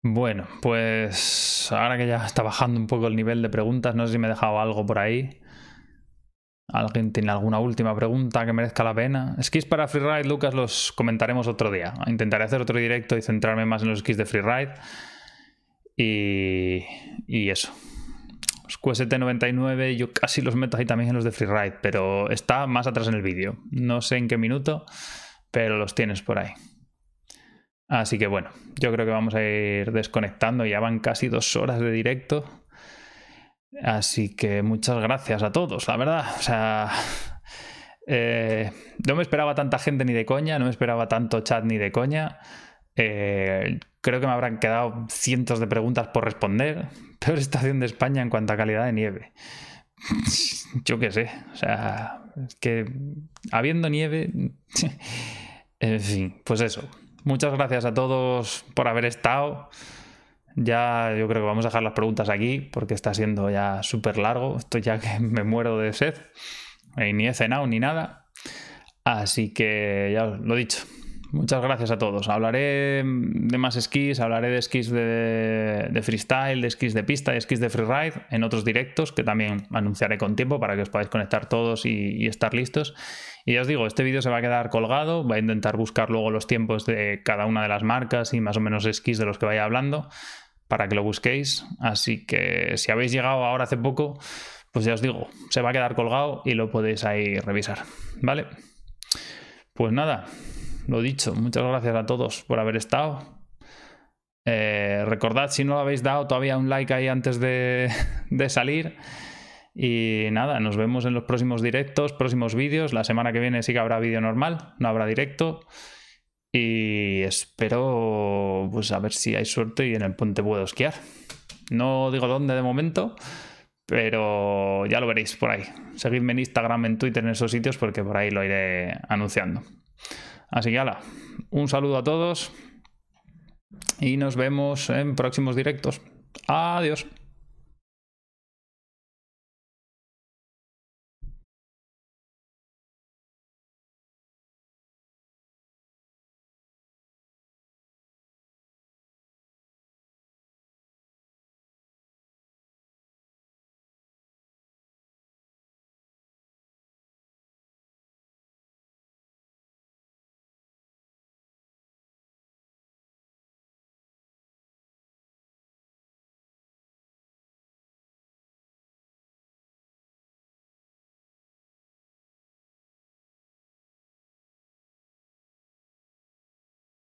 Bueno, pues ahora que ya está bajando un poco el nivel de preguntas, no sé si me he dejado algo por ahí. ¿Alguien tiene alguna última pregunta que merezca la pena? Skis para freeride, Lucas, los comentaremos otro día. Intentaré hacer otro directo y centrarme más en los skis de freeride. Y, y eso. QST99 yo casi los meto ahí también en los de Freeride, pero está más atrás en el vídeo. No sé en qué minuto, pero los tienes por ahí. Así que bueno, yo creo que vamos a ir desconectando. Ya van casi dos horas de directo. Así que muchas gracias a todos, la verdad. O sea, eh, no me esperaba tanta gente ni de coña, no me esperaba tanto chat ni de coña. Eh, creo que me habrán quedado cientos de preguntas por responder, peor estación de España en cuanto a calidad de nieve. Yo qué sé, o sea, es que habiendo nieve, en fin, pues eso. Muchas gracias a todos por haber estado. Ya yo creo que vamos a dejar las preguntas aquí porque está siendo ya súper largo. Estoy ya que me muero de sed. Y eh, ni he cenado ni nada. Así que ya lo dicho. Muchas gracias a todos. Hablaré de más esquís, hablaré de esquís de, freestyle, de esquís de pista, de esquís de freeride en otros directos que también anunciaré con tiempo para que os podáis conectar todos y, estar listos. Y ya os digo, este vídeo se va a quedar colgado, voy a intentar buscar luego los tiempos de cada una de las marcas y más o menos esquís de los que vaya hablando para que lo busquéis. Así que si habéis llegado ahora hace poco, pues ya os digo, se va a quedar colgado y lo podéis ahí revisar. ¿Vale? Pues nada lo dicho, muchas gracias a todos por haber estado. Eh, recordad si no lo habéis dado todavía un like ahí antes de, de salir. Y nada, nos vemos en los próximos directos, próximos vídeos. La semana que viene sí que habrá vídeo normal, no habrá directo. Y espero, pues a ver si hay suerte y en el puente puedo esquiar. No digo dónde de momento, pero ya lo veréis por ahí. Seguidme en Instagram, en Twitter, en esos sitios, porque por ahí lo iré anunciando. Así que ala, un saludo a todos y nos vemos en próximos directos. Adiós.